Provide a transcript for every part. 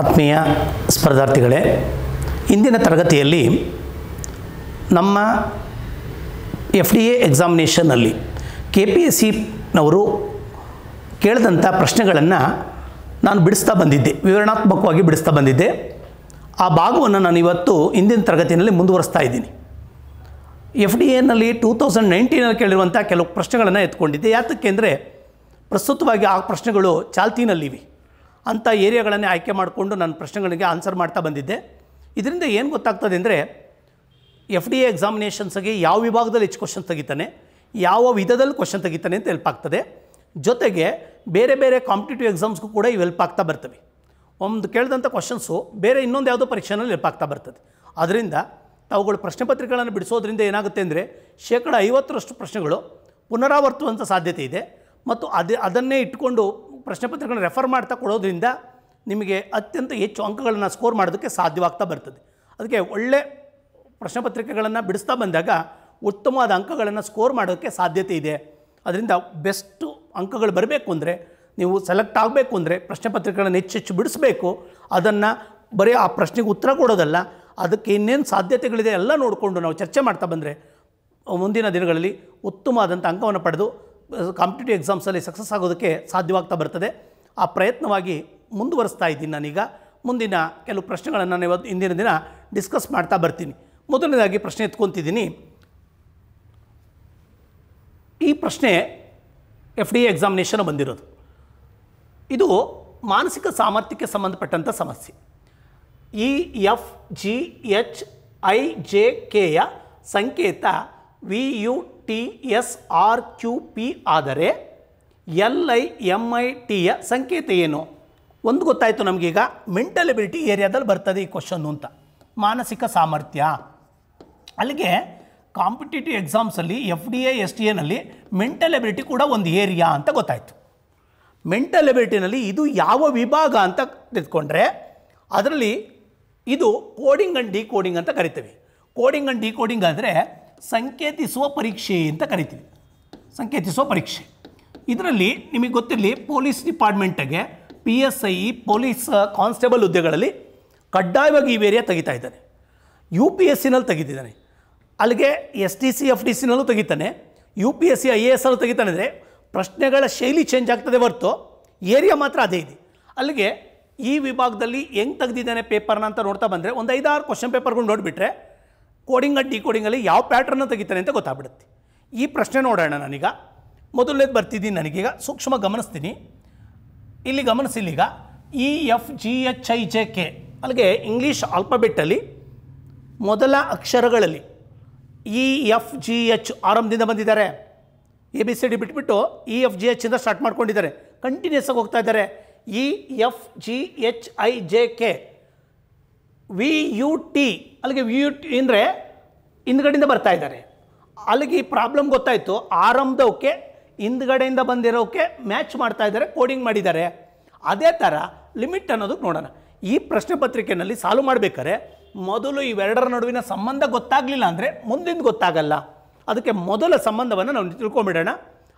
ಆತ್ಮೀಯ ಸ್ಪರ್ಧಾರ್ಥಿಗಳೇ ಇಂದಿನ ತರಗತಿಯಲ್ಲಿ ನಮ್ಮ ಎಫ್ ಡಿ ಎ ಎಕ್ಸಾಮಿನೇಷನ್ನಲ್ಲಿ ಕೆ ಪಿ ಎಸ್ ಸಿನವರು ಕೇಳಿದಂಥ ಪ್ರಶ್ನೆಗಳನ್ನು ನಾನು ಬಿಡಿಸ್ತಾ ಬಂದಿದ್ದೆ ವಿವರಣಾತ್ಮಕವಾಗಿ ಬಿಡಿಸ್ತಾ ಬಂದಿದ್ದೆ ಆ ಭಾಗವನ್ನು ನಾನು ಇವತ್ತು ಇಂದಿನ ತರಗತಿಯಲ್ಲಿ ಮುಂದುವರಿಸ್ತಾ ಇದ್ದೀನಿ ಎಫ್ ಡಿ ಎನಲ್ಲಿ ಟೂ ತೌಸಂಡ್ ನೈನ್ಟೀನಲ್ಲಿ ಕೇಳಿರುವಂಥ ಕೆಲವು ಪ್ರಶ್ನೆಗಳನ್ನು ಎತ್ಕೊಂಡಿದ್ದೆ ಯಾತಕ್ಕೆ ಅಂದರೆ ಪ್ರಸ್ತುತವಾಗಿ ಆ ಪ್ರಶ್ನೆಗಳು ಚಾಲ್ತಿನಲ್ಲಿವೆ ಅಂಥ ಏರಿಯಾಗಳನ್ನೇ ಆಯ್ಕೆ ಮಾಡಿಕೊಂಡು ನನ್ನ ಪ್ರಶ್ನೆಗಳಿಗೆ ಆನ್ಸರ್ ಮಾಡ್ತಾ ಬಂದಿದ್ದೆ ಇದರಿಂದ ಏನು ಗೊತ್ತಾಗ್ತದೆ ಅಂದರೆ ಎಫ್ ಡಿ ಎ ಎಕ್ಸಾಮಿನೇಷನ್ಸ್ಗೆ ಯಾವ ವಿಭಾಗದಲ್ಲಿ ಹೆಚ್ಚು ಕ್ವಶನ್ ತೆಗಿತಾನೆ ಯಾವ ವಿಧದಲ್ಲಿ ಕ್ವಶನ್ ತೆಗಿತಾನೆ ಅಂತ ಹೆಲ್ಪ್ ಆಗ್ತದೆ ಜೊತೆಗೆ ಬೇರೆ ಬೇರೆ ಕಾಂಪಿಟೇಟಿವ್ ಎಕ್ಸಾಮ್ಸ್ಗೂ ಕೂಡ ಇವು ಹೆಲ್ಪ್ ಆಗ್ತಾ ಬರ್ತವೆ ಒಂದು ಕೇಳಿದಂಥ ಕ್ವಶನ್ಸು ಬೇರೆ ಇನ್ನೊಂದು ಯಾವುದೋ ಪರೀಕ್ಷೆನಲ್ಲಿ ಹೆಲ್ಪ್ ಆಗ್ತಾ ಬರ್ತದೆ ಅದರಿಂದ ತಾವುಗಳು ಪ್ರಶ್ನೆ ಪತ್ರಿಕೆಗಳನ್ನು ಬಿಡಿಸೋದ್ರಿಂದ ಏನಾಗುತ್ತೆ ಅಂದರೆ ಶೇಕಡ ಐವತ್ತರಷ್ಟು ಪ್ರಶ್ನೆಗಳು ಪುನರಾವರ್ತುವಂಥ ಸಾಧ್ಯತೆ ಇದೆ ಮತ್ತು ಅದೇ ಅದನ್ನೇ ಇಟ್ಕೊಂಡು ಪ್ರಶ್ನೆ ರೆಫರ್ ಮಾಡ್ತಾ ಕೊಡೋದ್ರಿಂದ ನಿಮಗೆ ಅತ್ಯಂತ ಹೆಚ್ಚು ಅಂಕಗಳನ್ನು ಸ್ಕೋರ್ ಮಾಡೋದಕ್ಕೆ ಸಾಧ್ಯವಾಗ್ತಾ ಬರ್ತದೆ ಅದಕ್ಕೆ ಒಳ್ಳೆ ಪ್ರಶ್ನೆ ಪತ್ರಿಕೆಗಳನ್ನು ಬಿಡಿಸ್ತಾ ಬಂದಾಗ ಉತ್ತಮವಾದ ಅಂಕಗಳನ್ನು ಸ್ಕೋರ್ ಮಾಡೋಕ್ಕೆ ಸಾಧ್ಯತೆ ಇದೆ ಅದರಿಂದ ಬೆಸ್ಟು ಅಂಕಗಳು ಬರಬೇಕು ಅಂದರೆ ನೀವು ಸೆಲೆಕ್ಟ್ ಆಗಬೇಕು ಅಂದರೆ ಪ್ರಶ್ನೆ ಪತ್ರಿಕೆಗಳನ್ನು ಹೆಚ್ಚೆಚ್ಚು ಬಿಡಿಸಬೇಕು ಅದನ್ನು ಬರೀ ಆ ಪ್ರಶ್ನೆಗೆ ಉತ್ತರ ಕೊಡೋದಲ್ಲ ಅದಕ್ಕೆ ಇನ್ನೇನು ಸಾಧ್ಯತೆಗಳಿದೆ ಎಲ್ಲ ನೋಡಿಕೊಂಡು ನಾವು ಚರ್ಚೆ ಮಾಡ್ತಾ ಬಂದರೆ ಮುಂದಿನ ದಿನಗಳಲ್ಲಿ ಉತ್ತಮವಾದಂಥ ಅಂಕವನ್ನು ಪಡೆದು ಕಾಂಪಿಟೇಟಿವ್ ಎಕ್ಸಾಮ್ಸಲ್ಲಿ ಸಕ್ಸಸ್ ಆಗೋದಕ್ಕೆ ಸಾಧ್ಯವಾಗ್ತಾ ಬರ್ತದೆ ಆ ಪ್ರಯತ್ನವಾಗಿ ಮುಂದುವರಿಸ್ತಾ ಇದ್ದೀನಿ ನಾನೀಗ ಮುಂದಿನ ಕೆಲವು ಪ್ರಶ್ನೆಗಳನ್ನು ನಾನು ಇವತ್ತು ಇಂದಿನ ದಿನ ಡಿಸ್ಕಸ್ ಮಾಡ್ತಾ ಬರ್ತೀನಿ ಮೊದಲನೇದಾಗಿ ಪ್ರಶ್ನೆ ಎತ್ಕೊತಿದ್ದೀನಿ ಈ ಪ್ರಶ್ನೆ ಎಫ್ ಡಿ ಎಕ್ಸಾಮಿನೇಷನ್ ಬಂದಿರೋದು ಇದು ಮಾನಸಿಕ ಸಾಮರ್ಥ್ಯಕ್ಕೆ ಸಂಬಂಧಪಟ್ಟಂಥ ಸಮಸ್ಯೆ E F G H I J ಕೆಯ ಸಂಕೇತ V U T S R Q P ಆದರೆ ಎಲ್ ಐ ಎಮ್ ಐ ಟಿಯ ಸಂಕೇತ ಏನು ಒಂದು ಗೊತ್ತಾಯಿತು ನಮಗೀಗ ಮೆಂಟಲ್ ಎಬಿಲಿಟಿ ಏರಿಯಾದಲ್ಲಿ ಬರ್ತದೆ ಈ ಕ್ವಶನ್ನು ಅಂತ ಮಾನಸಿಕ ಸಾಮರ್ಥ್ಯ ಅಲ್ಲಿಗೆ ಕಾಂಪಿಟೇಟಿವ್ ಎಕ್ಸಾಮ್ಸಲ್ಲಿ F D A S T ಎನಲ್ಲಿ ಮೆಂಟಲ್ ಎಬಿಲಿಟಿ ಕೂಡ ಒಂದು ಏರಿಯಾ ಅಂತ ಗೊತ್ತಾಯಿತು ಮೆಂಟಲ್ ಇದು ಯಾವ ವಿಭಾಗ ಅಂತ ತಿಳ್ಕೊಂಡ್ರೆ ಅದರಲ್ಲಿ ಇದು ಕೋಡಿಂಗ್ ಆ್ಯಂಡ್ ಕೋಡಿಂಗ್ ಅಂತ ಕರಿತೀವಿ ಕೋಡಿಂಗ್ ಆ್ಯಂಡ್ ಕೋಡಿಂಗ್ ಅಂದರೆ ಸಂಕೇತಿಸುವ ಪರೀಕ್ಷೆ ಅಂತ ಕರಿತೀವಿ ಸಂಕೇತಿಸುವ ಪರೀಕ್ಷೆ ಇದರಲ್ಲಿ ನಿಮಗೆ ಗೊತ್ತಿರಲಿ ಪೊಲೀಸ್ ಡಿಪಾರ್ಟ್ಮೆಂಟಿಗೆ P S I police constable ಹುದ್ದೆಗಳಲ್ಲಿ ಕಡ್ಡಾಯವಾಗಿ ಈ ಏರಿಯಾ ತೆಗಿತಾ ಇದ್ದಾನೆ ಯು ಪಿ ಎಸ್ ಸಿನಲ್ಲಿ ತೆಗಿತಿದ್ದಾನೆ ಅಲ್ಲಿಗೆ S T C F D ಸಿನಲ್ಲೂ ತೆಗಿತಾನೆ U P S C I A S ಅಲ್ಲೂ ತೆಗಿತಾನೆ ಅಂದರೆ ಪ್ರಶ್ನೆಗಳ ಶೈಲಿ ಚೇಂಜ್ ಆಗ್ತದೆ ಹೊರತು ಏರಿಯಾ ಮಾತ್ರ ಅದೇ ಇದೆ ಅಲ್ಲಿಗೆ ಈ ವಿಭಾಗದಲ್ಲಿ ಹೆಂಗೆ ತೆಗೆದಿದ್ದಾನೆ ಪೇಪರ್ನ ಅಂತ ನೋಡ್ತಾ ಬಂದರೆ ಒಂದು ಐದಾರು ಕ್ವಶನ್ ಪೇಪರ್ಗಳು ನೋಡಿಬಿಟ್ರೆ ಕೋಡಿಂಗ್ ಅಂಡ್ ಡಿ ಕೋಡಿಂಗಲ್ಲಿ ಯಾವ ಪ್ಯಾಟ್ರನ್ನ ತೆಗಿತಾನೆ ಅಂತ ಗೊತ್ತಾಗ್ಬಿಡುತ್ತೆ ಈ ಪ್ರಶ್ನೆ ನೋಡೋಣ ನಾನೀಗ ಮೊದಲನೇದು ಬರ್ತಿದ್ದೀನಿ ನನಗೀಗ ಸೂಕ್ಷ್ಮ ಗಮನಿಸ್ತೀನಿ ಇಲ್ಲಿ ಗಮನಿಸಿಲ್ಲೀಗ E e, F G H I J K ಅಲ್ಲಿಗೆ ಇಂಗ್ಲೀಷ್ ಆಲ್ಪಬೆಟ್ಟಲ್ಲಿ ಮೊದಲ ಅಕ್ಷರಗಳಲ್ಲಿ ಇ ಎಫ್ ಜಿ ಎಚ್ ಆರಂಭದಿಂದ ಬಂದಿದ್ದಾರೆ ಎ ಬಿ ಸಿ ಡಿ ಬಿಟ್ಬಿಟ್ಟು ಇ ಎಫ್ ಜಿ ಎಚ್ ಇಂದ ಸ್ಟಾರ್ಟ್ ಮಾಡ್ಕೊಂಡಿದ್ದಾರೆ ಕಂಟಿನ್ಯೂಸ್ ಆಗಿ ಹೋಗ್ತಾ ಇದ್ದಾರೆ E F G H I J K V U T ಅಲ್ಲಿಗೆ ವಿ ಯು ಟಿ ಅಂದರೆ ಹಿಂದ್ಗಡೆಯಿಂದ ಬರ್ತಾ ಇದ್ದಾರೆ ಅಲ್ಲಿಗೆ ಈ ಪ್ರಾಬ್ಲಮ್ ಗೊತ್ತಾಯಿತು ಆರಂಭದವಕ್ಕೆ ಹಿಂದ್ಗಡೆಯಿಂದ ಬಂದಿರೋಕ್ಕೆ ಮ್ಯಾಚ್ ಮಾಡ್ತಾ ಇದ್ದಾರೆ ಕೋಡಿಂಗ್ ಮಾಡಿದ್ದಾರೆ ಅದೇ ಥರ ಲಿಮಿಟ್ ಅನ್ನೋದಕ್ಕೆ ನೋಡೋಣ ಈ ಪ್ರಶ್ನೆ ಪತ್ರಿಕೆಯಲ್ಲಿ ಸಾಲ್ವ್ ಮಾಡಬೇಕಾದ್ರೆ ಮೊದಲು ಇವೆರಡರ ನಡುವಿನ ಸಂಬಂಧ ಗೊತ್ತಾಗಲಿಲ್ಲ ಅಂದರೆ ಮುಂದಿನ ಗೊತ್ತಾಗಲ್ಲ ಅದಕ್ಕೆ ಮೊದಲ ಸಂಬಂಧವನ್ನು ನಾವು ತಿಳ್ಕೊಂಬಿಡೋಣ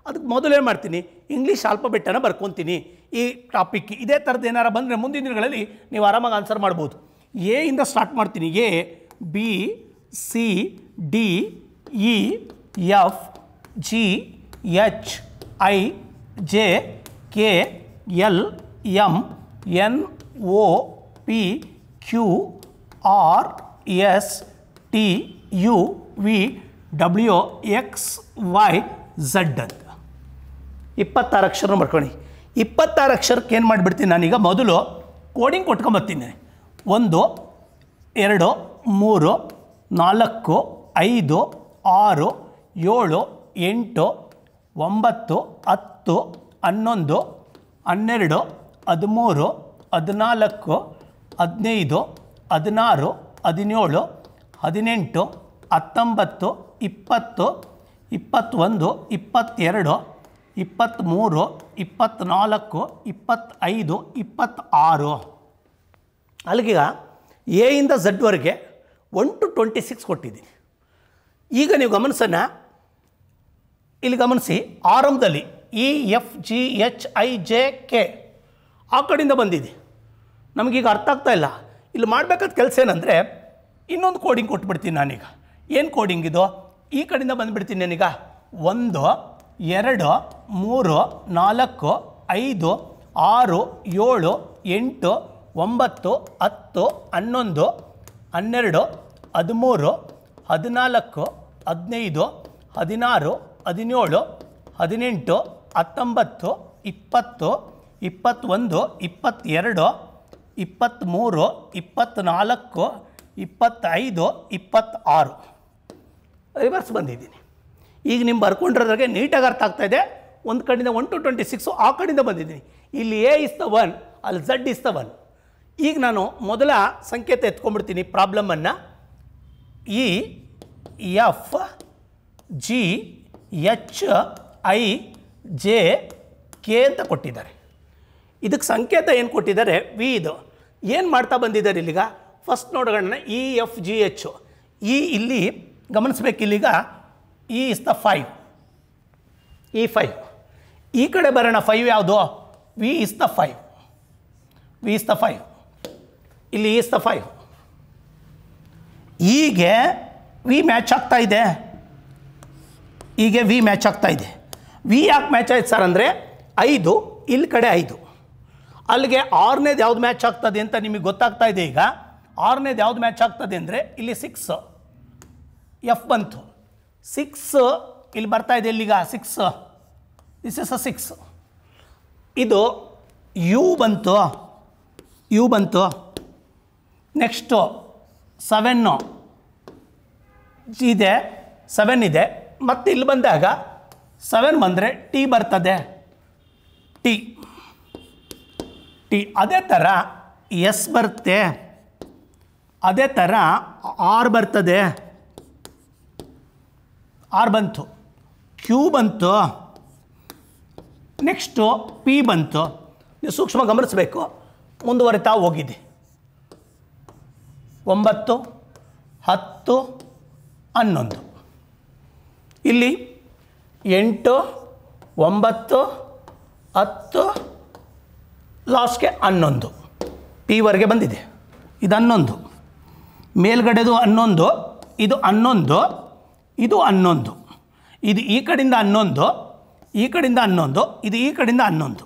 ಅದಕ್ಕೆ ಏನು ಮಾಡ್ತೀನಿ ಇಂಗ್ಲೀಷ್ ಬೆಟ್ಟನ ಬರ್ಕೊತೀನಿ ಈ ಟಾಪಿಕ್ ಇದೇ ಥರದ್ದು ಏನಾರು ಬಂದರೆ ಮುಂದಿನ ದಿನಗಳಲ್ಲಿ ನೀವು ಆರಾಮಾಗಿ ಆನ್ಸರ್ ಮಾಡ್ಬೋದು ಎ ಇಂದ ಸ್ಟಾರ್ಟ್ ಮಾಡ್ತೀನಿ A B C D E F G H I J K L M N O P Q R S T U V W X Y Z ಅಂತ ಇಪ್ಪತ್ತಾರು ಅಕ್ಷರ ಬರ್ಕೊಳ್ಳಿ ಇಪ್ಪತ್ತಾರು ಅಕ್ಷರಕ್ಕೆ ಏನು ಮಾಡಿಬಿಡ್ತೀನಿ ನಾನೀಗ ಮೊದಲು ಕೋಡಿಂಗ್ ಕೊಟ್ಕೊಂಬರ್ತೀನಿ ಒಂದು ಎರಡು ಮೂರು ನಾಲ್ಕು ಐದು ಆರು ಏಳು ಎಂಟು ಒಂಬತ್ತು ಹತ್ತು ಹನ್ನೊಂದು ಹನ್ನೆರಡು ಹದಿಮೂರು ಹದಿನಾಲ್ಕು ಹದಿನೈದು ಹದಿನಾರು ಹದಿನೇಳು ಹದಿನೆಂಟು ಹತ್ತೊಂಬತ್ತು ಇಪ್ಪತ್ತು ಇಪ್ಪತ್ತೊಂದು ಇಪ್ಪತ್ತೆರಡು ಇಪ್ಪತ್ತ್ಮೂರು ಇಪ್ಪತ್ತ್ನಾಲ್ಕು ಇಪ್ಪತ್ತೈದು ಇಪ್ಪತ್ತಾರು ಅಲ್ಲಿಗೀಗ ಎಯಿಂದ ಝಡ್ವರೆಗೆ ಒನ್ ಟು ಟ್ವೆಂಟಿ ಸಿಕ್ಸ್ ಕೊಟ್ಟಿದ್ದೀನಿ ಈಗ ನೀವು ಗಮನಿಸೋಣ ಇಲ್ಲಿ ಗಮನಿಸಿ ಆರಂಭದಲ್ಲಿ E F G H I J K ಆ ಕಡೆಯಿಂದ ಬಂದಿದೆ ನಮಗೀಗ ಅರ್ಥ ಆಗ್ತಾ ಇಲ್ಲ ಇಲ್ಲಿ ಮಾಡಬೇಕಾದ ಕೆಲಸ ಏನಂದರೆ ಇನ್ನೊಂದು ಕೋಡಿಂಗ್ ಕೊಟ್ಬಿಡ್ತೀನಿ ನಾನೀಗ ಏನು ಕೋಡಿಂಗ್ ಇದು ಈ ಕಡೆಯಿಂದ ಬಂದುಬಿಡ್ತೀನಿ ನಾನೀಗ ಒಂದು ಎರಡು ಮೂರು ನಾಲ್ಕು ಐದು ಆರು ಏಳು ಎಂಟು ಒಂಬತ್ತು ಹತ್ತು ಹನ್ನೊಂದು ಹನ್ನೆರಡು ಹದಿಮೂರು ಹದಿನಾಲ್ಕು ಹದಿನೈದು ಹದಿನಾರು ಹದಿನೇಳು ಹದಿನೆಂಟು ಹತ್ತೊಂಬತ್ತು ಇಪ್ಪತ್ತು ಇಪ್ಪತ್ತೊಂದು ಇಪ್ಪತ್ತೆರಡು ಇಪ್ಪತ್ತ್ಮೂರು ಇಪ್ಪತ್ತ್ನಾಲ್ಕು ಇಪ್ಪತ್ತೈದು ಇಪ್ಪತ್ತಾರು ರಿವರ್ಸ್ ಬಂದಿದ್ದೀನಿ ಈಗ ನಿಮ್ಮ ಬರ್ಕೊಂಡಿರೋದ್ರಾಗೆ ನೀಟಾಗಿ ಅರ್ಥ ಆಗ್ತಾಯಿದೆ ಒಂದು ಕಡೆಯಿಂದ ಒನ್ ಟು ಟ್ವೆಂಟಿ ಸಿಕ್ಸು ಆ ಕಡೆಯಿಂದ ಬಂದಿದ್ದೀನಿ ಇಲ್ಲಿ ಎ ಇಸ್ ದ ಒನ್ ಅಲ್ಲಿ ಝಡ್ ಇಸ್ ದ ಒನ್ ಈಗ ನಾನು ಮೊದಲ ಸಂಕೇತ ಎತ್ಕೊಂಡ್ಬಿಡ್ತೀನಿ ಪ್ರಾಬ್ಲಮನ್ನು E F G H I J K ಅಂತ ಕೊಟ್ಟಿದ್ದಾರೆ ಇದಕ್ಕೆ ಸಂಕೇತ ಏನು ಕೊಟ್ಟಿದ್ದಾರೆ ವಿ ಇದು ಏನು ಮಾಡ್ತಾ ಬಂದಿದ್ದಾರೆ ಇಲ್ಲಿಗ ಫಸ್ಟ್ ನೋಡೋಣ ಇ ಎಫ್ ಜಿ ಎಚ್ ಈ ಇಲ್ಲಿ ಗಮನಿಸ್ಬೇಕು ಇಲ್ಲಿಗ E is the five E five ಈ ಕಡೆ ಬರೋಣ ಫೈವ್ ಯಾವುದು V is the five V is the five ಇಲ್ಲಿ ಇಸ್ ದ ಫೈವ್ ಈಗ ವಿ ಮ್ಯಾಚ್ ಆಗ್ತಾ ಇದೆ ಈಗ ವಿ ಮ್ಯಾಚ್ ಆಗ್ತಾ ಇದೆ ವಿ ಯಾಕೆ ಮ್ಯಾಚ್ ಆಯ್ತು ಸರ್ ಅಂದರೆ ಐದು ಇಲ್ಲಿ ಕಡೆ ಐದು ಅಲ್ಲಿಗೆ ಆರನೇದು ಯಾವ್ದು ಮ್ಯಾಚ್ ಆಗ್ತದೆ ಅಂತ ನಿಮಗೆ ಗೊತ್ತಾಗ್ತಾ ಇದೆ ಈಗ ಆರನೇದು ಯಾವ್ದು ಮ್ಯಾಚ್ ಆಗ್ತದೆ ಅಂದರೆ ಇಲ್ಲಿ ಸಿಕ್ಸ್ ಎಫ್ ಬಂತು ಸಿಕ್ಸ್ ಇಲ್ಲಿ ಬರ್ತಾ ಇದೆ ಇಲ್ಲಿಗ six this is a six ಇದು ಯು ಬಂತು ಯು ಬಂತು ನೆಕ್ಸ್ಟು ಸೆವೆನ್ನು ಇದೆ ಸೆವೆನ್ ಇದೆ ಮತ್ತು ಇಲ್ಲಿ ಬಂದಾಗ ಸೆವೆನ್ ಬಂದರೆ ಟಿ ಬರ್ತದೆ ಟಿ ಟಿ ಅದೇ ಥರ ಎಸ್ ಬರುತ್ತೆ ಅದೇ ಥರ ಆರ್ ಬರ್ತದೆ ಆರ್ ಬಂತು ಕ್ಯೂ ಬಂತು ನೆಕ್ಸ್ಟು ಪಿ ಬಂತು ನೀವು ಸೂಕ್ಷ್ಮ ಗಮನಿಸಬೇಕು ಮುಂದುವರಿತಾ ಹೋಗಿದೆ ಒಂಬತ್ತು ಹತ್ತು ಹನ್ನೊಂದು ಇಲ್ಲಿ ಎಂಟು ಒಂಬತ್ತು ಹತ್ತು ಲಾಸ್ಟ್ಗೆ ಹನ್ನೊಂದು ಪಿವರೆಗೆ ಬಂದಿದೆ ಇದು ಹನ್ನೊಂದು ಮೇಲ್ಗಡೆದು ಹನ್ನೊಂದು ಇದು ಹನ್ನೊಂದು ಇದು ಹನ್ನೊಂದು ಇದು ಈ ಕಡೆಯಿಂದ ಹನ್ನೊಂದು ಈ ಕಡೆಯಿಂದ ಹನ್ನೊಂದು ಇದು ಈ ಕಡೆಯಿಂದ ಹನ್ನೊಂದು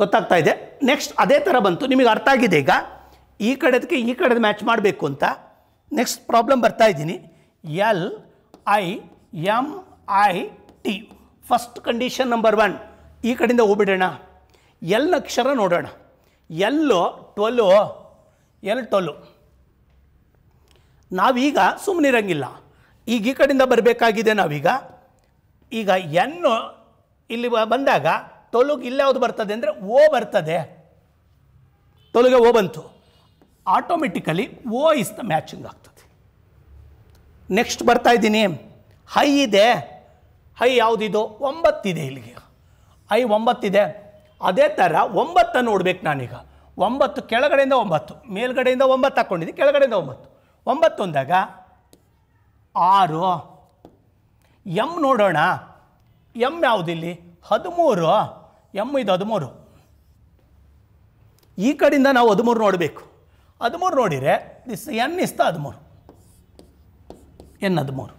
ಗೊತ್ತಾಗ್ತಾ ಇದೆ ನೆಕ್ಸ್ಟ್ ಅದೇ ಥರ ಬಂತು ನಿಮಗೆ ಅರ್ಥ ಆಗಿದೆ ಈಗ ಈ ಕಡೆದಕ್ಕೆ ಈ ಕಡೆದು ಮ್ಯಾಚ್ ಮಾಡಬೇಕು ಅಂತ ನೆಕ್ಸ್ಟ್ ಪ್ರಾಬ್ಲಮ್ ಬರ್ತಾ ಇದ್ದೀನಿ L I M I T first condition number one ಈ ಕಡೆಯಿಂದ ಹೋಗ್ಬಿಡೋಣ ಎಲ್ ಅಕ್ಷರ ನೋಡೋಣ ಎಲ್ಲು ಟ್ವೆಲ್ಲು ಎಲ್ ಟೊಲು ನಾವೀಗ ಸುಮ್ಮನಿರಂಗಿಲ್ಲ ಈಗ ಈ ಕಡೆಯಿಂದ ಬರಬೇಕಾಗಿದೆ ನಾವೀಗ ಈಗ ಎನ್ನು ಇಲ್ಲಿ ಬಂದಾಗ ತೊಲುಗೆ ಯಾವುದು ಬರ್ತದೆ ಅಂದರೆ ಓ ಬರ್ತದೆ ಟೊಲುಗೆ ಓ ಬಂತು automatically O is the matching ಆಗ್ತದೆ ನೆಕ್ಸ್ಟ್ ಬರ್ತಾ ಇದ್ದೀನಿ ಹೈ ಇದೆ ಹೈ ಯಾವುದಿದೋ ಒಂಬತ್ತಿದೆ ಇಲ್ಲಿಗೆ ಐ ಒಂಬತ್ತಿದೆ ಅದೇ ಥರ ಒಂಬತ್ತನ್ನು ನೋಡ್ಬೇಕು ನಾನೀಗ ಒಂಬತ್ತು ಕೆಳಗಡೆಯಿಂದ ಒಂಬತ್ತು ಮೇಲ್ಗಡೆಯಿಂದ ಒಂಬತ್ತು ಹಾಕ್ಕೊಂಡಿದ್ದೆ ಕೆಳಗಡೆಯಿಂದ ಒಂಬತ್ತು ಒಂಬತ್ತು ಅಂದಾಗ ಆರು ಎಮ್ ನೋಡೋಣ ಎಮ್ ಯಾವುದಿಲ್ಲಿ ಹದಿಮೂರು ಎಮ್ ಇದು ಹದಿಮೂರು ಈ ಕಡೆಯಿಂದ ನಾವು ಹದಿಮೂರು ನೋಡಬೇಕು ಹದಿಮೂರು ನೋಡಿರೆ ದಿಸ್ ಎನ್ ಇಸ್ತ ಹದಿಮೂರು ಎನ್ ಹದಿಮೂರು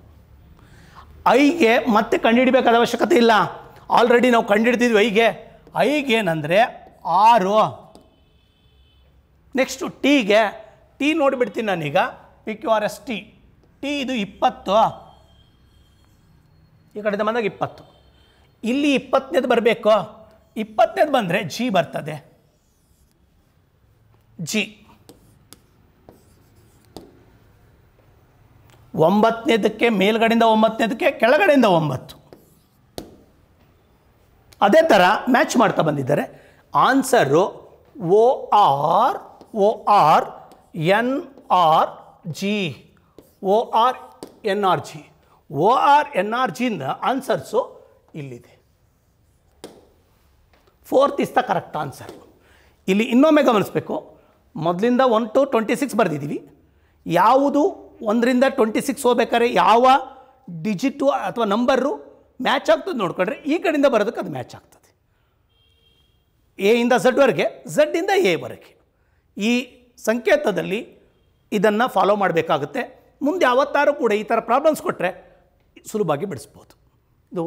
ಐಗೆ ಮತ್ತೆ ಕಂಡುಹಿಡಬೇಕಾದ ಅವಶ್ಯಕತೆ ಇಲ್ಲ ಆಲ್ರೆಡಿ ನಾವು ಕಂಡುಹಿಡ್ದಿದ್ವಿ ಐಗೆ ಐಗೆ ಏನಂದರೆ ಆರು ನೆಕ್ಸ್ಟು ಟೀಗೆ ಟಿ ನೋಡಿಬಿಡ್ತೀನಿ ನಾನೀಗ P Q R S T T ಇದು ಇಪ್ಪತ್ತು ಈ ಕಡೆ ಬಂದಾಗ ಇಪ್ಪತ್ತು ಇಲ್ಲಿ ಇಪ್ಪತ್ತನೇದು ಬರಬೇಕು ಇಪ್ಪತ್ತನೇದು ಬಂದರೆ ಜಿ ಬರ್ತದೆ ಜಿ ಒಂಬತ್ತನೇದಕ್ಕೆ ಮೇಲ್ಗಡೆಯಿಂದ ಒಂಬತ್ತನೇದಕ್ಕೆ ಕೆಳಗಡೆಯಿಂದ ಒಂಬತ್ತು ಅದೇ ಥರ ಮ್ಯಾಚ್ ಮಾಡ್ತಾ ಬಂದಿದ್ದಾರೆ answer O R O R N R G O R N R G O R N R ಜಿಯಿಂದ ಆನ್ಸರ್ಸು ಇಲ್ಲಿದೆ fourth is the correct answer ಇಲ್ಲಿ ಇನ್ನೊಮ್ಮೆ ಗಮನಿಸಬೇಕು ಮೊದಲಿಂದ ಒನ್ ಟು ಟ್ವೆಂಟಿ ಸಿಕ್ಸ್ ಬರೆದಿದ್ದೀವಿ ಯಾವುದು ಒಂದರಿಂದ ಟ್ವೆಂಟಿ ಸಿಕ್ಸ್ ಹೋಗ್ಬೇಕಾದ್ರೆ ಯಾವ ಡಿಜಿಟು ಅಥವಾ ನಂಬರು ಮ್ಯಾಚ್ ಆಗ್ತದೆ ನೋಡ್ಕೊಂಡ್ರೆ ಈ ಕಡೆಯಿಂದ ಬರೋದಕ್ಕೆ ಅದು ಮ್ಯಾಚ್ ಆಗ್ತದೆ ಎಯಿಂದ ಝಡ್ವರೆಗೆ ಝಡ್ಡಿಂದ ಎವರೆಗೆ ಈ ಸಂಕೇತದಲ್ಲಿ ಇದನ್ನು ಫಾಲೋ ಮಾಡಬೇಕಾಗುತ್ತೆ ಮುಂದೆ ಯಾವತ್ತಾರು ಕೂಡ ಈ ಥರ ಪ್ರಾಬ್ಲಮ್ಸ್ ಕೊಟ್ಟರೆ ಸುಲಭವಾಗಿ ಬಿಡಿಸ್ಬೋದು ಇದು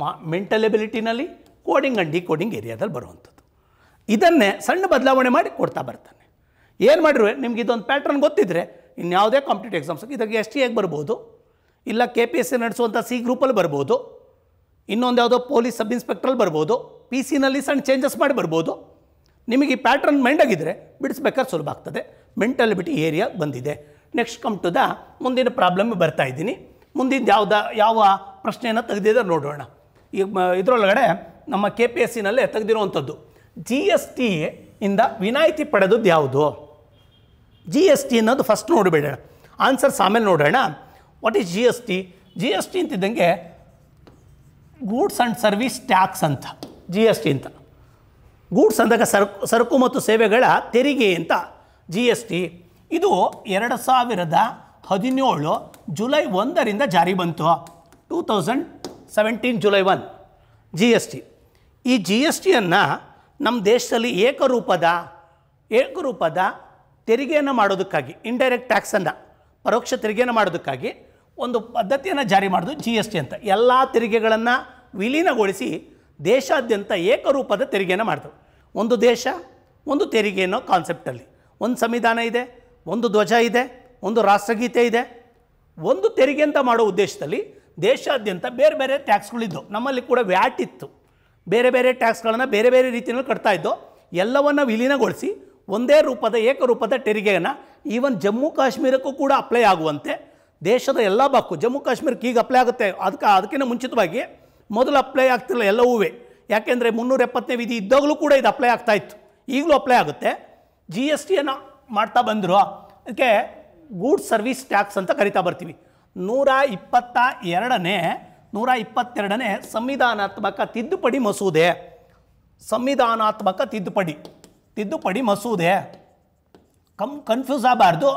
ಮಾ ಮೆಂಟಲ್ ಎಬಿಲಿಟಿನಲ್ಲಿ ಕೋಡಿಂಗ್ ಡಿ ಕೋಡಿಂಗ್ ಏರಿಯಾದಲ್ಲಿ ಬರುವಂಥದ್ದು ಇದನ್ನೇ ಸಣ್ಣ ಬದಲಾವಣೆ ಮಾಡಿ ಕೊಡ್ತಾ ಬರ್ತಾನೆ ಏನು ಮಾಡಿರುವೆ ನಿಮ್ಗೆ ಇದೊಂದು ಪ್ಯಾಟ್ರನ್ ಗೊತ್ತಿದ್ರೆ ಇನ್ಯಾವುದೇ ಕಾಂಪಿಟೇಟಿವ್ ಎಕ್ಸಾಮ್ಸ್ ಇದಕ್ಕೆ ಎಸ್ ಟಿ ಆಗಿ ಬರ್ಬೋದು ಇಲ್ಲ ಕೆ ಪಿ ಎಸ್ ಸಿ ನಡೆಸುವಂಥ ಸಿ ಗ್ರೂಪಲ್ಲಿ ಬರ್ಬೋದು ಇನ್ನೊಂದು ಯಾವುದೋ ಪೊಲೀಸ್ ಸಬ್ ಇನ್ಸ್ಪೆಕ್ಟ್ರಲ್ಲಿ ಬರ್ಬೋದು ಪಿ ಸಿನಲ್ಲಿ ಸಣ್ಣ ಚೇಂಜಸ್ ಮಾಡಿ ಬರ್ಬೋದು ನಿಮಗೆ ಈ ಪ್ಯಾಟ್ರನ್ ಮೈಂಡಾಗಿದ್ದರೆ ಬಿಡಿಸ್ಬೇಕಾದ್ರೆ ಸುಲಭ ಆಗ್ತದೆ ಮೆಂಟಲಿಬಿಟಿ ಏರಿಯಾ ಬಂದಿದೆ ನೆಕ್ಸ್ಟ್ ಕಮ್ ಟು ದ ಮುಂದಿನ ಪ್ರಾಬ್ಲಮ್ ಬರ್ತಾ ಇದ್ದೀನಿ ಮುಂದಿನ ಯಾವ್ದು ಯಾವ ಪ್ರಶ್ನೆಯನ್ನು ತೆಗೆದಿದ್ದಾರೆ ನೋಡೋಣ ಈಗ ಇದರೊಳಗಡೆ ನಮ್ಮ ಕೆ ಪಿ ಎಸ್ ಸಿನಲ್ಲೇ ತೆಗೆದಿರುವಂಥದ್ದು ಜಿ ಎಸ್ ಟಿ ಇಂದ ವಿನಾಯಿತಿ ಪಡೆದದ್ದು ಯಾವುದು ಜಿ ಎಸ್ ಟಿ ಅನ್ನೋದು ಫಸ್ಟ್ ನೋಡಬೇಡ ಆನ್ಸರ್ಸ್ ಆಮೇಲೆ ನೋಡೋಣ what is G S T G S T ಅಂತಿದ್ದಂಗೆ ಗೂಡ್ಸ್ ಆ್ಯಂಡ್ ಸರ್ವಿಸ್ ಟ್ಯಾಕ್ಸ್ ಅಂತ ಜಿ ಎಸ್ ಟಿ ಅಂತ ಗೂಡ್ಸ್ ಅಂದಾಗ ಸರಕು ಸರಕು ಮತ್ತು ಸೇವೆಗಳ ತೆರಿಗೆ ಅಂತ ಜಿ ಎಸ್ ಟಿ ಇದು ಎರಡು ಸಾವಿರದ ಹದಿನೇಳು ಜುಲೈ ಒಂದರಿಂದ ಜಾರಿ ಬಂತು two thousand seventeen July one G S T ಈ ಜಿ ಎಸ್ ಟಿಯನ್ನು ನಮ್ಮ ದೇಶದಲ್ಲಿ ಏಕರೂಪದ ಏಕರೂಪದ ತೆರಿಗೆಯನ್ನು ಮಾಡೋದಕ್ಕಾಗಿ ಇಂಡೈರೆಕ್ಟ್ ಟ್ಯಾಕ್ಸನ್ನು ಪರೋಕ್ಷ ತೆರಿಗೆಯನ್ನು ಮಾಡೋದಕ್ಕಾಗಿ ಒಂದು ಪದ್ಧತಿಯನ್ನು ಜಾರಿ ಮಾಡೋದು ಜಿ ಎಸ್ ಟಿ ಅಂತ ಎಲ್ಲ ತೆರಿಗೆಗಳನ್ನು ವಿಲೀನಗೊಳಿಸಿ ದೇಶಾದ್ಯಂತ ಏಕರೂಪದ ತೆರಿಗೆಯನ್ನು ಮಾಡಿದ್ರು ಒಂದು ದೇಶ ಒಂದು ತೆರಿಗೆ ಅನ್ನೋ ಕಾನ್ಸೆಪ್ಟಲ್ಲಿ ಒಂದು ಸಂವಿಧಾನ ಇದೆ ಒಂದು ಧ್ವಜ ಇದೆ ಒಂದು ರಾಷ್ಟ್ರಗೀತೆ ಇದೆ ಒಂದು ತೆರಿಗೆ ಅಂತ ಮಾಡೋ ಉದ್ದೇಶದಲ್ಲಿ ದೇಶಾದ್ಯಂತ ಬೇರೆ ಬೇರೆ ಟ್ಯಾಕ್ಸ್ಗಳಿದ್ದವು ನಮ್ಮಲ್ಲಿ ಕೂಡ ವ್ಯಾಟ್ ಇತ್ತು ಬೇರೆ ಬೇರೆ ಟ್ಯಾಕ್ಸ್ಗಳನ್ನು ಬೇರೆ ಬೇರೆ ರೀತಿಯಲ್ಲಿ ಕಟ್ತಾ ಇದ್ದೋ ಎಲ್ಲವನ್ನು ವಿಲೀನಗೊಳಿಸಿ ಒಂದೇ ರೂಪದ ಏಕರೂಪದ ತೆರಿಗೆಯನ್ನು ಈವನ್ ಜಮ್ಮು ಕಾಶ್ಮೀರಕ್ಕೂ ಕೂಡ ಅಪ್ಲೈ ಆಗುವಂತೆ ದೇಶದ ಎಲ್ಲ ಬಾಕು ಜಮ್ಮು ಕಾಶ್ಮೀರಕ್ಕೆ ಈಗ ಅಪ್ಲೈ ಆಗುತ್ತೆ ಅದಕ್ಕೆ ಅದಕ್ಕಿಂತ ಮುಂಚಿತವಾಗಿ ಮೊದಲು ಅಪ್ಲೈ ಆಗ್ತಿಲ್ಲ ಎಲ್ಲವೂ ಯಾಕೆಂದರೆ ಮುನ್ನೂರ ಎಪ್ಪತ್ತನೇ ವಿಧಿ ಇದ್ದಾಗಲೂ ಕೂಡ ಇದು ಅಪ್ಲೈ ಆಗ್ತಾ ಇತ್ತು ಈಗಲೂ ಅಪ್ಲೈ ಆಗುತ್ತೆ ಜಿ ಎಸ್ ಟಿಯನ್ನು ಮಾಡ್ತಾ ಬಂದರು ಅದಕ್ಕೆ ಗೂಡ್ ಸರ್ವಿಸ್ ಟ್ಯಾಕ್ಸ್ ಅಂತ ಕರಿತಾ ಬರ್ತೀವಿ ನೂರ ಇಪ್ಪತ್ತ ಎರಡನೇ ನೂರ ಇಪ್ಪತ್ತೆರಡನೇ ಸಂವಿಧಾನಾತ್ಮಕ ತಿದ್ದುಪಡಿ ಮಸೂದೆ ಸಂವಿಧಾನಾತ್ಮಕ ತಿದ್ದುಪಡಿ ತಿದ್ದುಪಡಿ ಮಸೂದೆ ಕಮ್ ಕನ್ಫ್ಯೂಸ್ ಆಗಬಾರ್ದು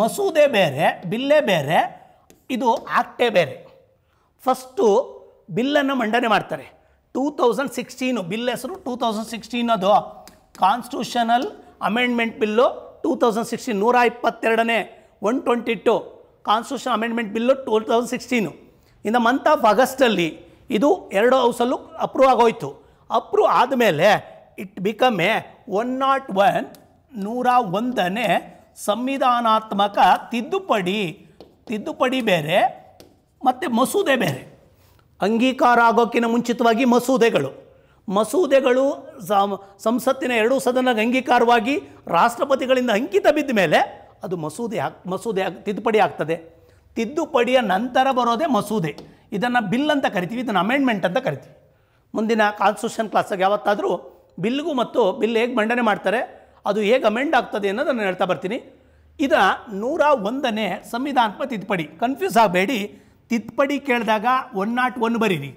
ಮಸೂದೆ ಬೇರೆ ಬಿಲ್ಲೇ ಬೇರೆ ಇದು ಆಕ್ಟೇ ಬೇರೆ ಫಸ್ಟು ಬಿಲ್ಲನ್ನು ಮಂಡನೆ ಮಾಡ್ತಾರೆ ಟೂ ತೌಸಂಡ್ ಸಿಕ್ಸ್ಟೀನು ಬಿಲ್ ಹೆಸರು ಟೂ ತೌಸಂಡ್ ಸಿಕ್ಸ್ಟೀನ್ ಅದು constitutional amendment bill two thousand sixteen ನೂರ ಇಪ್ಪತ್ತೆರಡನೇ one twenty two constitution amendment bill two thousand sixteen ಇನ್ನು ಮಂತ್ ಆಫ್ ಆಗಸ್ಟಲ್ಲಿ ಇದು ಎರಡು ಹೌಸಲ್ಲೂ ಅಪ್ರೂವ್ ಆಗೋಯ್ತು ಅಪ್ರೂವ್ ಆದಮೇಲೆ it become a one not one ನೂರ ಒಂದನೇ ಸಂವಿಧಾನಾತ್ಮಕ ತಿದ್ದುಪಡಿ ತಿದ್ದುಪಡಿ ಬೇರೆ ಮತ್ತು ಮಸೂದೆ ಬೇರೆ ಅಂಗೀಕಾರ ಆಗೋಕ್ಕಿಂತ ಮುಂಚಿತವಾಗಿ ಮಸೂದೆಗಳು ಮಸೂದೆಗಳು ಸಂಸತ್ತಿನ ಎರಡೂ ಸದನ ಅಂಗೀಕಾರವಾಗಿ ರಾಷ್ಟ್ರಪತಿಗಳಿಂದ ಅಂಕಿತ ಬಿದ್ದ ಮೇಲೆ ಅದು ಮಸೂದೆ ಹಾಕ್ ಮಸೂದೆ ತಿದ್ದುಪಡಿ ಆಗ್ತದೆ ತಿದ್ದುಪಡಿಯ ನಂತರ ಬರೋದೇ ಮಸೂದೆ ಇದನ್ನು ಬಿಲ್ ಅಂತ ಕರಿತೀವಿ ಇದನ್ನು ಅಮೆಂಡ್ಮೆಂಟ್ ಅಂತ ಕರಿತೀವಿ ಮುಂದಿನ ಕಾನ್ಸ್ಟಿಟ್ಯೂಷನ್ ಕ್ಲಾಸಾಗಿ ಯಾವತ್ತಾದರೂ ಬಿಲ್ಗೂ ಮತ್ತು ಬಿಲ್ ಹೇಗೆ ಮಂಡನೆ ಮಾಡ್ತಾರೆ ಅದು ಹೇಗೆ ಅಮೆಂಡ್ ಆಗ್ತದೆ ಅನ್ನೋದು ನಾನು ಹೇಳ್ತಾ ಬರ್ತೀನಿ ಇದ ನೂರ ಒಂದನೇ ಸಂವಿಧಾನಾತ್ಮಕ ತಿದ್ದುಪಡಿ ಕನ್ಫ್ಯೂಸ್ ಆಗಬೇಡಿ ತಿದ್ದುಪಡಿ ಕೇಳಿದಾಗ ಒನ್ ನಾಟ್ ಒನ್ ಬರೀರಿ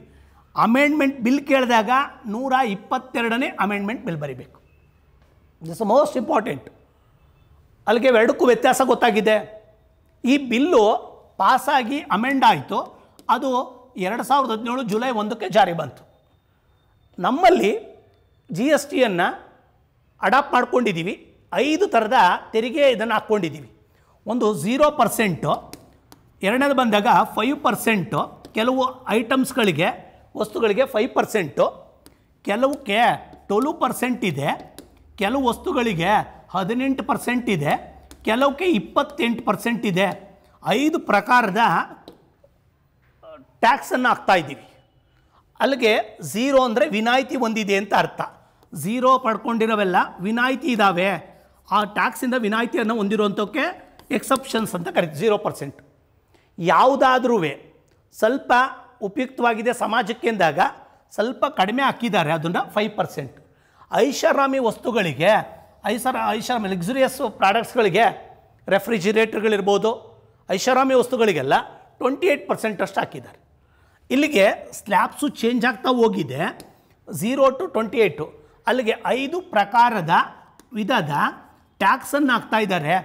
ಅಮೆಂಡ್ಮೆಂಟ್ ಬಿಲ್ ಕೇಳಿದಾಗ ನೂರ ಇಪ್ಪತ್ತೆರಡನೇ ಅಮೆಂಡ್ಮೆಂಟ್ ಬಿಲ್ ಬರೀಬೇಕು ದಿಸ್ ಮೋಸ್ಟ್ ಇಂಪಾರ್ಟೆಂಟ್ ಅಲ್ಲಿಗೆ ಎರಡಕ್ಕೂ ವ್ಯತ್ಯಾಸ ಗೊತ್ತಾಗಿದೆ ಈ ಬಿಲ್ಲು ಪಾಸಾಗಿ ಅಮೆಂಡ್ ಆಯಿತು ಅದು ಎರಡು ಸಾವಿರದ ಹದಿನೇಳು ಜುಲೈ ಒಂದಕ್ಕೆ ಜಾರಿ ಬಂತು ನಮ್ಮಲ್ಲಿ ಜಿ ಎಸ್ ಟಿಯನ್ನು ಅಡಾಪ್ಟ್ ಮಾಡ್ಕೊಂಡಿದ್ದೀವಿ ಐದು ಥರದ ತೆರಿಗೆ ಇದನ್ನು ಹಾಕ್ಕೊಂಡಿದ್ದೀವಿ ಒಂದು ಝೀರೋ ಪರ್ಸೆಂಟು ಎರಡನೇದು ಬಂದಾಗ ಫೈವ್ ಪರ್ಸೆಂಟು ಕೆಲವು ಐಟಮ್ಸ್ಗಳಿಗೆ ವಸ್ತುಗಳಿಗೆ ಫೈವ್ ಪರ್ಸೆಂಟು ಕೆಲವಕ್ಕೆ ಟ್ವೆಲ್ ಪರ್ಸೆಂಟ್ ಇದೆ ಕೆಲವು ವಸ್ತುಗಳಿಗೆ ಹದಿನೆಂಟು ಪರ್ಸೆಂಟ್ ಇದೆ ಕೆಲವಕ್ಕೆ ಇಪ್ಪತ್ತೆಂಟು ಪರ್ಸೆಂಟ್ ಇದೆ ಐದು ಪ್ರಕಾರದ ಟ್ಯಾಕ್ಸನ್ನು ಹಾಕ್ತಾಯಿದ್ದೀವಿ ಅಲ್ಲಿಗೆ ಝೀರೋ ಅಂದರೆ ವಿನಾಯಿತಿ ಹೊಂದಿದೆ ಅಂತ ಅರ್ಥ ಝೀರೋ ಪಡ್ಕೊಂಡಿರೋವೆಲ್ಲ ವಿನಾಯಿತಿ ಇದ್ದಾವೆ ಆ ಟ್ಯಾಕ್ಸಿಂದ ವಿನಾಯಿತಿಯನ್ನು ಹೊಂದಿರುವಂಥಕ್ಕೆ ಎಕ್ಸೆಪ್ಷನ್ಸ್ ಅಂತ ಕರಿತೀವಿ ಝೀರೋ ಪರ್ಸೆಂಟ್ ಯಾವುದಾದ್ರೂ ಸ್ವಲ್ಪ ಉಪಯುಕ್ತವಾಗಿದೆ ಸಮಾಜಕ್ಕೆ ಅಂದಾಗ ಸ್ವಲ್ಪ ಕಡಿಮೆ ಹಾಕಿದ್ದಾರೆ ಅದನ್ನು ಫೈವ್ ಪರ್ಸೆಂಟ್ ಐಷಾರಾಮಿ ವಸ್ತುಗಳಿಗೆ ಐಷಾರ ಐಷಾರಾಮಿ ಲಕ್ಸುರಿಯಸ್ ಪ್ರಾಡಕ್ಟ್ಸ್ಗಳಿಗೆ ರೆಫ್ರಿಜಿರೇಟರ್ಗಳಿರ್ಬೋದು ಐಷಾರಾಮಿ ವಸ್ತುಗಳಿಗೆಲ್ಲ ಟ್ವೆಂಟಿ ಏಯ್ಟ್ ಪರ್ಸೆಂಟಷ್ಟು ಹಾಕಿದ್ದಾರೆ ಇಲ್ಲಿಗೆ ಸ್ಲ್ಯಾಬ್ಸು ಚೇಂಜ್ ಆಗ್ತಾ ಹೋಗಿದೆ ಝೀರೋ ಟು ಟ್ವೆಂಟಿ ಏಯ್ಟು ಅಲ್ಲಿಗೆ ಐದು ಪ್ರಕಾರದ ವಿಧದ ಟ್ಯಾಕ್ಸನ್ನು ಹಾಕ್ತಾ ಇದ್ದಾರೆ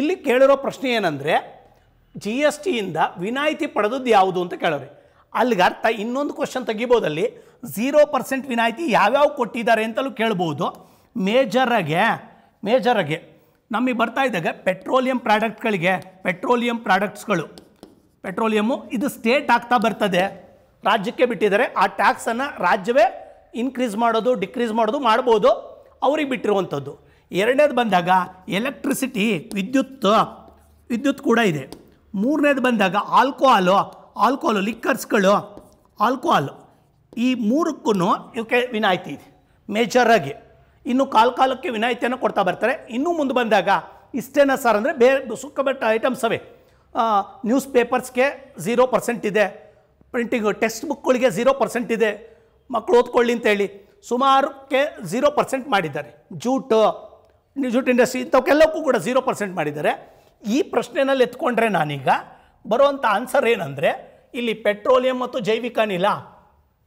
ಇಲ್ಲಿ ಕೇಳಿರೋ ಪ್ರಶ್ನೆ ಏನಂದರೆ ಜಿ ಎಸ್ ಟಿಯಿಂದ ವಿನಾಯಿತಿ ಪಡೆದದ್ದು ಯಾವುದು ಅಂತ ಕೇಳೋರಿ ಅಲ್ಲಿಗೆ ಅರ್ಥ ಇನ್ನೊಂದು ಕ್ವಶನ್ ತೆಗಿಬೋದಲ್ಲಿ ಝೀರೋ ಪರ್ಸೆಂಟ್ ವಿನಾಯಿತಿ ಯಾವ್ಯಾವ ಕೊಟ್ಟಿದ್ದಾರೆ ಅಂತಲೂ ಕೇಳ್ಬೋದು ಮೇಜರಾಗೆ ಮೇಜರಾಗೆ ನಮಗೆ ಬರ್ತಾ ಇದ್ದಾಗ ಪೆಟ್ರೋಲಿಯಂ ಪ್ರಾಡಕ್ಟ್ಗಳಿಗೆ ಪೆಟ್ರೋಲಿಯಂ ಪ್ರಾಡಕ್ಟ್ಸ್ಗಳು ಪೆಟ್ರೋಲಿಯಮ್ಮು ಇದು ಸ್ಟೇಟ್ ಆಗ್ತಾ ಬರ್ತದೆ ರಾಜ್ಯಕ್ಕೆ ಬಿಟ್ಟಿದ್ದಾರೆ ಆ ಟ್ಯಾಕ್ಸನ್ನು ರಾಜ್ಯವೇ ಇನ್ಕ್ರೀಸ್ ಮಾಡೋದು ಡಿಕ್ರೀಸ್ ಮಾಡೋದು ಮಾಡ್ಬೋದು ಅವ್ರಿಗೆ ಬಿಟ್ಟಿರುವಂಥದ್ದು ಎರಡನೇದು ಬಂದಾಗ ಎಲೆಕ್ಟ್ರಿಸಿಟಿ ವಿದ್ಯುತ್ ವಿದ್ಯುತ್ ಕೂಡ ಇದೆ ಮೂರನೇದು ಬಂದಾಗ ಆಲ್ಕೋಹಾಲು ಆಲ್ಕೋಹಾಲು ಲಿಕ್ಕರ್ಸ್ಗಳು ಆಲ್ಕೋಹಾಲು ಈ ಮೂರಕ್ಕೂ ಇವಕ್ಕೆ ವಿನಾಯಿತಿ ಇದೆ ಮೇಜರಾಗಿ ಇನ್ನು ಕಾಲ್ಕಾಲಕ್ಕೆ ಕಾಲಕ್ಕೆ ವಿನಾಯಿತಿಯನ್ನು ಕೊಡ್ತಾ ಬರ್ತಾರೆ ಇನ್ನೂ ಮುಂದೆ ಬಂದಾಗ ಇಷ್ಟೇನ ಸರ್ ಅಂದರೆ ಬೇರೆ ಸುಕ್ಕಬಟ್ಟ ಐಟಮ್ಸ್ ಅವೇ ನ್ಯೂಸ್ ಪೇಪರ್ಸ್ಗೆ ಝೀರೋ ಪರ್ಸೆಂಟ್ ಇದೆ ಪ್ರಿಂಟಿಂಗ್ ಟೆಕ್ಸ್ಟ್ ಬುಕ್ಗಳಿಗೆ ಝೀರೋ ಪರ್ಸೆಂಟ್ ಇದೆ ಮಕ್ಕಳು ಓದ್ಕೊಳ್ಳಿ ಅಂತೇಳಿ ಸುಮಾರುಕ್ಕೆ ಝೀರೋ ಪರ್ಸೆಂಟ್ ಮಾಡಿದ್ದಾರೆ ಜೂಟ್ ಜೂಟ್ ಇಂಡಸ್ಟ್ರಿ ಇಂಥವಕ್ಕೆಲ್ಲಕ್ಕೂ ಕೂಡ ಝೀರೋ ಪರ್ಸೆಂಟ್ ಮಾಡಿದ್ದಾರೆ ಈ ಪ್ರಶ್ನೆನಲ್ಲಿ ಎತ್ಕೊಂಡ್ರೆ ನಾನೀಗ ಬರುವಂಥ ಆನ್ಸರ್ ಏನಂದರೆ ಇಲ್ಲಿ ಪೆಟ್ರೋಲಿಯಂ ಮತ್ತು ಜೈವಿಕ ಅನಿಲ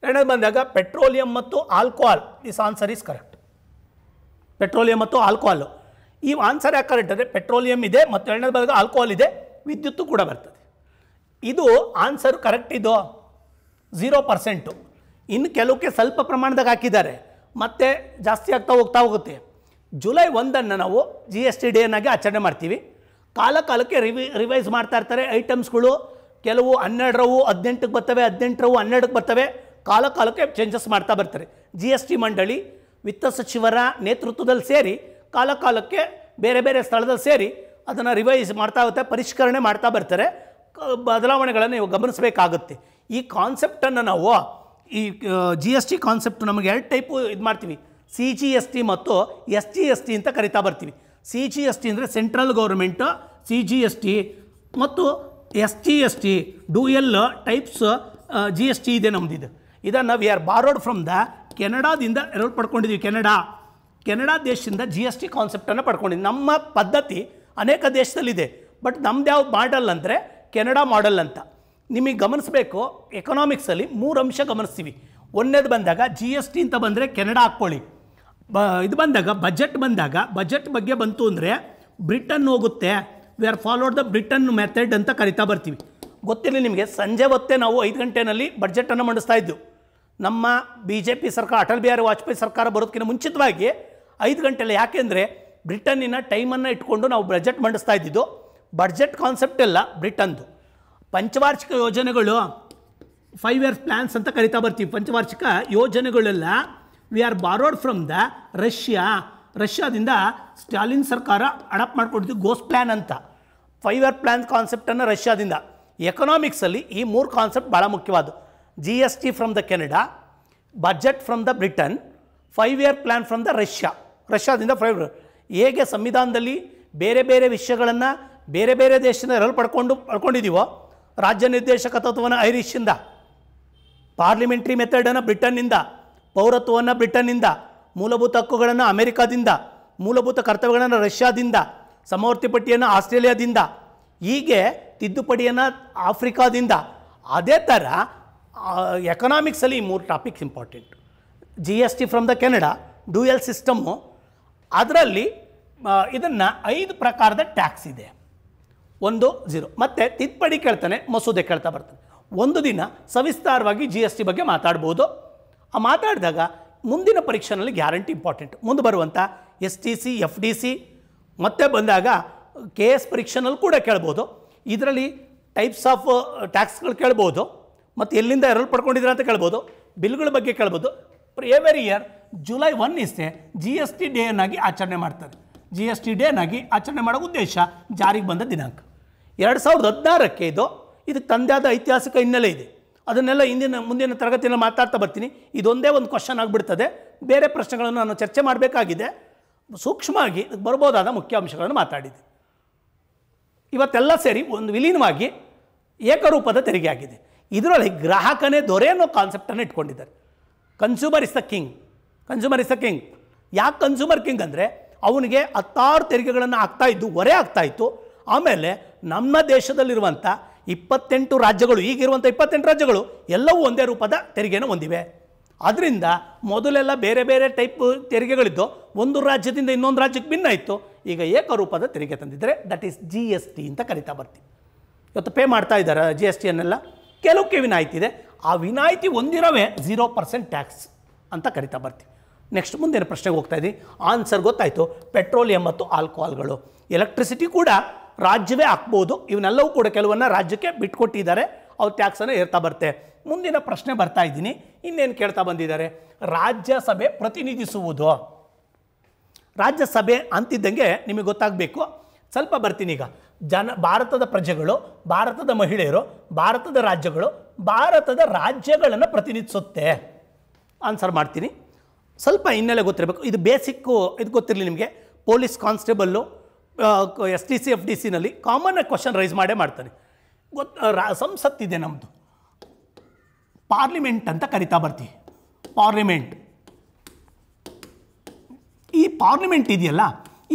ಎರಡನೇ ಬಂದಾಗ ಪೆಟ್ರೋಲಿಯಂ ಮತ್ತು alcohol this answer is correct petroleum ಮತ್ತು ಆಲ್ಕೋಹಾಲು ಈ ಆನ್ಸರ್ ಯಾಕೆ ಕರೆಕ್ಟ್ ಅಂದರೆ ಪೆಟ್ರೋಲಿಯಂ ಇದೆ ಮತ್ತು ಎರಡನೇ ಬಂದಾಗ ಆಲ್ಕೋಹಾಲ್ ಇದೆ ವಿದ್ಯುತ್ತು ಕೂಡ ಬರ್ತದೆ ಇದು ಆನ್ಸರ್ ಕರೆಕ್ಟ್ ಇದು ಝೀರೋ ಪರ್ಸೆಂಟು ಇನ್ನು ಕೆಲವಕ್ಕೆ ಸ್ವಲ್ಪ ಪ್ರಮಾಣದಾಗ ಹಾಕಿದ್ದಾರೆ ಮತ್ತೆ ಜಾಸ್ತಿ ಆಗ್ತಾ ಹೋಗ್ತಾ ಹೋಗುತ್ತೆ ಜುಲೈ ಒಂದನ್ನು ನಾವು ಜಿ ಎಸ್ ಟಿ ಡೇನಾಗಿ ಆಚರಣೆ ಮಾಡ್ತೀವಿ ಕಾಲ ಕಾಲಕ್ಕೆ ರಿವಿ ರಿವೈಸ್ ಮಾಡ್ತಾ ಇರ್ತಾರೆ ಐಟಮ್ಸ್ಗಳು ಕೆಲವು ಹನ್ನೆರಡರವು ಹದಿನೆಂಟಕ್ಕೆ ಬರ್ತವೆ ಹದಿನೆಂಟರವು ಹನ್ನೆರಡಕ್ಕೆ ಬರ್ತವೆ ಕಾಲ ಕಾಲಕ್ಕೆ ಚೇಂಜಸ್ ಮಾಡ್ತಾ ಬರ್ತಾರೆ ಜಿ ಎಸ್ ಟಿ ಮಂಡಳಿ ವಿತ್ತ ಸಚಿವರ ನೇತೃತ್ವದಲ್ಲಿ ಸೇರಿ ಕಾಲಕಾಲಕ್ಕೆ ಬೇರೆ ಬೇರೆ ಸ್ಥಳದಲ್ಲಿ ಸೇರಿ ಅದನ್ನು ರಿವೈಸ್ ಮಾಡ್ತಾ ಹೋಗುತ್ತೆ ಪರಿಷ್ಕರಣೆ ಮಾಡ್ತಾ ಬರ್ತಾರೆ ಬದಲಾವಣೆಗಳನ್ನು ನೀವು ಗಮನಿಸಬೇಕಾಗುತ್ತೆ ಈ ಕಾನ್ಸೆಪ್ಟನ್ನು ನಾವು ಈ ಜಿ ಎಸ್ ಟಿ ಕಾನ್ಸೆಪ್ಟ್ ನಮಗೆ ಎರಡು ಟೈಪು ಇದು ಮಾಡ್ತೀವಿ ಸಿ ಜಿ ಎಸ್ ಟಿ ಮತ್ತು ಎಸ್ ಜಿ ಎಸ್ ಟಿ ಅಂತ ಕರಿತಾ ಬರ್ತೀವಿ ಸಿ ಜಿ ಎಸ್ ಟಿ ಅಂದರೆ central government C G S T ಮತ್ತು S G S T L types G S T ಇದೆ ಇದು ಇದನ್ನು we are borrowed from the ಕೆನಡಾದಿಂದ ಎರಡು ಪಡ್ಕೊಂಡಿದ್ದೀವಿ ಕೆನಡಾ ಕೆನಡಾ ದೇಶದಿಂದ ಜಿ ಎಸ್ ಟಿ ಕಾನ್ಸೆಪ್ಟನ್ನು ಪಡ್ಕೊಂಡಿದ್ದೀವಿ ನಮ್ಮ ಪದ್ಧತಿ ಅನೇಕ ದೇಶದಲ್ಲಿದೆ ಬಟ್ ನಮ್ದು ಯಾವ ಮಾಡೆಲ್ ಅಂದರೆ ಕೆನಡಾ ಮಾಡೆಲ್ ಅಂತ ನಿಮಗೆ ಗಮನಿಸಬೇಕು ಎಕನಾಮಿಕ್ಸಲ್ಲಿ ಮೂರು ಅಂಶ ಗಮನಿಸ್ತೀವಿ ಒಂದೇದು ಬಂದಾಗ ಜಿ ಎಸ್ ಟಿ ಅಂತ ಬಂದರೆ ಕೆನಡಾ ಹಾಕ್ಕೊಳ್ಳಿ ಬ ಇದು ಬಂದಾಗ ಬಜೆಟ್ ಬಂದಾಗ ಬಜೆಟ್ ಬಗ್ಗೆ ಬಂತು ಅಂದರೆ ಬ್ರಿಟನ್ ಹೋಗುತ್ತೆ we are followed the Britain method ಅಂತ ಕರಿತಾ ಬರ್ತೀವಿ ಗೊತ್ತಿರಲಿ ನಿಮಗೆ ಸಂಜೆ ಹೊತ್ತೇ ನಾವು ಐದು ಗಂಟೆನಲ್ಲಿ ಬಜೆಟನ್ನು ಮಂಡಿಸ್ತಾ ಇದ್ದು ನಮ್ಮ ಬಿ ಜೆ ಪಿ ಸರ್ಕಾರ ಅಟಲ್ ಬಿಹಾರಿ ವಾಜಪೇಯಿ ಸರ್ಕಾರ ಬರೋದಕ್ಕಿಂತ ಮುಂಚಿತವಾಗಿ ಐದು ಗಂಟೆಯಲ್ಲಿ ಯಾಕೆಂದರೆ ಬ್ರಿಟನ್ನಿನ ಟೈಮನ್ನು ಇಟ್ಕೊಂಡು ನಾವು ಬಜೆಟ್ ಮಂಡಿಸ್ತಾ ಇದ್ದಿದ್ದು ಬಜೆಟ್ ಕಾನ್ಸೆಪ್ಟ್ ಅಲ್ಲ ಬ್ರಿಟನ್ದು ಪಂಚವಾರ್ಷಿಕ ಯೋಜನೆಗಳು ಫೈವ್ ಇಯರ್ಸ್ ಪ್ಲ್ಯಾನ್ಸ್ ಅಂತ ಕರಿತಾ ಬರ್ತೀವಿ ಪಂಚವಾರ್ಷಿಕ ಯೋಜನೆಗಳೆಲ್ಲ we are borrowed from the Russia ರಷ್ಯಾದಿಂದ ಸ್ಟಾಲಿನ್ ಸರ್ಕಾರ ಅಡಾಪ್ಟ್ ಮಾಡ್ಕೊಂಡಿದ್ದು ಗೋಸ್ ಪ್ಲ್ಯಾನ್ ಅಂತ ಫೈವ್ ಇಯರ್ ಪ್ಲ್ಯಾನ್ ಕಾನ್ಸೆಪ್ಟನ್ನು ರಷ್ಯಾದಿಂದ ಎಕನಾಮಿಕ್ಸಲ್ಲಿ ಈ ಮೂರು ಕಾನ್ಸೆಪ್ಟ್ ಭಾಳ ಮುಖ್ಯವಾದ G S T from the Canada budget from the Britain five year plan from the Russia ರಷ್ಯಾದಿಂದ ಫೈವ್ ಹೇಗೆ ಸಂವಿಧಾನದಲ್ಲಿ ಬೇರೆ ಬೇರೆ ವಿಷಯಗಳನ್ನು ಬೇರೆ ಬೇರೆ ದೇಶದಿಂದ ಎರಲ್ ಪಡ್ಕೊಂಡು ಪಡ್ಕೊಂಡಿದ್ದೀವೋ ರಾಜ್ಯ ನಿರ್ದೇಶಕ ತತ್ವವನ್ನು ಐರಿಷಿಂದ ಪಾರ್ಲಿಮೆಂಟ್ರಿ ಮೆಥಡನ್ನು ಬ್ರಿಟನ್ನಿಂದ ಪೌರತ್ವವನ್ನು ಬ್ರಿಟನ್ನಿಂದ ಮೂಲಭೂತ ಹಕ್ಕುಗಳನ್ನು ಅಮೆರಿಕಾದಿಂದ ಮೂಲಭೂತ ಕರ್ತವ್ಯಗಳನ್ನು ರಷ್ಯಾದಿಂದ ಸಮವರ್ತಿ ಪಟ್ಟಿಯನ್ನು ಆಸ್ಟ್ರೇಲಿಯಾದಿಂದ ಹೀಗೆ ತಿದ್ದುಪಡಿಯನ್ನು ಆಫ್ರಿಕಾದಿಂದ ಅದೇ ಥರ ಎಕನಾಮಿಕ್ಸಲ್ಲಿ ಈ ಮೂರು topics important G S T from the Canada dual system ಅದರಲ್ಲಿ ಇದನ್ನು ಐದು ಪ್ರಕಾರದ ಟ್ಯಾಕ್ಸ್ ಇದೆ ಒಂದು ಝೀರೋ ಮತ್ತು ತಿದ್ದುಪಡಿ ಕೇಳ್ತಾನೆ ಮಸೂದೆ ಕೇಳ್ತಾ ಬರ್ತಾನೆ ಒಂದು ದಿನ ಸವಿಸ್ತಾರವಾಗಿ ಜಿ ಎಸ್ ಟಿ ಬಗ್ಗೆ ಮಾತಾಡ್ಬೋದು ಆ ಮಾತಾಡಿದಾಗ ಮುಂದಿನ ಪರೀಕ್ಷೆನಲ್ಲಿ ಗ್ಯಾರಂಟಿ ಇಂಪಾರ್ಟೆಂಟ್ ಮುಂದೆ ಬರುವಂಥ S T C F D C ಮತ್ತೆ ಬಂದಾಗ ಕೆ ಎಸ್ ಪರೀಕ್ಷೆನಲ್ಲಿ ಕೂಡ ಕೇಳ್ಬೋದು ಇದರಲ್ಲಿ ಟೈಪ್ಸ್ ಆಫ್ ಟ್ಯಾಕ್ಸ್ಗಳು ಕೇಳ್ಬೋದು ಮತ್ತು ಎಲ್ಲಿಂದ ಎರಲ್ ಪಡ್ಕೊಂಡಿದ್ದೀರಾ ಅಂತ ಕೇಳ್ಬೋದು ಬಿಲ್ಗಳ ಬಗ್ಗೆ ಕೇಳ್ಬೋದು ಎವರಿ ಇಯರ್ ಜುಲೈ ಒನ್ ಇಸ್ತೆ ಜಿ ಎಸ್ ಟಿ ಡೇನಾಗಿ ಆಚರಣೆ ಮಾಡ್ತಾರೆ ಜಿ ಎಸ್ ಟಿ ಡೇನಾಗಿ ಆಚರಣೆ ಮಾಡೋ ಉದ್ದೇಶ ಜಾರಿಗೆ ಬಂದ ದಿನಾಂಕ ಎರಡು ಸಾವಿರದ ಹದಿನಾರಕ್ಕೆ ಇದು ಇದಕ್ಕೆ ತಂದೆಯಾದ ಐತಿಹಾಸಿಕ ಹಿನ್ನೆಲೆ ಇದೆ ಅದನ್ನೆಲ್ಲ ಇಂದಿನ ಮುಂದಿನ ತರಗತಿಯನ್ನು ಮಾತಾಡ್ತಾ ಬರ್ತೀನಿ ಇದೊಂದೇ ಒಂದು ಕ್ವಶನ್ ಆಗಿಬಿಡ್ತದೆ ಬೇರೆ ಪ್ರಶ್ನೆಗಳನ್ನು ನಾನು ಚರ್ಚೆ ಮಾಡಬೇಕಾಗಿದೆ ಸೂಕ್ಷ್ಮವಾಗಿ ಬರ್ಬೋದಾದ ಮುಖ್ಯ ಅಂಶಗಳನ್ನು ಮಾತಾಡಿದೆ ಇವತ್ತೆಲ್ಲ ಸೇರಿ ಒಂದು ವಿಲೀನವಾಗಿ ಏಕರೂಪದ ತೆರಿಗೆ ಆಗಿದೆ ಇದರಲ್ಲಿ ಗ್ರಾಹಕನೇ ದೊರೆ ಅನ್ನೋ ಕಾನ್ಸೆಪ್ಟನ್ನು ಇಟ್ಕೊಂಡಿದ್ದಾರೆ consumer is the king consumer is the king ಯಾಕೆ ಕನ್ಸ್ಯೂಮರ್ ಕಿಂಗ್ ಅಂದರೆ ಅವನಿಗೆ ಹತ್ತಾರು ತೆರಿಗೆಗಳನ್ನು ಆಗ್ತಾ ಇದ್ದು ಹೊರೆ ಆಗ್ತಾ ಇತ್ತು ಆಮೇಲೆ ನಮ್ಮ ದೇಶದಲ್ಲಿರುವಂಥ ಇಪ್ಪತ್ತೆಂಟು ರಾಜ್ಯಗಳು ಈಗಿರುವಂಥ ಇಪ್ಪತ್ತೆಂಟು ರಾಜ್ಯಗಳು ಎಲ್ಲವೂ ಒಂದೇ ರೂಪದ ತೆರಿಗೆಯನ್ನು ಹೊಂದಿವೆ ಅದರಿಂದ ಮೊದಲೆಲ್ಲ ಬೇರೆ ಬೇರೆ ಟೈಪ್ ತೆರಿಗೆಗಳಿದ್ದು ಒಂದು ರಾಜ್ಯದಿಂದ ಇನ್ನೊಂದು ರಾಜ್ಯಕ್ಕೆ ಭಿನ್ನ ಇತ್ತು ಈಗ ಏಕರೂಪದ ತೆರಿಗೆ ತಂದಿದ್ದರೆ that is G S T ಅಂತ ಕರಿತಾ ಬರ್ತೀವಿ ಇವತ್ತು ಪೇ ಮಾಡ್ತಾ ಇದ್ದಾರೆ ಜಿ ಎಸ್ ಟಿಯನ್ನೆಲ್ಲ ಕೆಲವು ಕೆವಿನ ಆಯ್ತಿದೆ ಆ ವಿನಾಯಿತಿ ಹೊಂದಿರೋವೇ ಝೀರೋ ಪರ್ಸೆಂಟ್ ಟ್ಯಾಕ್ಸ್ ಅಂತ ಕರಿತಾ ಬರ್ತೀವಿ ನೆಕ್ಸ್ಟ್ ಮುಂದಿನ ಪ್ರಶ್ನೆಗೆ ಹೋಗ್ತಾ ಇದ್ದೀವಿ ಆನ್ಸರ್ ಗೊತ್ತಾಯಿತು ಪೆಟ್ರೋಲಿಯಂ ಮತ್ತು ಆಲ್ಕೋಹಾಲ್ಗಳು ಎಲೆಕ್ಟ್ರಿಸಿಟಿ ಕೂಡ ರಾಜ್ಯವೇ ಹಾಕ್ಬೋದು ಇವನ್ನೆಲ್ಲವೂ ಕೂಡ ಕೆಲವನ್ನು ರಾಜ್ಯಕ್ಕೆ ಬಿಟ್ಕೊಟ್ಟಿದ್ದಾರೆ ಅವ್ರು ಟ್ಯಾಕ್ಸನ್ನು ಏರ್ತಾ ಬರುತ್ತೆ ಮುಂದಿನ ಪ್ರಶ್ನೆ ಬರ್ತಾ ಇದ್ದೀನಿ ಇನ್ನೇನು ಕೇಳ್ತಾ ಬಂದಿದ್ದಾರೆ ರಾಜ್ಯಸಭೆ ಪ್ರತಿನಿಧಿಸುವುದು ರಾಜ್ಯಸಭೆ ಅಂತಿದ್ದಂಗೆ ನಿಮಗೆ ಗೊತ್ತಾಗಬೇಕು ಸ್ವಲ್ಪ ಬರ್ತೀನಿ ಈಗ ಜನ ಭಾರತದ ಪ್ರಜೆಗಳು ಭಾರತದ ಮಹಿಳೆಯರು ಭಾರತದ ರಾಜ್ಯಗಳು ಭಾರತದ ರಾಜ್ಯಗಳನ್ನು ಪ್ರತಿನಿಧಿಸುತ್ತೆ ಆನ್ಸರ್ ಮಾಡ್ತೀನಿ ಸ್ವಲ್ಪ ಹಿನ್ನೆಲೆ ಗೊತ್ತಿರಬೇಕು ಇದು ಬೇಸಿಕ್ಕು ಇದು ಗೊತ್ತಿರಲಿ ನಿಮಗೆ police constable S T C F D ಸಿನಲ್ಲಿ ಕಾಮನ್ ಆಗಿ ಕ್ವಶನ್ ರೈಸ್ ಮಾಡೇ ಮಾಡ್ತಾರೆ ಗೊತ್ತ ಸಂಸತ್ತಿದೆ ನಮ್ಮದು ಪಾರ್ಲಿಮೆಂಟ್ ಅಂತ ಕರಿತಾ ಬರ್ತೀವಿ ಪಾರ್ಲಿಮೆಂಟ್ ಈ ಪಾರ್ಲಿಮೆಂಟ್ ಇದೆಯಲ್ಲ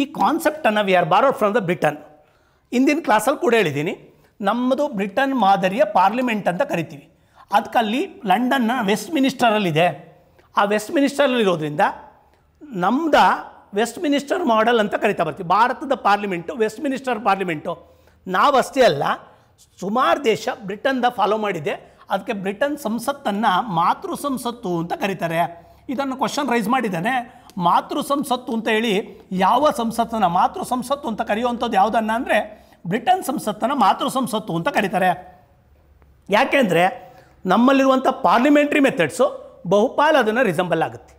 ಈ ಕಾನ್ಸೆಪ್ಟನ್ನು we are borrowed from the Britain ಇಂದಿನ ಕ್ಲಾಸಲ್ಲಿ ಕೂಡ ಹೇಳಿದ್ದೀನಿ ನಮ್ಮದು ಬ್ರಿಟನ್ ಮಾದರಿಯ ಪಾರ್ಲಿಮೆಂಟ್ ಅಂತ ಕರಿತೀವಿ ಅದಕ್ಕಲ್ಲಿ ಲಂಡನ್ನ ವೆಸ್ಟ್ ಮಿನಿಸ್ಟರಲ್ಲಿದೆ ಆ ವೆಸ್ಟ್ ಮಿನಿಸ್ಟರಲ್ಲಿರೋದ್ರಿಂದ ನಮ್ಮದ ವೆಸ್ಟ್ ಮಿನಿಸ್ಟರ್ ಮಾಡೆಲ್ ಅಂತ ಕರಿತಾ ಬರ್ತೀವಿ ಭಾರತದ ಪಾರ್ಲಿಮೆಂಟು ವೆಸ್ಟ್ ಮಿನಿಸ್ಟರ್ ಪಾರ್ಲಿಮೆಂಟು ನಾವಷ್ಟೇ ಅಲ್ಲ ಸುಮಾರು ದೇಶ ಬ್ರಿಟನ್ದ ಫಾಲೋ ಮಾಡಿದೆ ಅದಕ್ಕೆ ಬ್ರಿಟನ್ ಸಂಸತ್ತನ್ನು ಮಾತೃ ಸಂಸತ್ತು ಅಂತ ಕರೀತಾರೆ ಇದನ್ನು ಕ್ವಶನ್ ರೈಸ್ ಮಾಡಿದ್ದಾನೆ ಮಾತೃ ಸಂಸತ್ತು ಅಂತ ಹೇಳಿ ಯಾವ ಸಂಸತ್ತನ್ನು ಮಾತೃ ಸಂಸತ್ತು ಅಂತ ಕರೆಯುವಂಥದ್ದು ಯಾವುದನ್ನು ಅಂದರೆ ಬ್ರಿಟನ್ ಸಂಸತ್ತನ್ನು ಮಾತೃ ಸಂಸತ್ತು ಅಂತ ಕರೀತಾರೆ ಯಾಕೆಂದರೆ ನಮ್ಮಲ್ಲಿರುವಂಥ ಪಾರ್ಲಿಮೆಂಟ್ರಿ ಮೆಥಡ್ಸು ಬಹುಪಾಲು ಅದನ್ನು ರಿಸಂಬಲ್ ಆಗುತ್ತೆ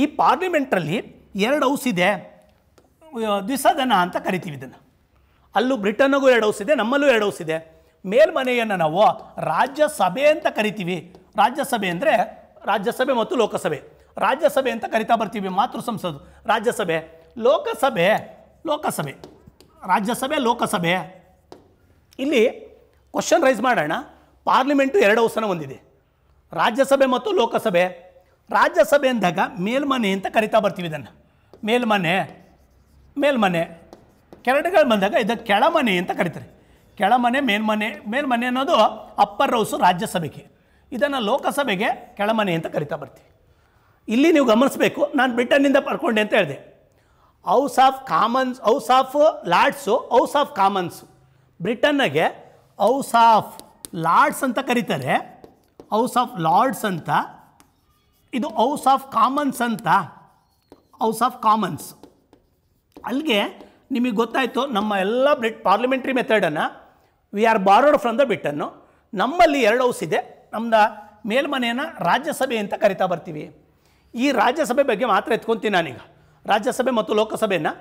ಈ ಪಾರ್ಲಿಮೆಂಟ್ರಲ್ಲಿ ಎರಡು ಹೌಸ್ ಇದೆ ದ್ವಿಸದನ ಅಂತ ಕರಿತೀವಿ ಇದನ್ನು ಅಲ್ಲೂ ಬ್ರಿಟನ್ಗೂ ಎರಡು ಹೌಸ್ ಇದೆ ನಮ್ಮಲ್ಲೂ ಎರಡು ಹೌಸ್ ಇದೆ ಮೇಲ್ಮನೆಯನ್ನು ನಾವು ರಾಜ್ಯಸಭೆ ಅಂತ ಕರಿತೀವಿ ರಾಜ್ಯಸಭೆ ಅಂದರೆ ರಾಜ್ಯಸಭೆ ಮತ್ತು ಲೋಕಸಭೆ ರಾಜ್ಯಸಭೆ ಅಂತ ಕರಿತಾ ಬರ್ತೀವಿ ಮಾತೃ ಸಂಸದ್ ರಾಜ್ಯಸಭೆ ಲೋಕಸಭೆ ಲೋಕಸಭೆ ರಾಜ್ಯಸಭೆ ಲೋಕಸಭೆ ಇಲ್ಲಿ ಕ್ವಶನ್ ರೈಸ್ ಮಾಡೋಣ ಪಾರ್ಲಿಮೆಂಟು ಎರಡು ಹೌಸನ ಹೊಂದಿದೆ ರಾಜ್ಯಸಭೆ ಮತ್ತು ಲೋಕಸಭೆ ರಾಜ್ಯಸಭೆ ಅಂದಾಗ ಮೇಲ್ಮನೆ ಅಂತ ಕರಿತಾ ಬರ್ತೀವಿ ಇದನ್ನು ಮೇಲ್ಮನೆ ಮೇಲ್ಮನೆ ಕೆರಡುಗಳು ಬಂದಾಗ ಇದಕ್ಕೆ ಕೆಳಮನೆ ಅಂತ ಕರೀತಾರೆ ಕೆಳಮನೆ ಮೇಲ್ಮನೆ ಮೇಲ್ಮನೆ ಅನ್ನೋದು ಅಪ್ಪರ್ ಹೌಸು ರಾಜ್ಯಸಭೆಗೆ ಇದನ್ನು ಲೋಕಸಭೆಗೆ ಕೆಳಮನೆ ಅಂತ ಕರಿತಾ ಬರ್ತೀವಿ ಇಲ್ಲಿ ನೀವು ಗಮನಿಸಬೇಕು ನಾನು ಬ್ರಿಟನ್ನಿಂದ ಪಡ್ಕೊಂಡೆ ಅಂತ ಹೇಳಿದೆ house of commons house of lords house of commons ಬ್ರಿಟನ್ನಾಗೆ ಔಸ್ ಆಫ್ ಲಾರ್ಡ್ಸ್ ಅಂತ ಕರೀತಾರೆ ಔಸ್ ಆಫ್ ಲಾರ್ಡ್ಸ್ ಅಂತ ಇದು ಔಸ್ ಆಫ್ ಕಾಮನ್ಸ್ ಅಂತ ಔಸ್ ಆಫ್ ಕಾಮನ್ಸ್ ಅಲ್ಲಿಗೆ ನಿಮಗೆ ಗೊತ್ತಾಯಿತು ನಮ್ಮ ಎಲ್ಲ ಬ್ರಿಟ್ ಪಾರ್ಲಿಮೆಂಟ್ರಿ ಮೆಥಡನ್ನು we are borrowed from the Britain ನಮ್ಮಲ್ಲಿ ಎರಡು ಹೌಸ್ ಇದೆ ನಮ್ಮದ ಮೇಲ್ಮನೆಯನ್ನು ರಾಜ್ಯಸಭೆ ಅಂತ ಕರಿತಾ ಬರ್ತೀವಿ ಈ ರಾಜ್ಯಸಭೆ ಬಗ್ಗೆ ಮಾತ್ರ ಎತ್ಕೊತೀನಿ ನಾನೀಗ ರಾಜ್ಯಸಭೆ ಮತ್ತು ಲೋಕಸಭೆಯನ್ನು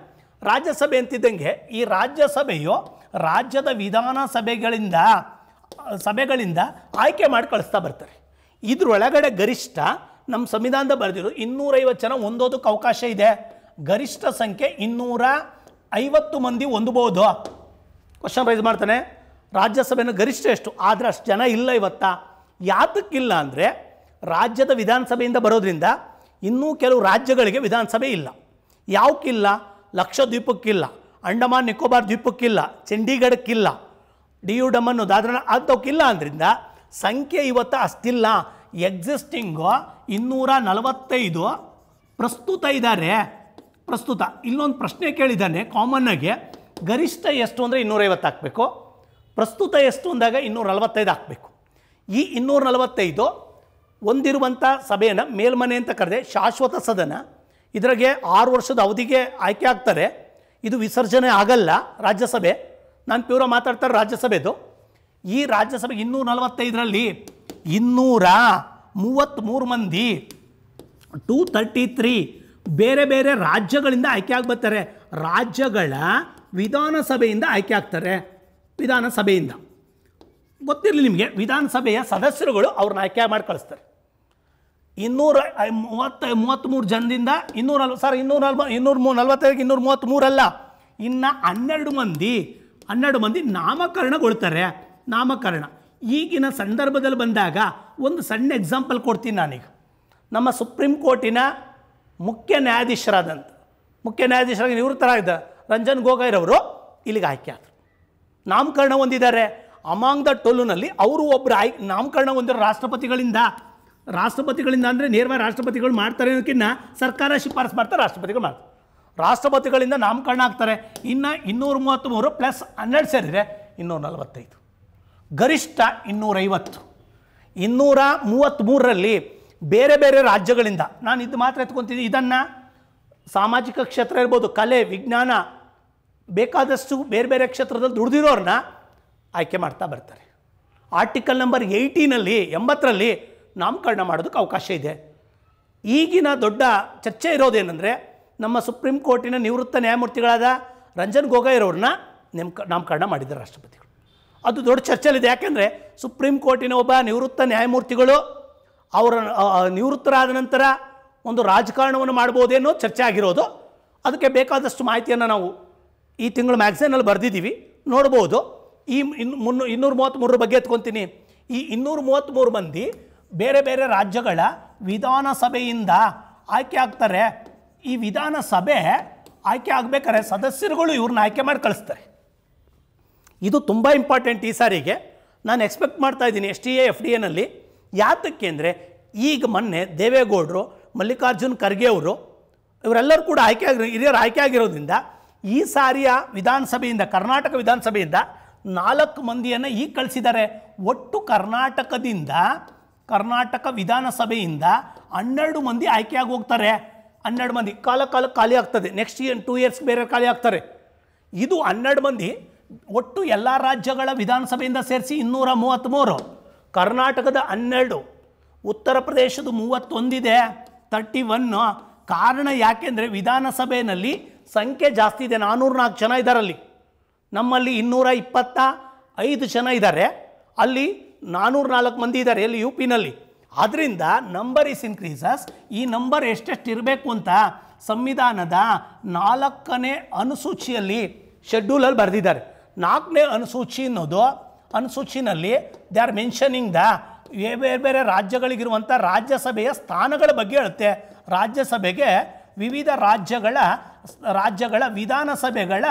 ರಾಜ್ಯಸಭೆ ಅಂತಿದ್ದಂಗೆ ಈ ರಾಜ್ಯಸಭೆಯು ರಾಜ್ಯದ ವಿಧಾನಸಭೆಗಳಿಂದ ಸಭೆಗಳಿಂದ ಆಯ್ಕೆ ಮಾಡಿ ಕಳಿಸ್ತಾ ಬರ್ತಾರೆ ಇದರೊಳಗಡೆ ಗರಿಷ್ಠ ನಮ್ಮ ಸಂವಿಧಾನದ ಬರೆದಿರೋ ಇನ್ನೂರೈವತ್ತು ಜನ ಹೊಂದೋದಕ್ಕೆ ಅವಕಾಶ ಇದೆ ಗರಿಷ್ಠ ಸಂಖ್ಯೆ ಇನ್ನೂರ ಐವತ್ತು ಮಂದಿ ಹೊಂದಬಹುದು ಕ್ವಶನ್ ರೈಸ್ ಮಾಡ್ತಾನೆ ರಾಜ್ಯಸಭೆನ ಗರಿಷ್ಠ ಎಷ್ಟು ಆದರೆ ಅಷ್ಟು ಜನ ಇಲ್ಲ ಇವತ್ತ ಯಾತಕ್ಕಿಲ್ಲ ಅಂದರೆ ರಾಜ್ಯದ ವಿಧಾನಸಭೆಯಿಂದ ಬರೋದ್ರಿಂದ ಇನ್ನೂ ಕೆಲವು ರಾಜ್ಯಗಳಿಗೆ ವಿಧಾನಸಭೆ ಇಲ್ಲ ಯಾವಕ್ಕಿಲ್ಲ ಲಕ್ಷದ್ವೀಪಕ್ಕಿಲ್ಲ ಅಂಡಮಾನ್ ನಿಕೋಬಾರ್ ದ್ವೀಪಕ್ಕಿಲ್ಲ ಚಂಡೀಗಢಕ್ಕಿಲ್ಲ ಡಿ ಯು ಡಮನ್ನು ದಾದ್ರನ ಅದಕ್ಕಿಲ್ಲ ಅಂದ್ರಿಂದ ಸಂಖ್ಯೆ ಇವತ್ತು ಅಷ್ಟಿಲ್ಲ ಎಕ್ಸಿಸ್ಟಿಂಗು ಇನ್ನೂರ ನಲವತ್ತೈದು ಪ್ರಸ್ತುತ ಇದ್ದಾರೆ ಪ್ರಸ್ತುತ ಇಲ್ಲೊಂದು ಪ್ರಶ್ನೆ ಕೇಳಿದ್ದಾನೆ ಕಾಮನ್ನಾಗಿ ಗರಿಷ್ಠ ಎಷ್ಟು ಅಂದರೆ ಇನ್ನೂರೈವತ್ತು ಹಾಕಬೇಕು ಪ್ರಸ್ತುತ ಎಷ್ಟು ಅಂದಾಗ ಇನ್ನೂರ ನಲವತ್ತೈದು ಹಾಕಬೇಕು ಈ ಇನ್ನೂರ ನಲವತ್ತೈದು ಹೊಂದಿರುವಂಥ ಸಭೆಯನ್ನು ಮೇಲ್ಮನೆ ಅಂತ ಕರೆದೆ ಶಾಶ್ವತ ಸದನ ಇದರಾಗೆ ಆರು ವರ್ಷದ ಅವಧಿಗೆ ಆಯ್ಕೆ ಆಗ್ತಾರೆ ಇದು ವಿಸರ್ಜನೆ ಆಗಲ್ಲ ರಾಜ್ಯಸಭೆ ನಾನು ಪ್ಯೂರ ಮಾತಾಡ್ತಾರೆ ರಾಜ್ಯಸಭೆದು ಈ ರಾಜ್ಯಸಭೆ ಇನ್ನೂರ ನಲವತ್ತೈದರಲ್ಲಿ ಇನ್ನೂರ ಮೂವತ್ತ್ಮೂರು ಮಂದಿ ಟೂ ತರ್ಟಿ ತ್ರೀ ಬೇರೆ ಬೇರೆ ರಾಜ್ಯಗಳಿಂದ ಆಯ್ಕೆ ಆಗ್ಬರ್ತಾರೆ ರಾಜ್ಯಗಳ ವಿಧಾನಸಭೆಯಿಂದ ಆಯ್ಕೆ ಆಗ್ತಾರೆ ವಿಧಾನಸಭೆಯಿಂದ ಗೊತ್ತಿರಲಿ ನಿಮಗೆ ವಿಧಾನಸಭೆಯ ಸದಸ್ಯರುಗಳು ಅವ್ರನ್ನ ಆಯ್ಕೆ ಮಾಡಿ ಕಳಿಸ್ತಾರೆ ಇನ್ನೂರ ಮೂವತ್ತ ಮೂರು ಜನದಿಂದ ಇನ್ನೂರ ನಲ್ವ ಸರ್ ಇನ್ನೂರ ನಲ್ವ ಇನ್ನೂರ ಮೂ ನಲ್ವತ್ತೈದು ಇನ್ನೂರ ಮೂರಲ್ಲ ಇನ್ನು ಹನ್ನೆರಡು ಮಂದಿ ಹನ್ನೆರಡು ಮಂದಿ ನಾಮಕರಣಗೊಳ್ತಾರೆ ನಾಮಕರಣ ಈಗಿನ ಸಂದರ್ಭದಲ್ಲಿ ಬಂದಾಗ ಒಂದು ಸಣ್ಣ ಎಕ್ಸಾಂಪಲ್ ಕೊಡ್ತೀನಿ ನಾನೀಗ ನಮ್ಮ ಸುಪ್ರೀಂ ಕೋರ್ಟಿನ ಮುಖ್ಯ ನ್ಯಾಯಾಧೀಶರಾದಂಥ ಮುಖ್ಯ ನ್ಯಾಯಾಧೀಶರಾಗಿ ನಿವೃತ್ತರಾಗಿದ್ದ ರಂಜನ್ ಗೋಗೊಯ್ರವರು ಇಲ್ಲಿಗೆ ಆಯ್ಕೆ ಆದರು ನಾಮಕರಣ ಹೊಂದಿದ್ದಾರೆ ಅಮಾಂಗ್ ದ ಟೊಲುನಲ್ಲಿ ಅವರು ಒಬ್ಬರು ಆಯ್ ನಾಮಕರಣ ಹೊಂದಿರೋ ರಾಷ್ಟ್ರಪತಿಗಳಿಂದ ರಾಷ್ಟ್ರಪತಿಗಳಿಂದ ಅಂದರೆ ನೇರವಾಗಿ ರಾಷ್ಟ್ರಪತಿಗಳು ಮಾಡ್ತಾರೆ ಅನ್ನೋಕ್ಕಿಂತ ಸರ್ಕಾರ ಶಿಫಾರಸು ಮಾಡ್ತಾರೆ ರಾಷ್ಟ್ರಪತಿಗಳು ಮಾಡ್ತಾರೆ ರಾಷ್ಟ್ರಪತಿಗಳಿಂದ ನಾಮಕರಣ ಆಗ್ತಾರೆ ಇನ್ನು ಇನ್ನೂರ ಮೂವತ್ತ್ಮೂರು ಪ್ಲಸ್ ಹನ್ನೆರಡು ಸೇರಿದೆ ಇನ್ನೂರ ನಲವತ್ತೈದು ಗರಿಷ್ಠ ಇನ್ನೂರೈವತ್ತು ಇನ್ನೂರ ಮೂವತ್ತ್ಮೂರರಲ್ಲಿ ಬೇರೆ ಬೇರೆ ರಾಜ್ಯಗಳಿಂದ ನಾನು ಇದು ಮಾತ್ರ ಎತ್ಕೊತೀನಿ ಇದನ್ನು ಸಾಮಾಜಿಕ ಕ್ಷೇತ್ರ ಇರ್ಬೋದು ಕಲೆ ವಿಜ್ಞಾನ ಬೇಕಾದಷ್ಟು ಬೇರೆ ಬೇರೆ ಕ್ಷೇತ್ರದಲ್ಲಿ ದುಡಿದಿರೋರನ್ನ ಆಯ್ಕೆ ಮಾಡ್ತಾ ಬರ್ತಾರೆ ಆರ್ಟಿಕಲ್ ನಂಬರ್ ಏಯ್ಟೀನಲ್ಲಿ ಎಂಬತ್ತರಲ್ಲಿ ನಾಮಕರಣ ಮಾಡೋದಕ್ಕೆ ಅವಕಾಶ ಇದೆ ಈಗಿನ ದೊಡ್ಡ ಚರ್ಚೆ ಇರೋದೇನೆಂದರೆ ನಮ್ಮ ಸುಪ್ರೀಂ ಕೋರ್ಟಿನ ನಿವೃತ್ತ ನ್ಯಾಯಮೂರ್ತಿಗಳಾದ ರಂಜನ್ ಗೊಗೊಯ್ ಅವ್ರನ್ನ ನೇಮಕ ನಾಮಕರಣ ಮಾಡಿದ್ದಾರೆ ರಾಷ್ಟ್ರಪತಿಗಳು ಅದು ದೊಡ್ಡ ಚರ್ಚೆಯಲ್ಲಿದೆ ಯಾಕೆಂದರೆ ಸುಪ್ರೀಂ ಕೋರ್ಟಿನ ಒಬ್ಬ ನಿವೃತ್ತ ನ್ಯಾಯಮೂರ್ತಿಗಳು ಅವರ ನಿವೃತ್ತರಾದ ನಂತರ ಒಂದು ರಾಜಕಾರಣವನ್ನು ಮಾಡ್ಬೋದೇನೋ ಚರ್ಚೆ ಆಗಿರೋದು ಅದಕ್ಕೆ ಬೇಕಾದಷ್ಟು ಮಾಹಿತಿಯನ್ನು ನಾವು ಈ ತಿಂಗಳು ಮ್ಯಾಗ್ಝಿನಲ್ಲಿ ಬರೆದಿದ್ದೀವಿ ನೋಡ್ಬೋದು ಈ ಇನ್ನು ಮುನ್ನೂ ಇನ್ನೂರು ಮೂವತ್ತ್ಮೂರರ ಬಗ್ಗೆ ಎತ್ಕೊತೀನಿ ಈ ಇನ್ನೂರು ಮೂವತ್ತ್ಮೂರು ಮಂದಿ ಬೇರೆ ಬೇರೆ ರಾಜ್ಯಗಳ ವಿಧಾನಸಭೆಯಿಂದ ಆಯ್ಕೆ ಆಗ್ತಾರೆ ಈ ವಿಧಾನಸಭೆ ಆಯ್ಕೆ ಆಗಬೇಕಾದ್ರೆ ಸದಸ್ಯರುಗಳು ಇವ್ರನ್ನ ಆಯ್ಕೆ ಮಾಡಿ ಕಳಿಸ್ತಾರೆ ಇದು ತುಂಬ ಇಂಪಾರ್ಟೆಂಟ್ ಈ ಸಾರಿಗೆ ನಾನು ಎಕ್ಸ್ಪೆಕ್ಟ್ ಮಾಡ್ತಾ ಇದ್ದೀನಿ S T A F D ಎನಲ್ಲಿ ಯಾತಕ್ಕೆ ಅಂದರೆ ಈಗ ಮೊನ್ನೆ ದೇವೇಗೌಡರು ಮಲ್ಲಿಕಾರ್ಜುನ್ ಖರ್ಗೆ ಅವರು ಇವರೆಲ್ಲರೂ ಕೂಡ ಆಯ್ಕೆ ಆಗಿರೋ ಹಿರಿಯರು ಆಯ್ಕೆ ಆಗಿರೋದ್ರಿಂದ ಈ ಸಾರಿಯ ವಿಧಾನಸಭೆಯಿಂದ ಕರ್ನಾಟಕ ವಿಧಾನಸಭೆಯಿಂದ ನಾಲ್ಕು ಮಂದಿಯನ್ನು ಈಗ ಕಳಿಸಿದ್ದಾರೆ ಒಟ್ಟು ಕರ್ನಾಟಕದಿಂದ ಕರ್ನಾಟಕ ವಿಧಾನಸಭೆಯಿಂದ ಹನ್ನೆರಡು ಮಂದಿ ಆಯ್ಕೆಯಾಗಿ ಹೋಗ್ತಾರೆ ಹನ್ನೆರಡು ಮಂದಿ ಕಾಲ ಕಾಲ ಖಾಲಿ ಆಗ್ತದೆ ನೆಕ್ಸ್ಟ್ ಇಯರ್ ಟೂ ಇಯರ್ಸ್ ಬೇರೆ ಖಾಲಿ ಆಗ್ತಾರೆ ಇದು ಹನ್ನೆರಡು ಮಂದಿ ಒಟ್ಟು ಎಲ್ಲ ರಾಜ್ಯಗಳ ವಿಧಾನಸಭೆಯಿಂದ ಸೇರಿಸಿ ಇನ್ನೂರ ಮೂವತ್ತ್ಮೂರು ಕರ್ನಾಟಕದ ಹನ್ನೆರಡು ಉತ್ತರ ಪ್ರದೇಶದ ಮೂವತ್ತೊಂದಿದೆ ತರ್ಟಿ ಒನ್ನು ಕಾರಣ ಯಾಕೆಂದರೆ ವಿಧಾನಸಭೆಯಲ್ಲಿ ಸಂಖ್ಯೆ ಜಾಸ್ತಿ ಇದೆ ನಾನ್ನೂರು ನಾಲ್ಕು ಜನ ಇದ್ದಾರಲ್ಲಿ ನಮ್ಮಲ್ಲಿ ಇನ್ನೂರ ಇಪ್ಪತ್ತ ಐದು ಜನ ಇದ್ದಾರೆ ಅಲ್ಲಿ ನಾನ್ನೂರು ನಾಲ್ಕು ಮಂದಿ ಇದ್ದಾರೆ ಎಲ್ಲಿ ಯು ಪಿನಲ್ಲಿ ಅದರಿಂದ ನಂಬರ್ ಇಸ್ ಇನ್ಕ್ರೀಸಸ್ ಈ ನಂಬರ್ ಎಷ್ಟೆಷ್ಟು ಇರಬೇಕು ಅಂತ ಸಂವಿಧಾನದ ನಾಲ್ಕನೇ ಅನುಸೂಚಿಯಲ್ಲಿ ಶೆಡ್ಯೂಲಲ್ಲಿ ಬರೆದಿದ್ದಾರೆ ನಾಲ್ಕನೇ ಅನುಸೂಚಿ ಅನ್ನೋದು ಅನುಸೂಚಿನಲ್ಲಿ ದೇ ಆರ್ ಮೆನ್ಷನಿಂಗ್ ದ ಬೇರೆ ಬೇರೆ ರಾಜ್ಯಗಳಿಗಿರುವಂಥ ರಾಜ್ಯಸಭೆಯ ಸ್ಥಾನಗಳ ಬಗ್ಗೆ ಹೇಳುತ್ತೆ ರಾಜ್ಯಸಭೆಗೆ ವಿವಿಧ ರಾಜ್ಯಗಳ ರಾಜ್ಯಗಳ ವಿಧಾನಸಭೆಗಳ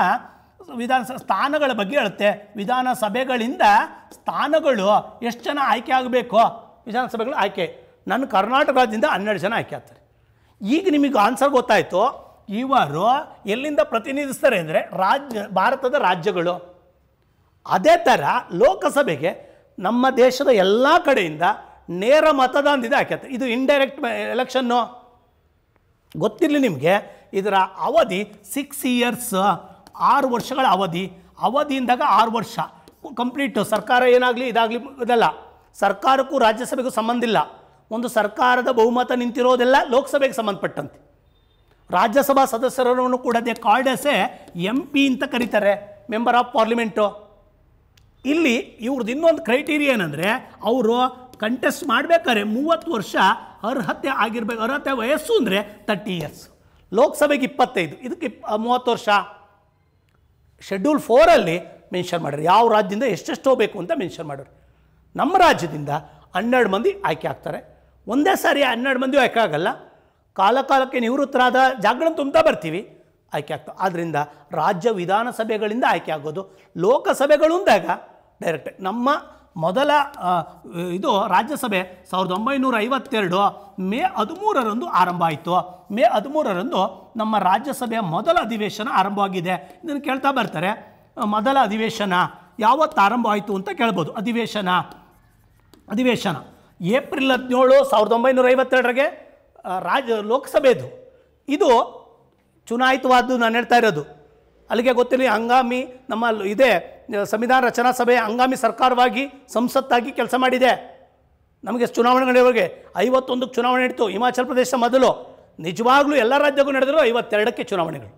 ವಿಧಾನಸಭೆ ಸ್ಥಾನಗಳ ಬಗ್ಗೆ ಹೇಳುತ್ತೆ ವಿಧಾನಸಭೆಗಳಿಂದ ಸ್ಥಾನಗಳು ಎಷ್ಟು ಜನ ಆಯ್ಕೆ ಆಗಬೇಕು ವಿಧಾನಸಭೆಗಳು ಆಯ್ಕೆ ನನ್ನ ಕರ್ನಾಟಕ ರಾಜ್ಯದಿಂದ ಹನ್ನೆರಡು ಜನ ಆಯ್ಕೆ ಆಗ್ತಾರೆ ಈಗ ನಿಮಗೆ ಆನ್ಸರ್ ಗೊತ್ತಾಯಿತು ಇವರು ಎಲ್ಲಿಂದ ಪ್ರತಿನಿಧಿಸ್ತಾರೆ ಅಂದರೆ ರಾಜ್ಯ ಭಾರತದ ರಾಜ್ಯಗಳು ಅದೇ ಥರ ಲೋಕಸಭೆಗೆ ನಮ್ಮ ದೇಶದ ಎಲ್ಲ ಕಡೆಯಿಂದ ನೇರ ಮತದಾನದಿಂದ ಆಯ್ಕೆ ಇದು ಇಂಡೈರೆಕ್ಟ್ ಎಲೆಕ್ಷನ್ನು ಗೊತ್ತಿರಲಿ ನಿಮಗೆ ಇದರ ಅವಧಿ ಸಿಕ್ಸ್ ಇಯರ್ಸ್ ಆರು ವರ್ಷಗಳ ಅವಧಿ ಅವಧಿಯಿಂದಾಗ ಆರು ವರ್ಷ ಕಂಪ್ಲೀಟು ಸರ್ಕಾರ ಏನಾಗಲಿ ಇದಾಗಲಿ ಇದೆಲ್ಲ ಸರ್ಕಾರಕ್ಕೂ ರಾಜ್ಯಸಭೆಗೂ ಸಂಬಂಧ ಇಲ್ಲ ಒಂದು ಸರ್ಕಾರದ ಬಹುಮತ ನಿಂತಿರೋದೆಲ್ಲ ಲೋಕಸಭೆಗೆ ಸಂಬಂಧಪಟ್ಟಂತೆ ರಾಜ್ಯಸಭಾ ಸದಸ್ಯರನ್ನು ಕೂಡ ಅದೇ ಕಾರ್ಡಸೆ ಎಂ ಪಿ ಅಂತ ಕರೀತಾರೆ ಮೆಂಬರ್ ಆಫ್ ಪಾರ್ಲಿಮೆಂಟು ಇಲ್ಲಿ ಇವ್ರದ್ದು ಇನ್ನೊಂದು ಕ್ರೈಟೀರಿಯಾ ಏನಂದರೆ ಅವರು ಕಂಟೆಸ್ಟ್ ಮಾಡಬೇಕಾದ್ರೆ ಮೂವತ್ತು ವರ್ಷ ಅರ್ಹತೆ ಆಗಿರ್ಬೇಕು ಅರ್ಹತೆ ವಯಸ್ಸು ಅಂದರೆ ತರ್ಟಿ ಇಯರ್ಸ್ ಲೋಕಸಭೆಗೆ ಇಪ್ಪತ್ತೈದು ಇದಕ್ಕೆ ಮೂವತ್ತು ವರ್ಷ ಶೆಡ್ಯೂಲ್ ಫೋರಲ್ಲಿ ಮೆನ್ಷನ್ ಮಾಡಿದ್ರು ಯಾವ ರಾಜ್ಯದಿಂದ ಎಷ್ಟೆಷ್ಟೋ ಬೇಕು ಅಂತ ಮೆನ್ಷನ್ ಮಾಡೋರು ನಮ್ಮ ರಾಜ್ಯದಿಂದ ಹನ್ನೆರಡು ಮಂದಿ ಆಯ್ಕೆ ಆಗ್ತಾರೆ ಒಂದೇ ಸಾರಿ ಹನ್ನೆರಡು ಮಂದಿ ಆಯ್ಕೆ ಆಗಲ್ಲ ಕಾಲಕಾಲಕ್ಕೆ ನಿವೃತ್ತರಾದ ಜಾಗಗಳನ್ನು ತುಂಬ್ತಾ ಬರ್ತೀವಿ ಆಯ್ಕೆ ಆಗ್ತವೆ ಆದ್ದರಿಂದ ರಾಜ್ಯ ವಿಧಾನಸಭೆಗಳಿಂದ ಆಯ್ಕೆ ಆಗೋದು ಲೋಕಸಭೆಗಳು ಅಂದಾಗ ಡೈರೆಕ್ಟ್ ನಮ್ಮ ಮೊದಲ ಇದು ರಾಜ್ಯಸಭೆ ಸಾವಿರದ ಒಂಬೈನೂರ ಐವತ್ತೆರಡು ಮೇ ಹದಿಮೂರರಂದು ಆರಂಭ ಆಯಿತು ಮೇ ಹದಿಮೂರರಂದು ನಮ್ಮ ರಾಜ್ಯಸಭೆಯ ಮೊದಲ ಅಧಿವೇಶನ ಆರಂಭವಾಗಿದೆ ಇದನ್ನು ಕೇಳ್ತಾ ಬರ್ತಾರೆ ಮೊದಲ ಅಧಿವೇಶನ ಯಾವತ್ತು ಆರಂಭ ಆಯಿತು ಅಂತ ಕೇಳ್ಬೋದು ಅಧಿವೇಶನ ಅಧಿವೇಶನ ಏಪ್ರಿಲ್ ಹದಿನೇಳು ಸಾವಿರದ ಒಂಬೈನೂರ ಐವತ್ತೆರಡರಿಗೆ ರಾಜ ಲೋಕಸಭೆದು ಇದು ಚುನಾಯಿತವಾದ್ದು ನಾನು ಹೇಳ್ತಾ ಇರೋದು ಅಲ್ಲಿಗೆ ಗೊತ್ತಿಲ್ಲ ಹಂಗಾಮಿ ನಮ್ಮ ಇದೆ ಸಂವಿಧಾನ ರಚನಾ ಸಭೆ ಹಂಗಾಮಿ ಸರ್ಕಾರವಾಗಿ ಸಂಸತ್ತಾಗಿ ಕೆಲಸ ಮಾಡಿದೆ ನಮಗೆ ಚುನಾವಣೆಗಳವರೆಗೆ ಐವತ್ತೊಂದಕ್ಕೆ ಚುನಾವಣೆ ನಡೀತು ಹಿಮಾಚಲ ಪ್ರದೇಶ ಮೊದಲು ನಿಜವಾಗ್ಲೂ ಎಲ್ಲ ರಾಜ್ಯಕ್ಕೂ ನಡೆದಿರೋ ಐವತ್ತೆರಡಕ್ಕೆ ಚುನಾವಣೆಗಳು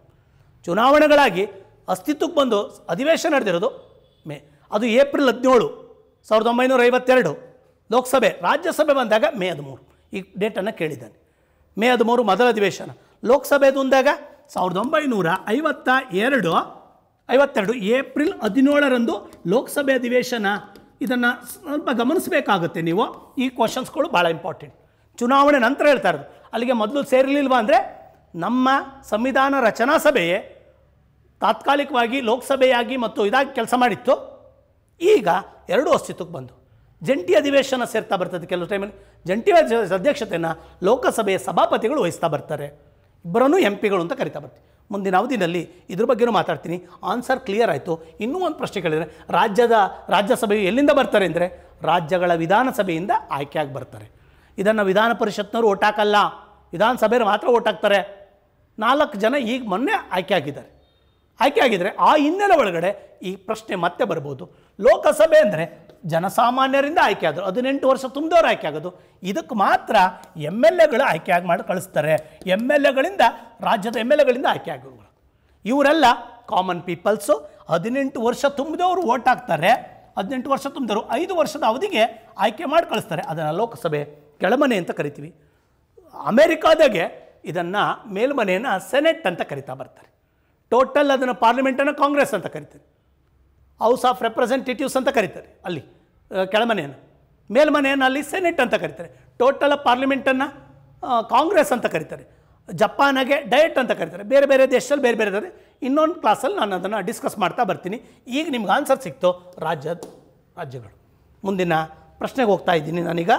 ಚುನಾವಣೆಗಳಾಗಿ ಅಸ್ತಿತ್ವಕ್ಕೆ ಬಂದು ಅಧಿವೇಶನ ನಡೆದಿರೋದು ಮೇ ಅದು ಏಪ್ರಿಲ್ ಹದಿನೇಳು ಸಾವಿರದ ಒಂಬೈನೂರ ಐವತ್ತೆರಡು ಲೋಕಸಭೆ ರಾಜ್ಯಸಭೆ ಬಂದಾಗ ಮೇ ಹದಿಮೂರು ಈ ಡೇಟನ್ನು ಕೇಳಿದ್ದಾನೆ ಮೇ ಹದಿಮೂರು ಮೊದಲ ಅಧಿವೇಶನ ಲೋಕಸಭೆದು ಬಂದಾಗ ಸಾವಿರದ ಒಂಬೈನೂರ ಐವತ್ತ ಎರಡು ಐವತ್ತೆರಡು ಏಪ್ರಿಲ್ ಹದಿನೇಳರಂದು ಲೋಕಸಭೆ ಅಧಿವೇಶನ ಇದನ್ನು ಸ್ವಲ್ಪ ಗಮನಿಸಬೇಕಾಗುತ್ತೆ ನೀವು ಈ ಕ್ವಶನ್ಸ್ಗಳು ಭಾಳ ಇಂಪಾರ್ಟೆಂಟ್ ಚುನಾವಣೆ ನಂತರ ಹೇಳ್ತಾ ಇರೋದು ಅಲ್ಲಿಗೆ ಮೊದಲು ಸೇರಲಿಲ್ವಾ ಅಂದರೆ ನಮ್ಮ ಸಂವಿಧಾನ ರಚನಾ ಸಭೆಯೇ ತಾತ್ಕಾಲಿಕವಾಗಿ ಲೋಕಸಭೆಯಾಗಿ ಮತ್ತು ಇದಾಗಿ ಕೆಲಸ ಮಾಡಿತ್ತು ಈಗ ಎರಡು ಅಸ್ತಿತ್ವಕ್ಕೆ ಬಂದು ಜಂಟಿ ಅಧಿವೇಶನ ಸೇರ್ತಾ ಬರ್ತದೆ ಕೆಲವು ಟೈಮಲ್ಲಿ ಜಂಟಿ ಅಧ್ಯಕ್ಷತೆಯನ್ನು ಲೋಕಸಭೆಯ ಸಭಾಪತಿಗಳು ವಹಿಸ್ತಾ ಬರ್ತಾರೆ ಇಬ್ಬರನ್ನೂ ಎಂ ಪಿಗಳು ಅಂತ ಕರಿತಾ ಬರ್ತೀವಿ ಮುಂದಿನ ಅವಧಿನಲ್ಲಿ ಇದ್ರ ಬಗ್ಗೆಯೂ ಮಾತಾಡ್ತೀನಿ ಆನ್ಸರ್ ಕ್ಲಿಯರ್ ಆಯಿತು ಇನ್ನೂ ಒಂದು ಪ್ರಶ್ನೆ ಕೇಳಿದರೆ ರಾಜ್ಯದ ರಾಜ್ಯಸಭೆಯು ಎಲ್ಲಿಂದ ಬರ್ತಾರೆ ಅಂದರೆ ರಾಜ್ಯಗಳ ವಿಧಾನಸಭೆಯಿಂದ ಆಯ್ಕೆಯಾಗಿ ಬರ್ತಾರೆ ಇದನ್ನು ವಿಧಾನ ಪರಿಷತ್ನವರು ಹಾಕಲ್ಲ ವಿಧಾನಸಭೆಯವರು ಮಾತ್ರ ಓಟಾಕ್ತಾರೆ ನಾಲ್ಕು ಜನ ಈಗ ಮೊನ್ನೆ ಆಯ್ಕೆ ಆಗಿದ್ದಾರೆ ಆಯ್ಕೆ ಆಗಿದರೆ ಆ ಹಿನ್ನೆಲೆ ಒಳಗಡೆ ಈ ಪ್ರಶ್ನೆ ಮತ್ತೆ ಬರ್ಬೋದು ಲೋಕಸಭೆ ಅಂದರೆ ಜನಸಾಮಾನ್ಯರಿಂದ ಆಯ್ಕೆ ಆದರು ಹದಿನೆಂಟು ವರ್ಷ ತುಂಬಿದವರು ಆಯ್ಕೆ ಆಗೋದು ಇದಕ್ಕೆ ಮಾತ್ರ ಎಮ್ ಎಲ್ ಎಗಳು ಆಯ್ಕೆ ಆಗಿ ಮಾಡಿ ಕಳಿಸ್ತಾರೆ ಎಮ್ ಎಲ್ ಎಗಳಿಂದ ರಾಜ್ಯದ ಎಮ್ ಎಲ್ ಎಗಳಿಂದ ಆಯ್ಕೆ ಆಗೋಗಳು ಇವರೆಲ್ಲ ಕಾಮನ್ ಪೀಪಲ್ಸು ಹದಿನೆಂಟು ವರ್ಷ ತುಂಬಿದವರು ಓಟ್ ಹಾಕ್ತಾರೆ ಹದಿನೆಂಟು ವರ್ಷ ತುಂಬಿದವರು ಐದು ವರ್ಷದ ಅವಧಿಗೆ ಆಯ್ಕೆ ಮಾಡಿ ಕಳಿಸ್ತಾರೆ ಅದನ್ನು ಲೋಕಸಭೆ ಕೆಳಮನೆ ಅಂತ ಕರಿತೀವಿ ಅಮೇರಿಕಾದಾಗೆ ಇದನ್ನು ಮೇಲ್ಮನೆಯನ್ನು ಸೆನೆಟ್ ಅಂತ ಕರಿತಾ ಬರ್ತಾರೆ ಟೋಟಲ್ ಅದನ್ನು ಪಾರ್ಲಿಮೆಂಟನ್ನು ಕಾಂಗ್ರೆಸ್ ಅಂತ ಕರಿತೀವಿ ಹೌಸ್ ಆಫ್ ರೆಪ್ರೆಸೆಂಟೇಟಿವ್ಸ್ ಅಂತ ಕರೀತಾರೆ ಅಲ್ಲಿ ಕೆಳಮನೆಯನ್ನು ಮೇಲ್ಮನೆಯನ್ನು ಅಲ್ಲಿ ಸೆನೆಟ್ ಅಂತ ಕರೀತಾರೆ ಟೋಟಲ್ ಪಾರ್ಲಿಮೆಂಟನ್ನು ಕಾಂಗ್ರೆಸ್ ಅಂತ ಕರೀತಾರೆ ಜಪಾನಾಗೆ ಡಯಟ್ ಅಂತ ಕರೀತಾರೆ ಬೇರೆ ಬೇರೆ ದೇಶದಲ್ಲಿ ಬೇರೆ ಬೇರೆ ಇದ್ದಾರೆ ಇನ್ನೊಂದು ಕ್ಲಾಸಲ್ಲಿ ನಾನು ಅದನ್ನು ಡಿಸ್ಕಸ್ ಮಾಡ್ತಾ ಬರ್ತೀನಿ ಈಗ ನಿಮ್ಗೆ ಆನ್ಸರ್ ಸಿಕ್ತು ರಾಜ್ಯ ರಾಜ್ಯಗಳು ಮುಂದಿನ ಪ್ರಶ್ನೆಗೆ ಹೋಗ್ತಾ ಇದ್ದೀನಿ ನಾನೀಗ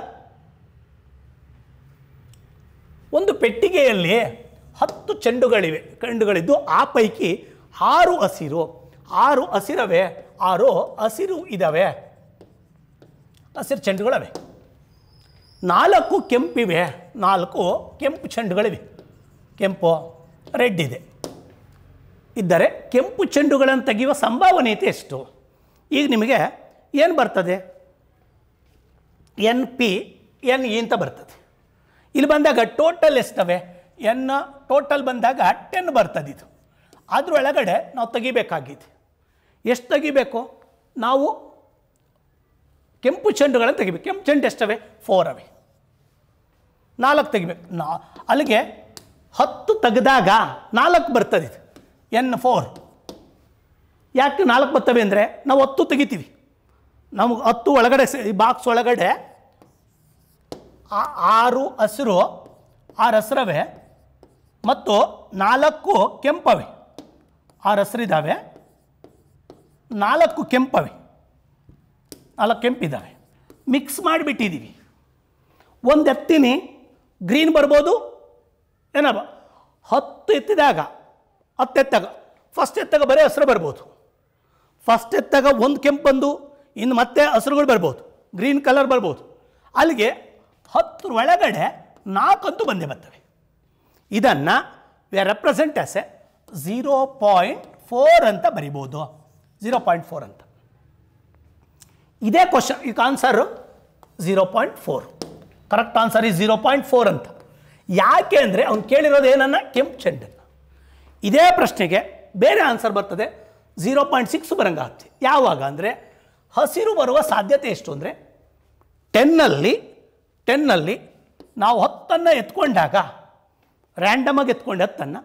ಒಂದು ಪೆಟ್ಟಿಗೆಯಲ್ಲಿ ಹತ್ತು ಚೆಂಡುಗಳಿವೆ ಚೆಂಡುಗಳಿದ್ದು ಆ ಪೈಕಿ ಆರು ಹಸಿರು ಆರು ಹಸಿರವೇ ಆರು ಹಸಿರು ಇದ್ದಾವೆ ಹಸಿರು ಚೆಂಡುಗಳವೆ ನಾಲ್ಕು ಕೆಂಪಿವೆ ನಾಲ್ಕು ಕೆಂಪು ಚೆಂಡುಗಳಿವೆ ಕೆಂಪು ರೆಡ್ ಇದೆ ಇದ್ದರೆ ಕೆಂಪು ಚೆಂಡುಗಳನ್ನು ತೆಗೆಯುವ ಸಂಭಾವನೀಯತೆ ಎಷ್ಟು ಈಗ ನಿಮಗೆ ಏನು ಬರ್ತದೆ ಎನ್ ಪಿ ಎನ್ ಇ ಅಂತ ಬರ್ತದೆ ಇಲ್ಲಿ ಬಂದಾಗ ಟೋಟಲ್ ಎಷ್ಟವೆ ಎನ್ ಟೋಟಲ್ ಬಂದಾಗ ಟೆನ್ ಬರ್ತದೆ ಇದು ಅದರೊಳಗಡೆ ನಾವು ತೆಗಿಬೇಕಾಗಿದೆ ಎಷ್ಟು ತೆಗಿಬೇಕು ನಾವು ಕೆಂಪು ಚೆಂಡುಗಳನ್ನು ತೆಗಿಬೇಕು ಕೆಂಪು ಚೆಂಡು ಎಷ್ಟವೆ ಫೋರ್ ಅವೆ ನಾಲ್ಕು ತೆಗಿಬೇಕು ನಾ ಅಲ್ಲಿಗೆ ಹತ್ತು ತೆಗೆದಾಗ ನಾಲ್ಕು ಬರ್ತದೆ ಇದು ಎನ್ ಫೋರ್ ಯಾಕೆ ನಾಲ್ಕು ಬರ್ತವೆ ಅಂದರೆ ನಾವು ಹತ್ತು ತೆಗಿತೀವಿ ನಮಗೆ ಹತ್ತು ಒಳಗಡೆ ಈ ಬಾಕ್ಸ್ ಒಳಗಡೆ ಆರು ಹಸಿರು ಆರು ಹಸಿರವೆ ಮತ್ತು ನಾಲ್ಕು ಕೆಂಪವೆ ಆರು ಹಸಿರಿದ್ದಾವೆ ನಾಲ್ಕು ಕೆಂಪವೆ ನಾಲ್ಕು ಕೆಂಪಿದ್ದಾವೆ ಮಿಕ್ಸ್ ಮಾಡಿಬಿಟ್ಟಿದ್ದೀವಿ ಒಂದು ಎತ್ತೀನಿ ಗ್ರೀನ್ ಬರ್ಬೋದು ಏನಪ್ಪ ಹತ್ತು ಎತ್ತಿದಾಗ ಹತ್ತು ಎತ್ತಾಗ ಫಸ್ಟ್ ಎತ್ತಾಗ ಬರೀ ಹಸಿರು ಬರ್ಬೋದು ಫಸ್ಟ್ ಎತ್ತಾಗ ಒಂದು ಕೆಂಪು ಬಂದು ಇನ್ನು ಮತ್ತೆ ಹಸಿರುಗಳು ಬರ್ಬೋದು ಗ್ರೀನ್ ಕಲರ್ ಬರ್ಬೋದು ಅಲ್ಲಿಗೆ ಹತ್ತರ ಒಳಗಡೆ ನಾಲ್ಕಂತೂ ಬಂದೇ ಬರ್ತವೆ ಇದನ್ನು we are represent as a zero point four ಅಂತ ಬರಿಬೋದು ಜೀರೋ ಪಾಯಿಂಟ್ ಫೋರ್ ಅಂತ ಇದೇ ಕ್ವಶನ್ ಈಗ answer zero point four correct answer is zero point four ಅಂತ ಯಾಕೆ ಅಂದರೆ ಅವ್ನು ಕೇಳಿರೋದು ಏನನ್ನ ಕೆಂಪು ಚೆಂಡನ್ನು ಇದೇ ಪ್ರಶ್ನೆಗೆ ಬೇರೆ ಆನ್ಸರ್ ಬರ್ತದೆ ಝೀರೋ ಪಾಯಿಂಟ್ ಸಿಕ್ಸ್ ಬರಂಗಾಗ್ತಿ ಯಾವಾಗ ಅಂದರೆ ಹಸಿರು ಬರುವ ಸಾಧ್ಯತೆ ಎಷ್ಟು ಅಂದರೆ ಟೆನ್ನಲ್ಲಿ ಟೆನ್ನಲ್ಲಿ ನಾವು ಹತ್ತನ್ನು ಎತ್ಕೊಂಡಾಗ ರ್ಯಾಂಡಮಾಗಿ ಎತ್ಕೊಂಡು ಹತ್ತನ್ನು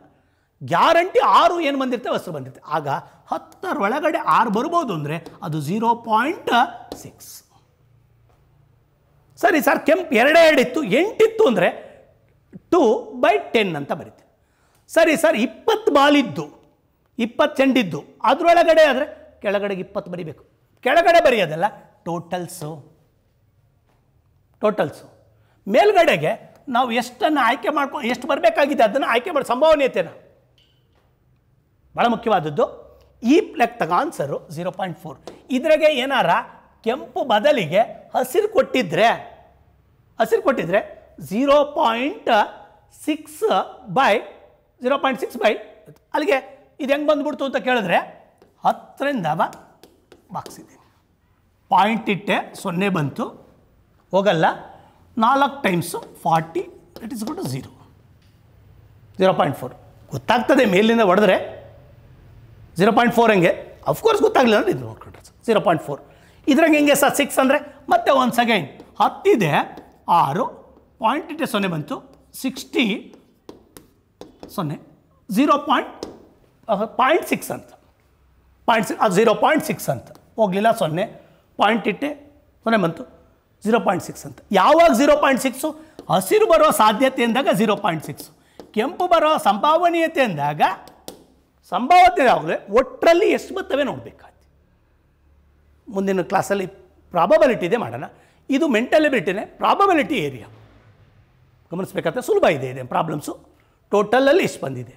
ಗ್ಯಾರಂಟಿ ಆರು ಏನು ಬಂದಿರುತ್ತೆ ವಸ್ತು ಬಂದಿರ್ತವೆ ಆಗ ಒಳಗಡೆ ಆರು ಬರ್ಬೋದು ಅಂದರೆ ಅದು ಝೀರೋ ಪಾಯಿಂಟ್ ಸಿಕ್ಸ್ ಸರಿ ಸರ್ ಕೆಂಪು ಎರಡೇ ಎರಡಿತ್ತು ಎಂಟಿತ್ತು ಅಂದರೆ ಟೂ ಬೈ ಟೆನ್ ಅಂತ ಬರೀತೀನಿ ಸರಿ ಸರ್ ಇಪ್ಪತ್ತು ಬಾಲಿದ್ದು ಇಪ್ಪತ್ತು ಚೆಂಡಿದ್ದು ಅದರೊಳಗಡೆ ಆದರೆ ಕೆಳಗಡೆಗೆ ಇಪ್ಪತ್ತು ಬರಿಬೇಕು ಕೆಳಗಡೆ ಬರೆಯೋದಲ್ಲ ಟೋಟಲ್ಸು ಟೋಟಲ್ಸು ಮೇಲ್ಗಡೆಗೆ ನಾವು ಎಷ್ಟನ್ನು ಆಯ್ಕೆ ಮಾಡ್ಕೊ ಎಷ್ಟು ಬರಬೇಕಾಗಿದೆ ಅದನ್ನು ಆಯ್ಕೆ ಮಾಡಿ ಸಂಭವನೀಯತೆನ ಭಾಳ ಮುಖ್ಯವಾದದ್ದು ಈ ತಗ ಆನ್ಸರು ಜೀರೋ ಪಾಯಿಂಟ್ ಫೋರ್ ಇದ್ರಾಗೆ ಏನಾರ ಕೆಂಪು ಬದಲಿಗೆ ಹಸಿರು ಕೊಟ್ಟಿದ್ರೆ ಹಸಿರು ಕೊಟ್ಟಿದ್ರೆ zero point six by zero point six by ಅಲ್ಲಿಗೆ ಇದು ಹೆಂಗೆ ಬಂದ್ಬಿಡ್ತು ಅಂತ ಕೇಳಿದ್ರೆ ಹತ್ತರಿಂದ ಬಾಕ್ಸಿದ್ದೀನಿ ಪಾಯಿಂಟ್ ಇಟ್ಟೆ ಸೊನ್ನೆ ಬಂತು ಹೋಗಲ್ಲ ನಾಲ್ಕು times forty it is good zero zero point four ಗೊತ್ತಾಗ್ತದೆ ಮೇಲಿಂದ ಹೊಡೆದ್ರೆ ಜೀರೋ ಪಾಯಿಂಟ್ ಫೋರ್ ಹಂಗೆ ಅಫ್ಕೋರ್ಸ್ ಗೊತ್ತಾಗಲಿಲ್ಲ ಅಂದರೆ ಇದು ನೋಡ್ಕೊಂಡ್ರೆ ಜೀರೋ ಪಾಯಿಂಟ್ ಫೋರ್ ಇದ್ರಂಗೆ ಹೆಂಗೆ ಸರ್ ಸಿಕ್ಸ್ ಅಂದರೆ ಮತ್ತೆ ಒಂದು ಸೆಕೆಂಡ್ ಹತ್ತಿದೆ ಆರು ಪಾಯಿಂಟ್ ಇಟ್ಟೆ ಸೊನ್ನೆ ಬಂತು ಸಿಕ್ಸ್ಟಿ ಸೊನ್ನೆ ಝೀರೋ ಪಾಯಿಂಟ್ ಪಾಯಿಂಟ್ ಸಿಕ್ಸ್ ಅಂತ ಪಾಯಿಂಟ್ ಸಿಕ್ಸ್ ಅದು ಝೀರೋ ಪಾಯಿಂಟ್ ಸಿಕ್ಸ್ ಅಂತ ಹೋಗಲಿಲ್ಲ ಸೊನ್ನೆ ಪಾಯಿಂಟ್ ಇಟ್ಟೆ ಸೊನ್ನೆ ಬಂತು ಝೀರೋ ಪಾಯಿಂಟ್ ಸಿಕ್ಸ್ ಅಂತ ಯಾವಾಗ ಝೀರೋ ಪಾಯಿಂಟ್ ಸಿಕ್ಸು ಹಸಿರು ಬರೋ ಸಾಧ್ಯತೆ ಅಂದಾಗ ಝೀರೋ ಪಾಯಿಂಟ್ ಸಿಕ್ಸು ಕೆಂಪು ಬರುವ ಸಂಭಾವನೀಯತೆ ಅಂದಾಗ ಸಂಭವತೆ ಯಾವಾಗಲೇ ಒಟ್ಟರಲ್ಲಿ ಎಷ್ಟು ಬರ್ತವೆ ನೋಡಬೇಕಾಯ್ತು ಮುಂದಿನ ಕ್ಲಾಸಲ್ಲಿ ಪ್ರಾಬಬಿಲಿಟಿ ಇದೆ ಮಾಡೋಣ ಇದು ಮೆಂಟಲಿಬಿಲಿಟಿನೇ ಪ್ರಾಬಬಲಿಟಿ ಪ್ರಾಬಬಿಲಿಟಿ ಏರಿಯಾ ಗಮನಿಸ್ಬೇಕಾದ್ರೆ ಸುಲಭ ಇದೆ ಇದೆ ಪ್ರಾಬ್ಲಮ್ಸು ಟೋಟಲಲ್ಲಿ ಎಷ್ಟು ಬಂದಿದೆ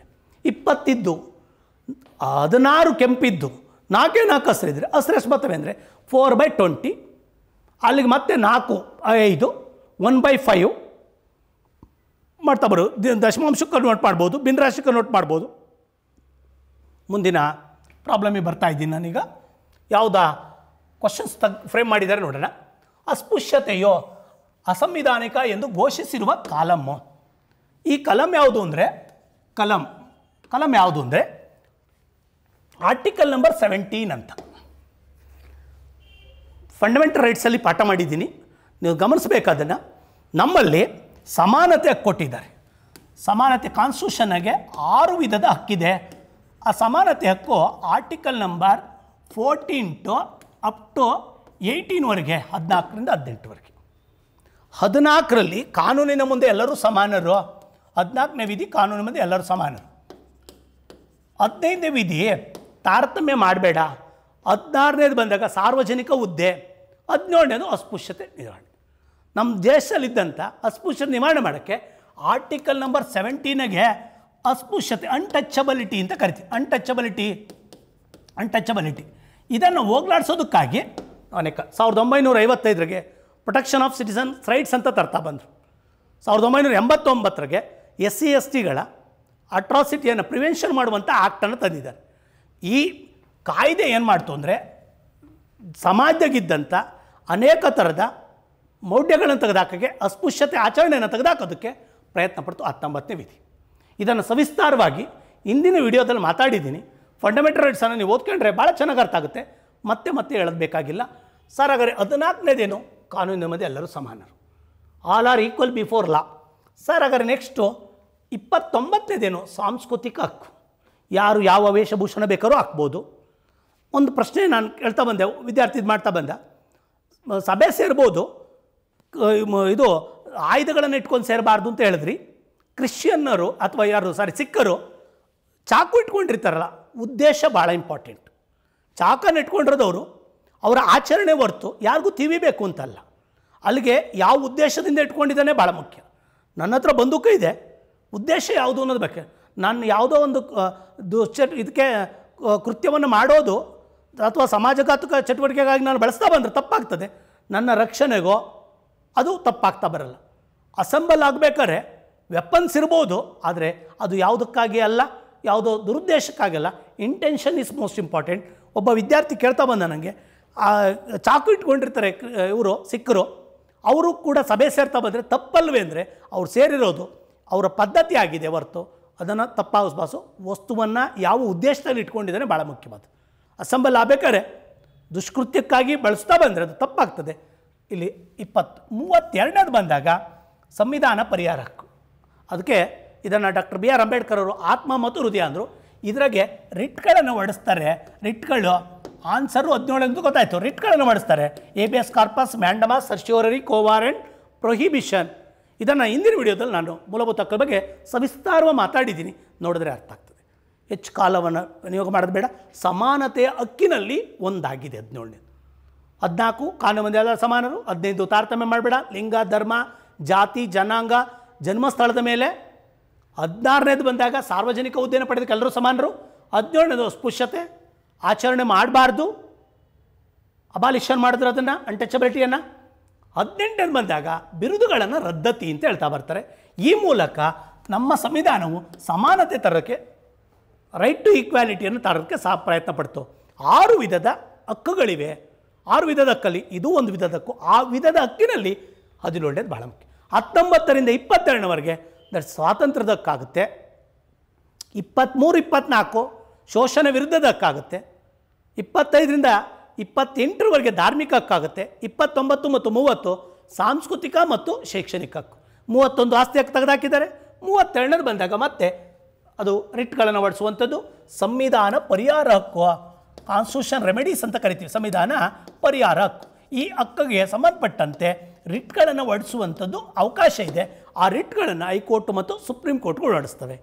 ಇಪ್ಪತ್ತಿದ್ದು ಹದಿನಾರು ಕೆಂಪಿದ್ದು ನಾಲ್ಕೇ ನಾಲ್ಕು ಹಸ್ರು ಇದ್ದರೆ ಹಸ್ರು ಎಷ್ಟು ಬರ್ತವೆ ಅಂದರೆ ಫೋರ್ ಬೈ ಟ್ವೆಂಟಿ ಅಲ್ಲಿಗೆ ಮತ್ತೆ ನಾಲ್ಕು ಐದು ಒನ್ ಬೈ ಫೈವ್ ಮಾಡ್ತಾ ಬರೋದು ದಶಮಾಂಶಕ್ಕೆ ನೋಟ್ ಮಾಡ್ಬೋದು ಬಿಂದ್ರಾಶಕ್ಕೆ ನೋಟ್ ಮಾಡ್ಬೋದು ಮುಂದಿನ ಪ್ರಾಬ್ಲಮಿಗೆ ಬರ್ತಾ ಇದ್ದೀನಿ ನಾನೀಗ ಯಾವುದ ಕ್ವಶನ್ಸ್ ತಗ್ ಫ್ರೇಮ್ ಮಾಡಿದ್ದಾರೆ ನೋಡೋಣ ಅಸ್ಪೃಶ್ಯತೆಯೋ ಅಸಂವಿಧಾನಿಕ ಎಂದು ಘೋಷಿಸಿರುವ ಕಾಲಮ್ಮು ಈ ಕಲಂ ಯಾವುದು ಅಂದರೆ ಕಲಂ ಕಲಂ ಯಾವುದು ಅಂದರೆ ಆರ್ಟಿಕಲ್ ನಂಬರ್ ಸೆವೆಂಟೀನ್ ಅಂತ ಫಂಡಮೆಂಟಲ್ ರೈಟ್ಸಲ್ಲಿ ಪಾಠ ಮಾಡಿದ್ದೀನಿ ನೀವು ಗಮನಿಸಬೇಕಾದನ್ನು ನಮ್ಮಲ್ಲಿ ಸಮಾನತೆ ಕೊಟ್ಟಿದ್ದಾರೆ ಸಮಾನತೆ ಕಾನ್ಸ್ಟಿಟ್ಯೂಷನ್ಗೆ ಆರು ವಿಧದ ಹಕ್ಕಿದೆ ಆ ಸಮಾನತೆ ಹಕ್ಕು article number fourteen to up to ಏಯ್ಟೀನ್ವರೆಗೆ ಹದಿನಾಲ್ಕರಿಂದ ಹದಿನೆಂಟುವರೆಗೆ ಹದಿನಾಲ್ಕರಲ್ಲಿ ಕಾನೂನಿನ ಮುಂದೆ ಎಲ್ಲರೂ ಸಮಾನರು ಹದಿನಾಲ್ಕನೇ ವಿಧಿ ಕಾನೂನಿನ ಮುಂದೆ ಎಲ್ಲರೂ ಸಮಾನರು ಹದಿನೈದನೇ ವಿಧಿ ತಾರತಮ್ಯ ಮಾಡಬೇಡ ಹದಿನಾರನೇದು ಬಂದಾಗ ಸಾರ್ವಜನಿಕ ಹುದ್ದೆ ಹದಿನೇಳನೇದು ಅಸ್ಪೃಶ್ಯತೆ ನಿವಾರಣೆ ನಮ್ಮ ದೇಶದಲ್ಲಿದ್ದಂಥ ಅಸ್ಪೃಶ್ಯತೆ ನಿವಾರಣೆ ಮಾಡೋಕ್ಕೆ ಆರ್ಟಿಕಲ್ ನಂಬರ್ ಸೆವೆಂಟೀನಾಗೆ ಅಸ್ಪೃಶ್ಯತೆ ಅನ್ಟಚಬಲಿಟಿ ಅಂತ ಕರಿತೀವಿ ಅನ್ಟಚಬಲಿಟಿ ಅನ್ಟಚಬಲಿಟಿ ಇದನ್ನು ಹೋಗ್ಲಾಡ್ಸೋದಕ್ಕಾಗಿ ಅನೇಕ ಸಾವಿರದ ಒಂಬೈನೂರ ಐವತ್ತೈದರಿಗೆ ಪ್ರೊಟೆಕ್ಷನ್ ಆಫ್ ಸಿಟಿಸನ್ಸ್ ರೈಟ್ಸ್ ಅಂತ ತರ್ತಾ ಬಂದರು ಸಾವಿರದ ಒಂಬೈನೂರ ಎಂಬತ್ತೊಂಬತ್ತರಿಗೆ ಎಸ್ ಸಿ ಎಸ್ ಟಿಗಳ ಅಟ್ರಾಸಿಟಿಯನ್ನು ಪ್ರಿವೆನ್ಷನ್ ಮಾಡುವಂಥ ಆ್ಯಕ್ಟನ್ನು ತಂದಿದ್ದಾರೆ ಈ ಕಾಯ್ದೆ ಏನು ಮಾಡ್ತು ಅಂದರೆ ಸಮಾಜದಾಗಿದ್ದಂಥ ಅನೇಕ ಥರದ ಮೌಢ್ಯಗಳನ್ನು ತೆಗೆದಾಕೋಕ್ಕೆ ಅಸ್ಪೃಶ್ಯತೆ ಆಚರಣೆಯನ್ನು ತೆಗೆದಾಕೋದಕ್ಕೆ ಪ್ರಯತ್ನ ಪಡ್ತು ಹತ್ತೊಂಬತ್ತನೇ ವಿಧಿ ಇದನ್ನು ಸವಿಸ್ತಾರವಾಗಿ ಇಂದಿನ ವಿಡಿಯೋದಲ್ಲಿ ಮಾತಾಡಿದ್ದೀನಿ ಫಂಡಮೆಂಟಲ್ ರೈಟ್ಸನ್ನು ನೀವು ಓದ್ಕೊಂಡ್ರೆ ಭಾಳ ಚೆನ್ನಾಗಿ ಅರ್ಥ ಆಗುತ್ತೆ ಮತ್ತೆ ಮತ್ತೆ ಹೇಳೋದು ಬೇಕಾಗಿಲ್ಲ ಸರ್ ಹಾಗಾದರೆ ಹದಿನಾಲ್ಕನೇದೇನು ಕಾನೂನಿನ ಮಧ್ಯೆ ಎಲ್ಲರೂ ಸಮಾನರು all are equal before law sir ಹಾಗಾದ್ರೆ ನೆಕ್ಸ್ಟು ಇಪ್ಪತ್ತೊಂಬತ್ತನೇದೇನು ಸಾಂಸ್ಕೃತಿಕ ಹಕ್ಕು ಯಾರು ಯಾವ ವೇಷಭೂಷಣ ಬೇಕಾದ್ರೂ ಹಾಕ್ಬೋದು ಒಂದು ಪ್ರಶ್ನೆ ನಾನು ಕೇಳ್ತಾ ಬಂದೆ ವಿದ್ಯಾರ್ಥಿ ಮಾಡ್ತಾ ಬಂದೆ ಸಭೆ ಸೇರ್ಬೋದು ಇದು ಆಯುಧಗಳನ್ನು ಇಟ್ಕೊಂಡು ಸೇರಬಾರ್ದು ಅಂತ ಹೇಳಿದ್ರಿ ಕ್ರಿಶ್ಚಿಯನ್ನರು ಅಥವಾ ಯಾರು ಸಾರಿ ಸಿಕ್ಕರು ಚಾಕು ಇಟ್ಕೊಂಡಿರ್ತಾರಲ್ಲ ಉದ್ದೇಶ ಭಾಳ ಇಂಪಾರ್ಟೆಂಟ್ ಚಾಕನ್ನು ಇಟ್ಕೊಂಡಿರೋದವರು ಅವರ ಆಚರಣೆ ಹೊರ್ತು ಯಾರಿಗೂ ತಿವಿಬೇಕು ಅಂತಲ್ಲ ಅಲ್ಲಿಗೆ ಯಾವ ಉದ್ದೇಶದಿಂದ ಇಟ್ಕೊಂಡಿದ್ದಾನೆ ಭಾಳ ಮುಖ್ಯ ನನ್ನ ಹತ್ರ ಬಂದೂಕ ಇದೆ ಉದ್ದೇಶ ಯಾವುದು ಅನ್ನೋದು ಬೇಕು ನಾನು ಯಾವುದೋ ಒಂದು ದುಶ್ಚ ಇದಕ್ಕೆ ಕೃತ್ಯವನ್ನು ಮಾಡೋದು ಅಥವಾ ಸಮಾಜಘಾತುಕ ಚಟುವಟಿಕೆಗಾಗಿ ನಾನು ಬಳಸ್ತಾ ಬಂದರೆ ತಪ್ಪಾಗ್ತದೆ ನನ್ನ ರಕ್ಷಣೆಗೋ ಅದು ತಪ್ಪಾಗ್ತಾ ಬರಲ್ಲ ಅಸೆಂಬಲ್ ಆಗಬೇಕಾದ್ರೆ ವೆಪನ್ಸ್ ಇರ್ಬೋದು ಆದರೆ ಅದು ಯಾವುದಕ್ಕಾಗಿ ಅಲ್ಲ ಯಾವುದೋ ದುರುದ್ದೇಶಕ್ಕಾಗಲ್ಲ ಇಂಟೆನ್ಷನ್ ಇಸ್ ಮೋಸ್ಟ್ ಇಂಪಾರ್ಟೆಂಟ್ ಒಬ್ಬ ವಿದ್ಯಾರ್ಥಿ ಕೇಳ್ತಾ ಬಂದ ನನಗೆ ಚಾಕು ಇಟ್ಕೊಂಡಿರ್ತಾರೆ ಇವರು ಸಿಕ್ಕರು ಅವರು ಕೂಡ ಸಭೆ ಸೇರ್ತಾ ಬಂದರೆ ತಪ್ಪಲ್ವೇ ಅಂದರೆ ಅವ್ರು ಸೇರಿರೋದು ಅವರ ಪದ್ಧತಿ ಆಗಿದೆ ಹೊರತು ಅದನ್ನು ಬಾಸು ವಸ್ತುವನ್ನು ಯಾವ ಉದ್ದೇಶದಲ್ಲಿ ಇಟ್ಕೊಂಡಿದ್ದಾನೆ ಭಾಳ ಮುಖ್ಯವಾದ ಅಸೆಂಬಲ್ ಆಗಬೇಕಾದ್ರೆ ದುಷ್ಕೃತ್ಯಕ್ಕಾಗಿ ಬಳಸ್ತಾ ಬಂದರೆ ಅದು ತಪ್ಪಾಗ್ತದೆ ಇಲ್ಲಿ ಇಪ್ಪತ್ತು ಮೂವತ್ತೆರಡನೇದು ಬಂದಾಗ ಸಂವಿಧಾನ ಪರಿಹಾರ ಅದಕ್ಕೆ ಇದನ್ನು ಡಾಕ್ಟರ್ ಬಿ ಆರ್ ಅಂಬೇಡ್ಕರ್ ಅವರು ಆತ್ಮ ಮತ್ತು ಹೃದಯ ಅಂದರು ಇದ್ರಾಗೆ ರಿಟ್ಗಳನ್ನು ಹೊಡಿಸ್ತಾರೆ ರಿಟ್ಗಳು ಆನ್ಸರು ಹದಿನೇಳು ಅಂತ ಗೊತ್ತಾಯಿತು ರಿಟ್ಗಳನ್ನು ಹೊಡೆಸ್ತಾರೆ habeas corpus mandamus certiorari quo warranto prohibition ಇದನ್ನು ಹಿಂದಿನ ವಿಡಿಯೋದಲ್ಲಿ ನಾನು ಮೂಲಭೂತ ಬಗ್ಗೆ ಸವಿಸ್ತಾರವಾಗಿ ಮಾತಾಡಿದ್ದೀನಿ ನೋಡಿದ್ರೆ ಅರ್ಥ ಆಗ್ತದೆ ಹೆಚ್ಚು ಕಾಲವನ್ನು ನಿಯೋಗ ಮಾಡೋದು ಬೇಡ ಸಮಾನತೆಯ ಹಕ್ಕಿನಲ್ಲಿ ಒಂದಾಗಿದೆ ಹದಿನೇಳನೇ ಹದಿನಾಲ್ಕು ಕಾನೂನು ಮಂದಿ ಸಮಾನರು ಹದಿನೈದು ತಾರತಮ್ಯ ಮಾಡಬೇಡ ಲಿಂಗ ಧರ್ಮ ಜಾತಿ ಜನಾಂಗ ಜನ್ಮಸ್ಥಳದ ಮೇಲೆ ಹದಿನಾರನೇದು ಬಂದಾಗ ಸಾರ್ವಜನಿಕ ಹುದ್ದೆಯನ್ನು ಪಡೆದಕ್ಕೆ ಎಲ್ಲರೂ ಸಮಾನರು ಹದಿನೇಳನೇದು ಅಸ್ಪೃಶ್ಯತೆ ಆಚರಣೆ ಮಾಡಬಾರ್ದು ಅಬಾಲಿಷನ್ ಮಾಡಿದ್ರು ಅದನ್ನು ಅನ್ಟಚಬಿಲಿಟಿಯನ್ನು ಹದಿನೆಂಟನೇದು ಬಂದಾಗ ಬಿರುದುಗಳನ್ನು ರದ್ದತಿ ಅಂತ ಹೇಳ್ತಾ ಬರ್ತಾರೆ ಈ ಮೂಲಕ ನಮ್ಮ ಸಂವಿಧಾನವು ಸಮಾನತೆ ತರೋಕ್ಕೆ ರೈಟ್ ಟು ಈಕ್ವಾಲಿಟಿಯನ್ನು ತರೋದಕ್ಕೆ ಸಹ ಪ್ರಯತ್ನ ಪಡ್ತು ಆರು ವಿಧದ ಹಕ್ಕುಗಳಿವೆ ಆರು ವಿಧದ ಹಕ್ಕಲ್ಲಿ ಇದು ಒಂದು ವಿಧದ ಹಕ್ಕು ಆ ವಿಧದ ಹಕ್ಕಿನಲ್ಲಿ ಹದಿನೇಳನೇದು ಭಾಳ ಮುಖ್ಯ ಹತ್ತೊಂಬತ್ತರಿಂದ ಇಪ್ಪತ್ತೆರಡರವರೆಗೆ ದಟ್ ಸ್ವಾತಂತ್ರ್ಯದಕ್ಕಾಗುತ್ತೆ ಇಪ್ಪತ್ತ್ಮೂರು ಇಪ್ಪತ್ತ್ನಾಲ್ಕು ಶೋಷಣೆ ವಿರುದ್ಧದಕ್ಕಾಗುತ್ತೆ ಇಪ್ಪತ್ತೈದರಿಂದ ಇಪ್ಪತ್ತೆಂಟರವರೆಗೆ ಧಾರ್ಮಿಕಕ್ಕಾಗುತ್ತೆ ಇಪ್ಪತ್ತೊಂಬತ್ತು ಮತ್ತು ಮೂವತ್ತು ಸಾಂಸ್ಕೃತಿಕ ಮತ್ತು ಶೈಕ್ಷಣಿಕ ಹಕ್ಕು ಮೂವತ್ತೊಂದು ಆಸ್ತಿ ಹಕ್ಕು ತೆಗೆದಾಕಿದ್ದಾರೆ ಮೂವತ್ತೆರಡನೇದು ಬಂದಾಗ ಮತ್ತೆ ಅದು ರಿಟ್ಗಳನ್ನು ಹೊಡಿಸುವಂಥದ್ದು ಸಂವಿಧಾನ ಪರಿಹಾರ ಹಕ್ಕು ಕಾನ್ಸ್ಟಿಟ್ಯೂಷನ್ ರೆಮಿಡೀಸ್ ಅಂತ ಕರಿತೀವಿ ಸಂವಿಧಾನ ಪರಿಹಾರ ಹಕ್ಕು ಈ ಹಕ್ಕಿಗೆ ಸಂಬಂಧಪಟ್ಟಂತೆ ರಿಟ್ಗಳನ್ನು ಹೊಡೆಸುವಂಥದ್ದು ಅವಕಾಶ ಇದೆ ಆ ರಿಟ್ಗಳನ್ನು ಹೈಕೋರ್ಟ್ ಮತ್ತು ಸುಪ್ರೀಂ ಕೋರ್ಟ್ಗಳು ಹೊಡೆಸ್ತವೆ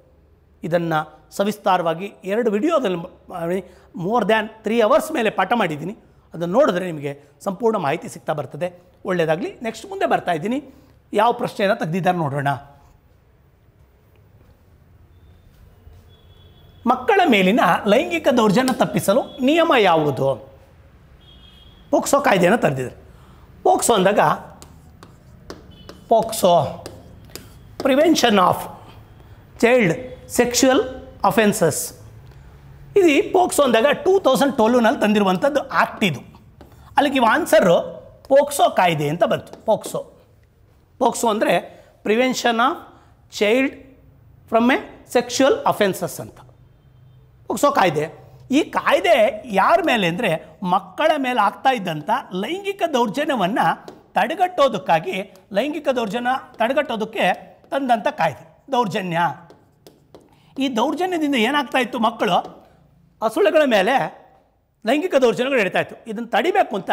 ಇದನ್ನು ಸವಿಸ್ತಾರವಾಗಿ ಎರಡು ವಿಡಿಯೋದಲ್ಲಿ ಮೋರ್ ದ್ಯಾನ್ ತ್ರೀ ಅವರ್ಸ್ ಮೇಲೆ ಪಾಠ ಮಾಡಿದ್ದೀನಿ ಅದನ್ನು ನೋಡಿದ್ರೆ ನಿಮಗೆ ಸಂಪೂರ್ಣ ಮಾಹಿತಿ ಸಿಗ್ತಾ ಬರ್ತದೆ ಒಳ್ಳೆಯದಾಗಲಿ ನೆಕ್ಸ್ಟ್ ಮುಂದೆ ಬರ್ತಾ ಇದ್ದೀನಿ ಯಾವ ಪ್ರಶ್ನೆಯನ್ನು ತೆಗೆದಿದ್ದಾರೆ ನೋಡೋಣ ಮಕ್ಕಳ ಮೇಲಿನ ಲೈಂಗಿಕ ದೌರ್ಜನ್ಯ ತಪ್ಪಿಸಲು ನಿಯಮ ಯಾವುದು ಪೋಕ್ಸೋ ಕಾಯ್ದೆಯನ್ನು ತರೆದಿದ್ದಾರೆ ಪೋಕ್ಸೋ ಅಂದಾಗ POCSO prevention of child sexual offences ಇದು ಪೋಕ್ಸೋ ಅಂದಾಗ ಟೂ ತೌಸಂಡ್ ಟ್ವೆಲ್ವ್ನಲ್ಲಿ ತಂದಿರುವಂಥದ್ದು ಆ್ಯಕ್ಟ್ ಇದು ಅಲ್ಲಿಗೆ ಇವ ಆನ್ಸರು ಪೋಕ್ಸೋ ಕಾಯ್ದೆ ಅಂತ ಬಂತು ಪೋಕ್ಸೋ ಪೋಕ್ಸೋ ಅಂದರೆ prevention of child from a sexual offences ಅಂತ ಪೋಕ್ಸೋ ಕಾಯ್ದೆ ಈ ಕಾಯ್ದೆ ಯಾರ ಮೇಲೆ ಅಂದರೆ ಮಕ್ಕಳ ಮೇಲೆ ಆಗ್ತಾ ಇದ್ದಂಥ ಲೈಂಗಿಕ ದೌರ್ಜನ್ಯವನ್ನು ತಡೆಗಟ್ಟೋದಕ್ಕಾಗಿ ಲೈಂಗಿಕ ದೌರ್ಜನ್ಯ ತಡೆಗಟ್ಟೋದಕ್ಕೆ ತಂದಂಥ ಕಾಯ್ದೆ ದೌರ್ಜನ್ಯ ಈ ದೌರ್ಜನ್ಯದಿಂದ ಏನಾಗ್ತಾ ಇತ್ತು ಮಕ್ಕಳು ಹಸುಳುಗಳ ಮೇಲೆ ಲೈಂಗಿಕ ದೌರ್ಜನ್ಯಗಳು ನಡೀತಾ ಇತ್ತು ಇದನ್ನು ತಡಿಬೇಕು ಅಂತ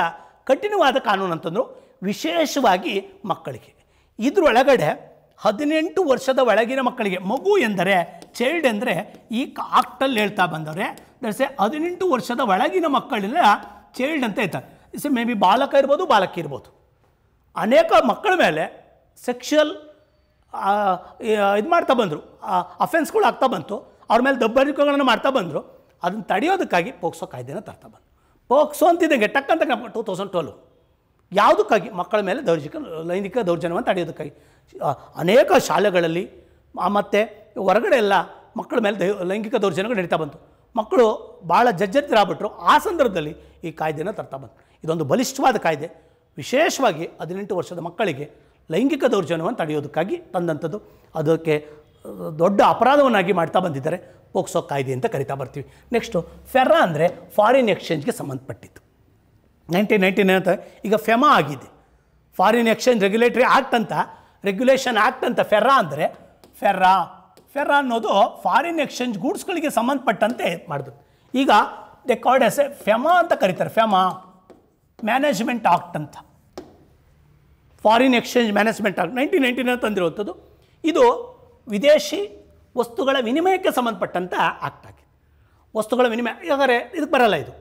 ಕಠಿಣವಾದ ಕಾನೂನು ಅಂತಂದರು ವಿಶೇಷವಾಗಿ ಮಕ್ಕಳಿಗೆ ಇದರೊಳಗಡೆ ಹದಿನೆಂಟು ವರ್ಷದ ಒಳಗಿನ ಮಕ್ಕಳಿಗೆ ಮಗು ಎಂದರೆ ಚೈಲ್ಡ್ ಎಂದರೆ ಈ ಆಕ್ಟಲ್ಲಿ ಹೇಳ್ತಾ ಬಂದವರೆ ದಟ್ಸ್ ಎ ಹದಿನೆಂಟು ವರ್ಷದ ಒಳಗಿನ ಮಕ್ಕಳೆಲ್ಲ ಚೈಲ್ಡ್ ಅಂತ ಇರ್ತಾರೆ ಇಸ್ ಮೇ ಬಿ ಬಾಲಕ ಇರ್ಬೋದು ಬಾಲಕಿ ಇರ್ಬೋದು ಅನೇಕ ಮಕ್ಕಳ ಮೇಲೆ ಸೆಕ್ಷುಯಲ್ ಇದು ಮಾಡ್ತಾ ಬಂದರು ಅಫೆನ್ಸ್ಗಳು ಆಗ್ತಾ ಬಂತು ಅವ್ರ ಮೇಲೆ ದಬ್ಬರಿಕೆಗಳನ್ನು ಮಾಡ್ತಾ ಬಂದರು ಅದನ್ನು ತಡೆಯೋದಕ್ಕಾಗಿ ಪೋಕ್ಸೋ ಕಾಯ್ದೆನ ತರ್ತಾ ಬಂದರು ಪೋಕ್ಸೋ ಅಂತಿದ್ದಂಗೆ ಟಕ್ ಅಂತ ಟೂ ತೌಸಂಡ್ ಟ್ವೆಲ್ವ್ ಯಾವುದಕ್ಕಾಗಿ ಮಕ್ಕಳ ಮೇಲೆ ದೌರ್ಜಿಕ ಲೈಂಗಿಕ ದೌರ್ಜನ್ಯವನ್ನು ತಡೆಯೋದಕ್ಕಾಗಿ ಅನೇಕ ಶಾಲೆಗಳಲ್ಲಿ ಮತ್ತು ಹೊರಗಡೆ ಎಲ್ಲ ಮಕ್ಕಳ ಮೇಲೆ ದೈ ಲೈಂಗಿಕ ದೌರ್ಜನ್ಯಗಳು ನಡೀತಾ ಬಂತು ಮಕ್ಕಳು ಭಾಳ ಆಗ್ಬಿಟ್ರು ಆ ಸಂದರ್ಭದಲ್ಲಿ ಈ ಕಾಯ್ದೆನ ತರ್ತಾ ಬಂತು ಇದೊಂದು ಬಲಿಷ್ಠವಾದ ಕಾಯ್ದೆ ವಿಶೇಷವಾಗಿ ಹದಿನೆಂಟು ವರ್ಷದ ಮಕ್ಕಳಿಗೆ ಲೈಂಗಿಕ ದೌರ್ಜನ್ಯವನ್ನು ತಡೆಯೋದಕ್ಕಾಗಿ ತಂದಂಥದ್ದು ಅದಕ್ಕೆ ದೊಡ್ಡ ಅಪರಾಧವನ್ನಾಗಿ ಮಾಡ್ತಾ ಬಂದಿದ್ದಾರೆ ಪೋಕ್ಸೋ ಕಾಯ್ದೆ ಅಂತ ಕರಿತಾ ಬರ್ತೀವಿ ನೆಕ್ಸ್ಟು ಫೆರಾ ಅಂದರೆ ಫಾರಿನ್ ಎಕ್ಸ್ಚೇಂಜ್ಗೆ ಸಂಬಂಧಪಟ್ಟಿತ್ತು ನೈನ್ಟೀನ್ ನೈನ್ಟೀನ್ ಅಂತ ಈಗ ಫೆಮಾ ಆಗಿದೆ ಫಾರಿನ್ ಎಕ್ಸ್ಚೇಂಜ್ ರೆಗ್ಯುಲೇಟರಿ ಆ್ಯಕ್ಟ್ ಅಂತ ರೆಗ್ಯುಲೇಷನ್ ಆ್ಯಕ್ಟ್ ಅಂತ ಫೆರ್ರಾ ಅಂದರೆ ಫೆರ್ರಾ ಫೆರ್ರಾ ಅನ್ನೋದು ಫಾರಿನ್ ಎಕ್ಸ್ಚೇಂಜ್ ಗೂಡ್ಸ್ಗಳಿಗೆ ಸಂಬಂಧಪಟ್ಟಂತೆ ಮಾಡಿದ್ರು ಈಗ they called S A FEMA ಅಂತ ಕರೀತಾರೆ ಫೆಮಾ ಮ್ಯಾನೇಜ್ಮೆಂಟ್ ಆಕ್ಟ್ ಅಂತ foreign exchange management act nineteen ನೈನ್ಟೀನಲ್ಲಿ ತಂದಿರುವಂಥದ್ದು ಇದು ವಿದೇಶಿ ವಸ್ತುಗಳ ವಿನಿಮಯಕ್ಕೆ ಸಂಬಂಧಪಟ್ಟಂಥ ಆಕ್ಟ್ ಆಗಿದೆ ವಸ್ತುಗಳ ವಿನಿಮಯ ಯಾಕಂದರೆ ಇದಕ್ಕೆ ಬರಲ್ಲ ಇದು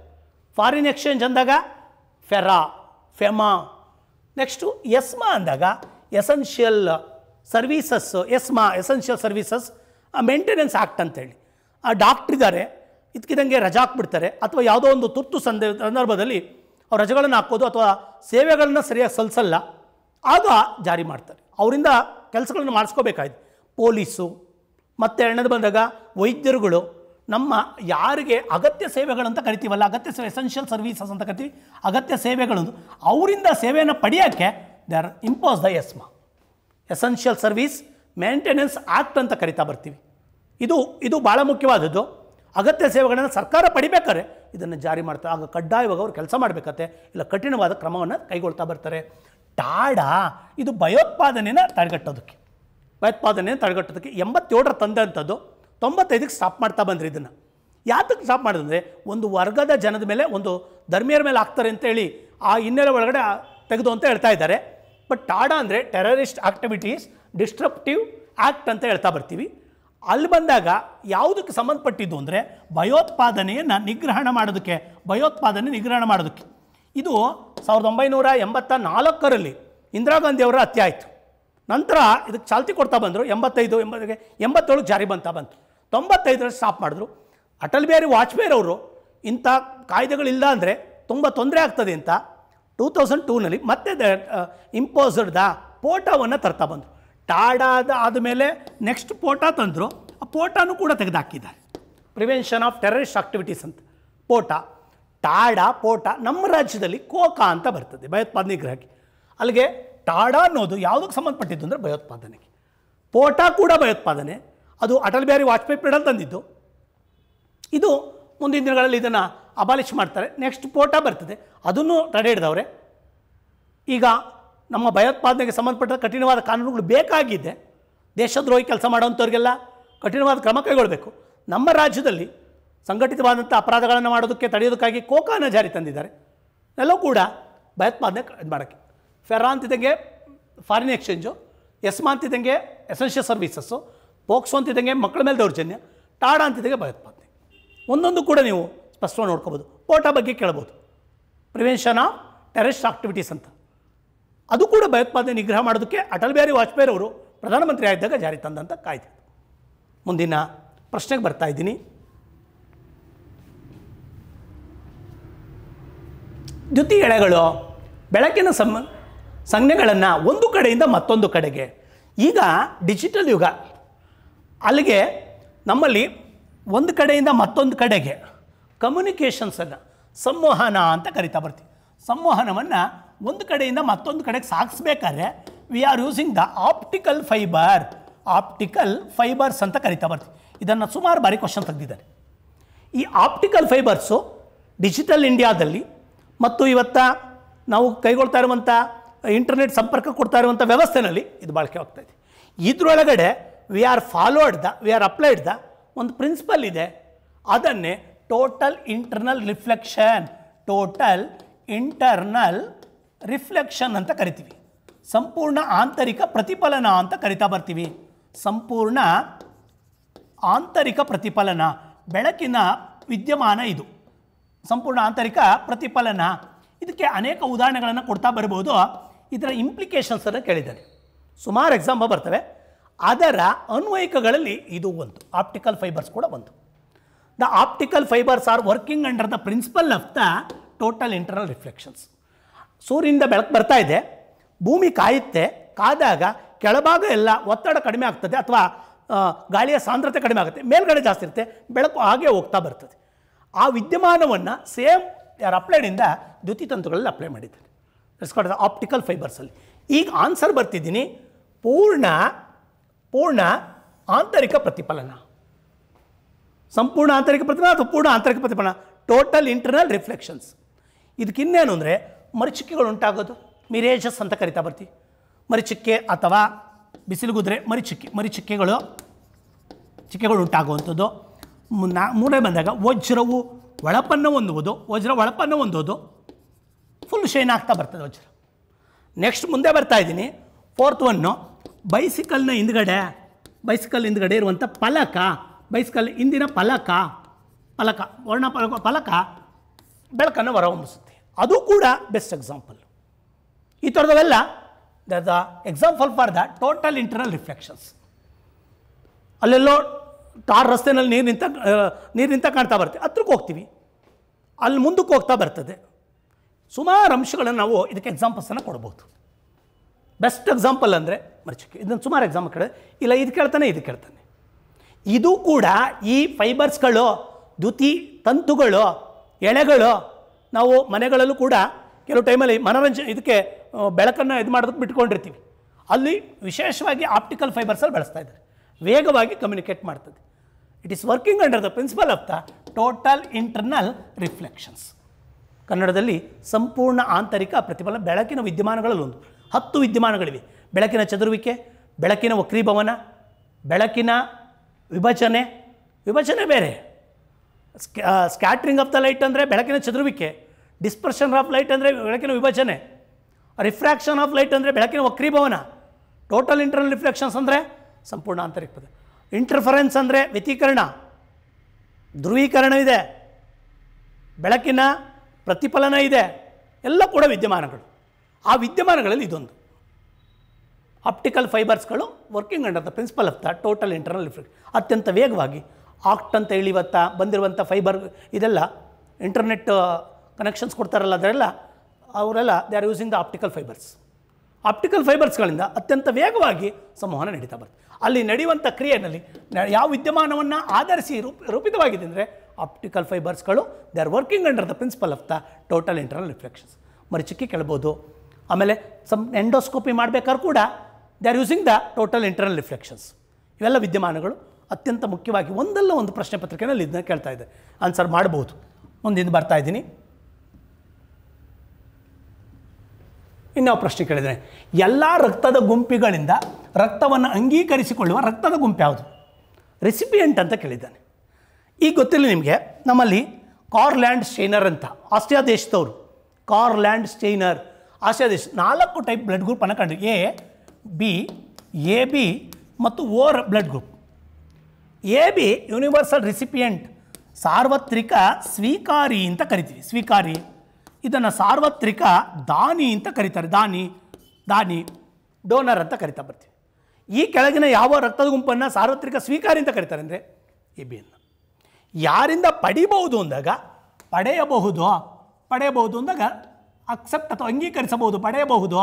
ಫಾರಿನ್ ಎಕ್ಸ್ಚೇಂಜ್ ಅಂದಾಗ ಫೆರಾ ಫೆಮಾ ನೆಕ್ಸ್ಟು ಎಸ್ಮಾ ಅಂದಾಗ essential services ESMA essential services maintenance act ಅಂತೇಳಿ ಆ ಇದ್ದಾರೆ ಇದ್ಕಿದಂಗೆ ರಜಾ ಹಾಕ್ಬಿಡ್ತಾರೆ ಅಥವಾ ಯಾವುದೋ ಒಂದು ತುರ್ತು ಸಂದರ್ಭದಲ್ಲಿ ಅವ್ರು ರಜೆಗಳನ್ನು ಹಾಕೋದು ಅಥವಾ ಸೇವೆಗಳನ್ನ ಸರಿಯಾಗಿ ಸಲ್ಲಿಸಲ್ಲ ಆಗ ಜಾರಿ ಮಾಡ್ತಾರೆ ಅವರಿಂದ ಕೆಲಸಗಳನ್ನು ಮಾಡಿಸ್ಕೋಬೇಕಾಯ್ತು ಪೊಲೀಸು ಮತ್ತು ಎರಡನೇದು ಬಂದಾಗ ವೈದ್ಯರುಗಳು ನಮ್ಮ ಯಾರಿಗೆ ಅಗತ್ಯ ಸೇವೆಗಳಂತ ಕರಿತೀವಲ್ಲ ಅಗತ್ಯ ಸೇವೆ ಎಸೆನ್ಷಿಯಲ್ ಸರ್ವೀಸಸ್ ಅಂತ ಕರಿತೀವಿ ಅಗತ್ಯ ಸೇವೆಗಳನ್ನು ಅವರಿಂದ ಸೇವೆಯನ್ನು ಪಡೆಯೋಕ್ಕೆ they are impose the ESMA essential service maintenance act ಅಂತ ಕರಿತಾ ಬರ್ತೀವಿ ಇದು ಇದು ಭಾಳ ಮುಖ್ಯವಾದದ್ದು ಅಗತ್ಯ ಸೇವೆಗಳನ್ನು ಸರ್ಕಾರ ಪಡಿಬೇಕಾದ್ರೆ ಇದನ್ನು ಜಾರಿ ಮಾಡ್ತಾರೆ ಆಗ ಕಡ್ಡಾಯವಾಗಿ ಅವರು ಕೆಲಸ ಮಾಡಬೇಕತ್ತೆ ಇಲ್ಲ ಕಠಿಣವಾದ ಕ್ರಮವನ್ನು ಕೈಗೊಳ್ತಾ ಬರ್ತಾರೆ ಟಾಡ ಇದು ಭಯೋತ್ಪಾದನೆನ ತಡೆಗಟ್ಟೋದಕ್ಕೆ ಭಯೋತ್ಪಾದನೆಯನ್ನು ತಡೆಗಟ್ಟೋದಕ್ಕೆ ಎಂಬತ್ತೇಳರ ತಂದೆ ಅಂಥದ್ದು ತೊಂಬತ್ತೈದಕ್ಕೆ ಸ್ಟಾಪ್ ಮಾಡ್ತಾ ಬಂದ್ರಿ ಇದನ್ನು ಯಾತಕ್ಕೆ ಸ್ಟಾಪ್ ಮಾಡಿದ್ರೆ ಒಂದು ವರ್ಗದ ಜನದ ಮೇಲೆ ಒಂದು ಧರ್ಮೀಯರ ಮೇಲೆ ಆಗ್ತಾರೆ ಅಂತೇಳಿ ಆ ಹಿನ್ನೆಲೆ ಒಳಗಡೆ ತೆಗೆದು ಅಂತ ಹೇಳ್ತಾ ಇದ್ದಾರೆ ಬಟ್ ಟಾಡ ಅಂದರೆ ಟೆರರಿಸ್ಟ್ ಆಕ್ಟಿವಿಟೀಸ್ ಡಿಸ್ಟ್ರಪ್ಟಿವ್ ಆ್ಯಕ್ಟ್ ಅಂತ ಹೇಳ್ತಾ ಬರ್ತೀವಿ ಅಲ್ಲಿ ಬಂದಾಗ ಯಾವುದಕ್ಕೆ ಸಂಬಂಧಪಟ್ಟಿದ್ದು ಅಂದರೆ ಭಯೋತ್ಪಾದನೆಯನ್ನು ನಿಗ್ರಹಣ ಮಾಡೋದಕ್ಕೆ ಭಯೋತ್ಪಾದನೆ ನಿಗ್ರಹಣ ಮಾಡೋದಕ್ಕೆ ಇದು ಸಾವಿರದ ಒಂಬೈನೂರ ಎಂಬತ್ತ ನಾಲ್ಕರಲ್ಲಿ ಇಂದಿರಾ ಗಾಂಧಿಯವರ ಹತ್ಯೆ ಆಯಿತು ನಂತರ ಇದಕ್ಕೆ ಚಾಲ್ತಿ ಕೊಡ್ತಾ ಬಂದರು ಎಂಬತ್ತೈದು ಎಂಬ ಎಂಬತ್ತೇಳು ಜಾರಿ ಬಂತಾ ಬಂತು ತೊಂಬತ್ತೈದರಲ್ಲಿ ಸ್ಟಾಪ್ ಮಾಡಿದ್ರು ಅಟಲ್ ಬಿಹಾರಿ ವಾಜಪೇಯಿ ಅವರು ಇಂಥ ಕಾಯ್ದೆಗಳಿಲ್ಲ ಅಂದರೆ ತುಂಬ ತೊಂದರೆ ಆಗ್ತದೆ ಅಂತ ಟೂ ತೌಸಂಡ್ ಟೂನಲ್ಲಿ ಮತ್ತೆ ದ ಇಂಪೋಸರ್ಡ್ ಪೋಟಾವನ್ನು ತರ್ತಾ ಬಂದರು ಟಾಡಾದ ಆದಮೇಲೆ ನೆಕ್ಸ್ಟ್ ಪೋಟಾ ತಂದರು ಆ ಪೋಟಾನು ಕೂಡ ತೆಗೆದುಹಾಕಿದ್ದಾರೆ ಪ್ರಿವೆನ್ಷನ್ ಆಫ್ ಟೆರರಿಸ್ಟ್ ಆಕ್ಟಿವಿಟೀಸ್ ಅಂತ ಪೋಟಾ ಟಾಡ ಪೋಟ ನಮ್ಮ ರಾಜ್ಯದಲ್ಲಿ ಕೋಕ ಅಂತ ಬರ್ತದೆ ಭಯೋತ್ಪಾದನೆ ಗ್ರಹಕ್ಕೆ ಅಲ್ಲಿಗೆ ಟಾಡ ಅನ್ನೋದು ಯಾವುದಕ್ಕೆ ಸಂಬಂಧಪಟ್ಟಿದ್ದು ಅಂದರೆ ಭಯೋತ್ಪಾದನೆಗೆ ಪೋಟ ಕೂಡ ಭಯೋತ್ಪಾದನೆ ಅದು ಅಟಲ್ ಬಿಹಾರಿ ವಾಜಪೇಯಿ ಪೀಡಲ್ ತಂದಿದ್ದು ಇದು ಮುಂದಿನ ದಿನಗಳಲ್ಲಿ ಇದನ್ನು ಅಬಾಲಿಷ್ ಮಾಡ್ತಾರೆ ನೆಕ್ಸ್ಟ್ ಪೋಟ ಬರ್ತದೆ ಅದನ್ನು ತಡೆ ಹಿಡಿದವ್ರೆ ಈಗ ನಮ್ಮ ಭಯೋತ್ಪಾದನೆಗೆ ಸಂಬಂಧಪಟ್ಟ ಕಠಿಣವಾದ ಕಾನೂನುಗಳು ಬೇಕಾಗಿದೆ ದೇಶದ್ರೋಹಿ ಕೆಲಸ ಮಾಡೋವಂಥವ್ರಿಗೆಲ್ಲ ಕಠಿಣವಾದ ಕ್ರಮ ಕೈಗೊಳ್ಳಬೇಕು ನಮ್ಮ ರಾಜ್ಯದಲ್ಲಿ ಸಂಘಟಿತವಾದಂಥ ಅಪರಾಧಗಳನ್ನು ಮಾಡೋದಕ್ಕೆ ತಡೆಯೋದಕ್ಕಾಗಿ ಕೋಕಾನ ಜಾರಿ ತಂದಿದ್ದಾರೆ ಎಲ್ಲವೂ ಕೂಡ ಭಯೋತ್ಪಾದನೆ ಇದು ಮಾಡೋಕ್ಕೆ ಫೆರಾ ಅಂತಿದ್ದಂಗೆ ಫಾರಿನ್ ಎಕ್ಸ್ಚೇಂಜು ಎಸ್ಮಾ ಅಂತಿದ್ದಂಗೆ ಎಸೆನ್ಷಿಯಲ್ ಸರ್ವೀಸಸ್ಸು ಪೋಕ್ಸೋ ಅಂತಿದ್ದಂಗೆ ಮಕ್ಕಳ ಮೇಲೆ ದೌರ್ಜನ್ಯ ಟಾಡಾ ಅಂತಿದ್ದಂಗೆ ಭಯೋತ್ಪಾದನೆ ಒಂದೊಂದು ಕೂಡ ನೀವು ಸ್ಪಷ್ಟವಾಗಿ ನೋಡ್ಕೋಬೋದು ಕೋಟಾ ಬಗ್ಗೆ ಕೇಳ್ಬೋದು ಪ್ರಿವೆನ್ಷನ್ ಆಫ್ ಟೆರರಿಸ್ಟ್ ಆಕ್ಟಿವಿಟೀಸ್ ಅಂತ ಅದು ಕೂಡ ಭಯೋತ್ಪಾದನೆ ನಿಗ್ರಹ ಮಾಡೋದಕ್ಕೆ ಅಟಲ್ ಬಿಹಾರಿ ವಾಜಪೇಯಿ ಅವರು ಪ್ರಧಾನಮಂತ್ರಿ ಆಗಿದ್ದಾಗ ಜಾರಿ ತಂದಂಥ ಕಾಯ್ದೆ ಮುಂದಿನ ಪ್ರಶ್ನೆಗೆ ಬರ್ತಾ ಇದ್ದೀನಿ ದ್ಯುತಿ ಎಳೆಗಳು ಬೆಳಕಿನ ಸಂ ಸಂಜ್ಞೆಗಳನ್ನು ಒಂದು ಕಡೆಯಿಂದ ಮತ್ತೊಂದು ಕಡೆಗೆ ಈಗ ಡಿಜಿಟಲ್ ಯುಗ ಅಲ್ಲಿಗೆ ನಮ್ಮಲ್ಲಿ ಒಂದು ಕಡೆಯಿಂದ ಮತ್ತೊಂದು ಕಡೆಗೆ ಕಮ್ಯುನಿಕೇಷನ್ಸನ್ನು ಸಂವಹನ ಅಂತ ಕರಿತಾ ಬರ್ತೀವಿ ಸಂವಹನವನ್ನು ಒಂದು ಕಡೆಯಿಂದ ಮತ್ತೊಂದು ಕಡೆಗೆ ಸಾಗಿಸ್ಬೇಕಾದ್ರೆ we are using the optical fiber optical fibers ಅಂತ ಕರಿತಾ ಬರ್ತೀವಿ ಇದನ್ನು ಸುಮಾರು ಬಾರಿ ಕ್ವಶನ್ ತೆಗೆದಿದ್ದಾರೆ ಈ ಆಪ್ಟಿಕಲ್ ಫೈಬರ್ಸು ಡಿಜಿಟಲ್ ಇಂಡಿಯಾದಲ್ಲಿ ಮತ್ತು ಇವತ್ತು ನಾವು ಕೈಗೊಳ್ತಾ ಇರುವಂಥ ಇಂಟರ್ನೆಟ್ ಸಂಪರ್ಕ ಕೊಡ್ತಾ ಇರುವಂಥ ವ್ಯವಸ್ಥೆನಲ್ಲಿ ಇದು ಬಳಕೆ ಆಗ್ತಾ ಇದೆ ಇದರೊಳಗಡೆ we are followed the we are applied the ಒಂದು ಪ್ರಿನ್ಸಿಪಲ್ ಇದೆ ಅದನ್ನೇ total internal reflection total internal reflection ಅಂತ ಕರಿತೀವಿ ಸಂಪೂರ್ಣ ಆಂತರಿಕ ಪ್ರತಿಫಲನ ಅಂತ ಕರಿತಾ ಬರ್ತೀವಿ ಸಂಪೂರ್ಣ ಆಂತರಿಕ ಪ್ರತಿಫಲನ ಬೆಳಕಿನ ವಿದ್ಯಮಾನ ಇದು ಸಂಪೂರ್ಣ ಆಂತರಿಕ ಪ್ರತಿಫಲನ ಇದಕ್ಕೆ ಅನೇಕ ಉದಾಹರಣೆಗಳನ್ನು ಕೊಡ್ತಾ ಬರ್ಬೋದು ಇದರ ಇಂಪ್ಲಿಕೇಶನ್ಸನ್ನು ಕೇಳಿದ್ದಾರೆ ಸುಮಾರು ಎಕ್ಸಾಂಪಲ್ ಬರ್ತವೆ ಅದರ ಅನ್ವಯಿಕಗಳಲ್ಲಿ ಇದು ಒಂದು ಆಪ್ಟಿಕಲ್ ಫೈಬರ್ಸ್ ಕೂಡ ಒಂದು the optical fibers are working under the principle of the total internal reflections ಸೂರ್ಯನಿಂದ ಬೆಳಕು ಬರ್ತಾ ಇದೆ ಭೂಮಿ ಕಾಯುತ್ತೆ ಕಾದಾಗ ಕೆಳಭಾಗ ಎಲ್ಲ ಒತ್ತಡ ಕಡಿಮೆ ಆಗ್ತದೆ ಅಥವಾ ಗಾಳಿಯ ಸಾಂದ್ರತೆ ಕಡಿಮೆ ಆಗುತ್ತೆ ಮೇಲ್ಗಡೆ ಜಾಸ್ತಿ ಇರುತ್ತೆ ಬೆಳಕು ಹಾಗೆ ಹೋಗ್ತಾ ಬರ್ತದೆ ಆ ವಿದ್ಯಮಾನವನ್ನು ಸೇಮ್ ಯಾರು ಅಪ್ಲೈಡಿಂದ ದ್ಯುತಿ ತಂತುಗಳಲ್ಲಿ ಅಪ್ಲೈ ಮಾಡಿದ್ದಾರೆ ಇಟ್ಸ್ ಆಪ್ಟಿಕಲ್ ಫೈಬರ್ಸಲ್ಲಿ ಈಗ ಆನ್ಸರ್ ಬರ್ತಿದ್ದೀನಿ ಪೂರ್ಣ ಪೂರ್ಣ ಆಂತರಿಕ ಪ್ರತಿಫಲನ ಸಂಪೂರ್ಣ ಆಂತರಿಕ ಪ್ರತಿಫಲನ ಅಥವಾ ಪೂರ್ಣ ಆಂತರಿಕ ಪ್ರತಿಫಲನ ಟೋಟಲ್ ಇಂಟರ್ನಲ್ ರಿಫ್ಲೆಕ್ಷನ್ಸ್ ಇದಕ್ಕಿನ್ನೇನು ಅಂದರೆ ಮರಿಚಿಕ್ಕೆಗಳು ಉಂಟಾಗೋದು ಮಿರೇಜಸ್ ಅಂತ ಕರಿತಾ ಬರ್ತೀವಿ ಮರಿಚಿಕ್ಕೆ ಅಥವಾ ಬಿಸಿಲುಗುದ್ರೆ ಮರಿಚಿಕ್ಕೆ ಮರಿಚಿಕ್ಕೆಗಳು ಚಿಕ್ಕೆಗಳು ಉಂಟಾಗುವಂಥದ್ದು ನಾ ಮೂರೇ ಬಂದಾಗ ವಜ್ರವು ಒಳಪನ್ನು ಹೊಂದುವುದು ವಜ್ರ ಒಳಪನ್ನು ಹೊಂದುವುದು ಫುಲ್ ಶೈನ್ ಆಗ್ತಾ ಬರ್ತದೆ ವಜ್ರ ನೆಕ್ಸ್ಟ್ ಮುಂದೆ ಬರ್ತಾ ಇದ್ದೀನಿ ಫೋರ್ತ್ ಒನ್ನು ಬೈಸಿಕಲ್ನ ಹಿಂದ್ಗಡೆ ಬೈಸಿಕಲ್ ಹಿಂದ್ಗಡೆ ಇರುವಂಥ ಫಲಕ ಬೈಸಿಕಲ್ ಹಿಂದಿನ ಫಲಕ ಫಲಕ ವರ್ಣ ಫಲಕ ಫಲಕ ಬೆಳಕನ್ನು ಹೊರಹೊಮ್ಮಿಸುತ್ತೆ ಅದು ಕೂಡ ಬೆಸ್ಟ್ ಎಕ್ಸಾಂಪಲ್ ಈ ಥರದವೆಲ್ಲ the example for the total internal reflections ಅಲ್ಲೆಲ್ಲೋ ಟಾರ್ ರಸ್ತೆಯಲ್ಲಿ ನೀರು ನಿಂತ ನೀರು ನಿಂತ ಕಾಣ್ತಾ ಬರುತ್ತೆ ಹತ್ರಕ್ಕೆ ಹೋಗ್ತೀವಿ ಅಲ್ಲಿ ಮುಂದಕ್ಕೆ ಹೋಗ್ತಾ ಬರ್ತದೆ ಸುಮಾರು ಅಂಶಗಳನ್ನು ನಾವು ಇದಕ್ಕೆ ಎಕ್ಸಾಂಪಲ್ಸನ್ನು ಕೊಡ್ಬೋದು ಬೆಸ್ಟ್ ಎಕ್ಸಾಂಪಲ್ ಅಂದರೆ ಮರ್ಚಿಕೆ ಇದನ್ನು ಸುಮಾರು ಎಕ್ಸಾಂಪಲ್ ಕೇಳಿ ಇಲ್ಲ ಇದು ಕೇಳ್ತಾನೆ ಇದು ಕೇಳ್ತಾನೆ ಇದು ಕೂಡ ಈ ಫೈಬರ್ಸ್ಗಳು ದ್ಯುತಿ ತಂತುಗಳು ಎಳೆಗಳು ನಾವು ಮನೆಗಳಲ್ಲೂ ಕೂಡ ಕೆಲವು ಟೈಮಲ್ಲಿ ಮನೋರಂಜನೆ ಇದಕ್ಕೆ ಬೆಳಕನ್ನು ಇದು ಮಾಡೋದಕ್ಕೆ ಬಿಟ್ಕೊಂಡಿರ್ತೀವಿ ಅಲ್ಲಿ ವಿಶೇಷವಾಗಿ ಆಪ್ಟಿಕಲ್ ಫೈಬರ್ಸಲ್ಲಿ ಬಳಸ್ತಾ ಇದ್ದಾರೆ ವೇಗವಾಗಿ ಕಮ್ಯುನಿಕೇಟ್ ಮಾಡ್ತದೆ it is working under the principle of the total internal reflections ಕನ್ನಡದಲ್ಲಿ ಸಂಪೂರ್ಣ ಆಂತರಿಕ ಪ್ರತಿಫಲ ಬೆಳಕಿನ ವಿದ್ಯಮಾನಗಳಲ್ಲೊಂದು ಹತ್ತು ವಿದ್ಯಮಾನಗಳಿವೆ ಬೆಳಕಿನ ಚದುರುವಿಕೆ ಬೆಳಕಿನ ವಕ್ರೀಭವನ ಬೆಳಕಿನ ವಿಭಜನೆ ವಿಭಜನೆ ಬೇರೆ ಸ್ಕ್ಯಾಟ್ರಿಂಗ್ ಆಫ್ ದ ಲೈಟ್ ಅಂದರೆ ಬೆಳಕಿನ ಚದುರುವಿಕೆ ಡಿಸ್ಪರ್ಷನ್ ಆಫ್ ಲೈಟ್ ಅಂದರೆ ಬೆಳಕಿನ ವಿಭಜನೆ ರಿಫ್ರಾಕ್ಷನ್ ಆಫ್ ಲೈಟ್ ಅಂದರೆ ಬೆಳಕಿನ ವಕ್ರೀಭವನ ಟೋಟಲ್ ಇಂಟರ್ನಲ್ ರಿಫ್ಲೆಕ್ಷನ್ಸ್ ಅಂದರೆ ಸಂಪೂರ್ಣ ಆಂತರಿಕ ಪದ ಇಂಟರ್ಫರೆನ್ಸ್ ಅಂದರೆ ವ್ಯತೀಕರಣ ಧ್ರುವೀಕರಣ ಇದೆ ಬೆಳಕಿನ ಪ್ರತಿಫಲನ ಇದೆ ಎಲ್ಲ ಕೂಡ ವಿದ್ಯಮಾನಗಳು ಆ ವಿದ್ಯಮಾನಗಳಲ್ಲಿ ಇದೊಂದು ಆಪ್ಟಿಕಲ್ ಫೈಬರ್ಸ್ಗಳು working under the principle of the total internal reflection ಅತ್ಯಂತ ವೇಗವಾಗಿ ಆಕ್ಟ್ ಅಂತ ಇಳಿವತ್ತ ಬಂದಿರುವಂಥ ಫೈಬರ್ ಇದೆಲ್ಲ ಇಂಟರ್ನೆಟ್ ಕನೆಕ್ಷನ್ಸ್ uh, ಕೊಡ್ತಾರಲ್ಲ ಅದರೆಲ್ಲ ಅವರೆಲ್ಲ they are using the optical fibers optical ಫೈಬರ್ಸ್ಗಳಿಂದ ಅತ್ಯಂತ ವೇಗವಾಗಿ ಸಂವಹನ ನಡೀತಾ ಬರುತ್ತೆ ಅಲ್ಲಿ ನಡೆಯುವಂಥ ಕ್ರಿಯೆಯಲ್ಲಿ ಯಾವ ವಿದ್ಯಮಾನವನ್ನು ಆಧರಿಸಿ ರೂಪ ರೂಪಿತವಾಗಿದೆ ಅಂದರೆ ಆಪ್ಟಿಕಲ್ ಫೈಬರ್ಸ್ಗಳು they are working under the principle of the total internal reflections ಮರಿಚಿಕ್ಕಿ ಕೇಳ್ಬೋದು ಆಮೇಲೆ ಸಮ್ ಎಂಡೋಸ್ಕೋಪಿ ಮಾಡಬೇಕಾದ್ರೂ ಕೂಡ they are using the total internal reflections ಇವೆಲ್ಲ ವಿದ್ಯಮಾನಗಳು ಅತ್ಯಂತ ಮುಖ್ಯವಾಗಿ ಒಂದಲ್ಲ ಒಂದು ಪ್ರಶ್ನೆ ಪತ್ರಿಕೆಯಲ್ಲಿ ಇದನ್ನ ಕೇಳ್ತಾ ಇದೆ ಆನ್ಸರ್ ಮಾಡ್ಬೋದು ಮುಂದಿನ ಬರ್ತಾ ಇದ್ದೀನಿ ಇನ್ನು ಪ್ರಶ್ನೆ ಕೇಳಿದರೆ ಎಲ್ಲ ರಕ್ತದ ಗುಂಪಿಗಳಿಂದ ರಕ್ತವನ್ನು ಅಂಗೀಕರಿಸಿಕೊಳ್ಳುವ ರಕ್ತದ ಗುಂಪು ಯಾವುದು ರೆಸಿಪಿಯೆಂಟ್ ಅಂತ ಕೇಳಿದ್ದಾನೆ ಈ ಗೊತ್ತಿಲ್ಲ ನಿಮಗೆ ನಮ್ಮಲ್ಲಿ ಕಾರ್ಲ್ಯಾಂಡ್ ಸ್ಟೇನರ್ ಅಂತ ಆಸ್ಟ್ರಿಯಾ ದೇಶದವರು ಕಾರ್ಲ್ಯಾಂಡ್ ಸ್ಟೇನರ್ ಆಸ್ಟ್ರಿಯಾ ದೇಶ ನಾಲ್ಕು ಟೈಪ್ ಬ್ಲಡ್ ಗ್ರೂಪ್ ಅನ್ನ ಕಂಡು ಎ ಬಿ ಎ ಬಿ ಮತ್ತು or blood group A B universal recipient ಸಾರ್ವತ್ರಿಕ ಸ್ವೀಕಾರಿ ಅಂತ ಕರಿತೀವಿ ಸ್ವೀಕಾರಿ ಇದನ್ನು ಸಾರ್ವತ್ರಿಕ ದಾನಿ ಅಂತ ಕರೀತಾರೆ ದಾನಿ ದಾನಿ ಡೋನರ್ ಅಂತ ಕರಿತಾ ಬರ್ತೀವಿ ಈ ಕೆಳಗಿನ ಯಾವ ರಕ್ತದ ಗುಂಪನ್ನು ಸಾರ್ವತ್ರಿಕ ಸ್ವೀಕಾರ ಅಂತ ಕರೀತಾರೆ ಅಂದರೆ ಎ ಬಿ ಎನ್ ಯಾರಿಂದ ಪಡಿಬಹುದು ಅಂದಾಗ ಪಡೆಯಬಹುದು ಪಡೆಯಬಹುದು ಅಂದಾಗ ಅಕ್ಸೆಪ್ಟ್ ಅಥವಾ ಅಂಗೀಕರಿಸಬಹುದು ಪಡೆಯಬಹುದು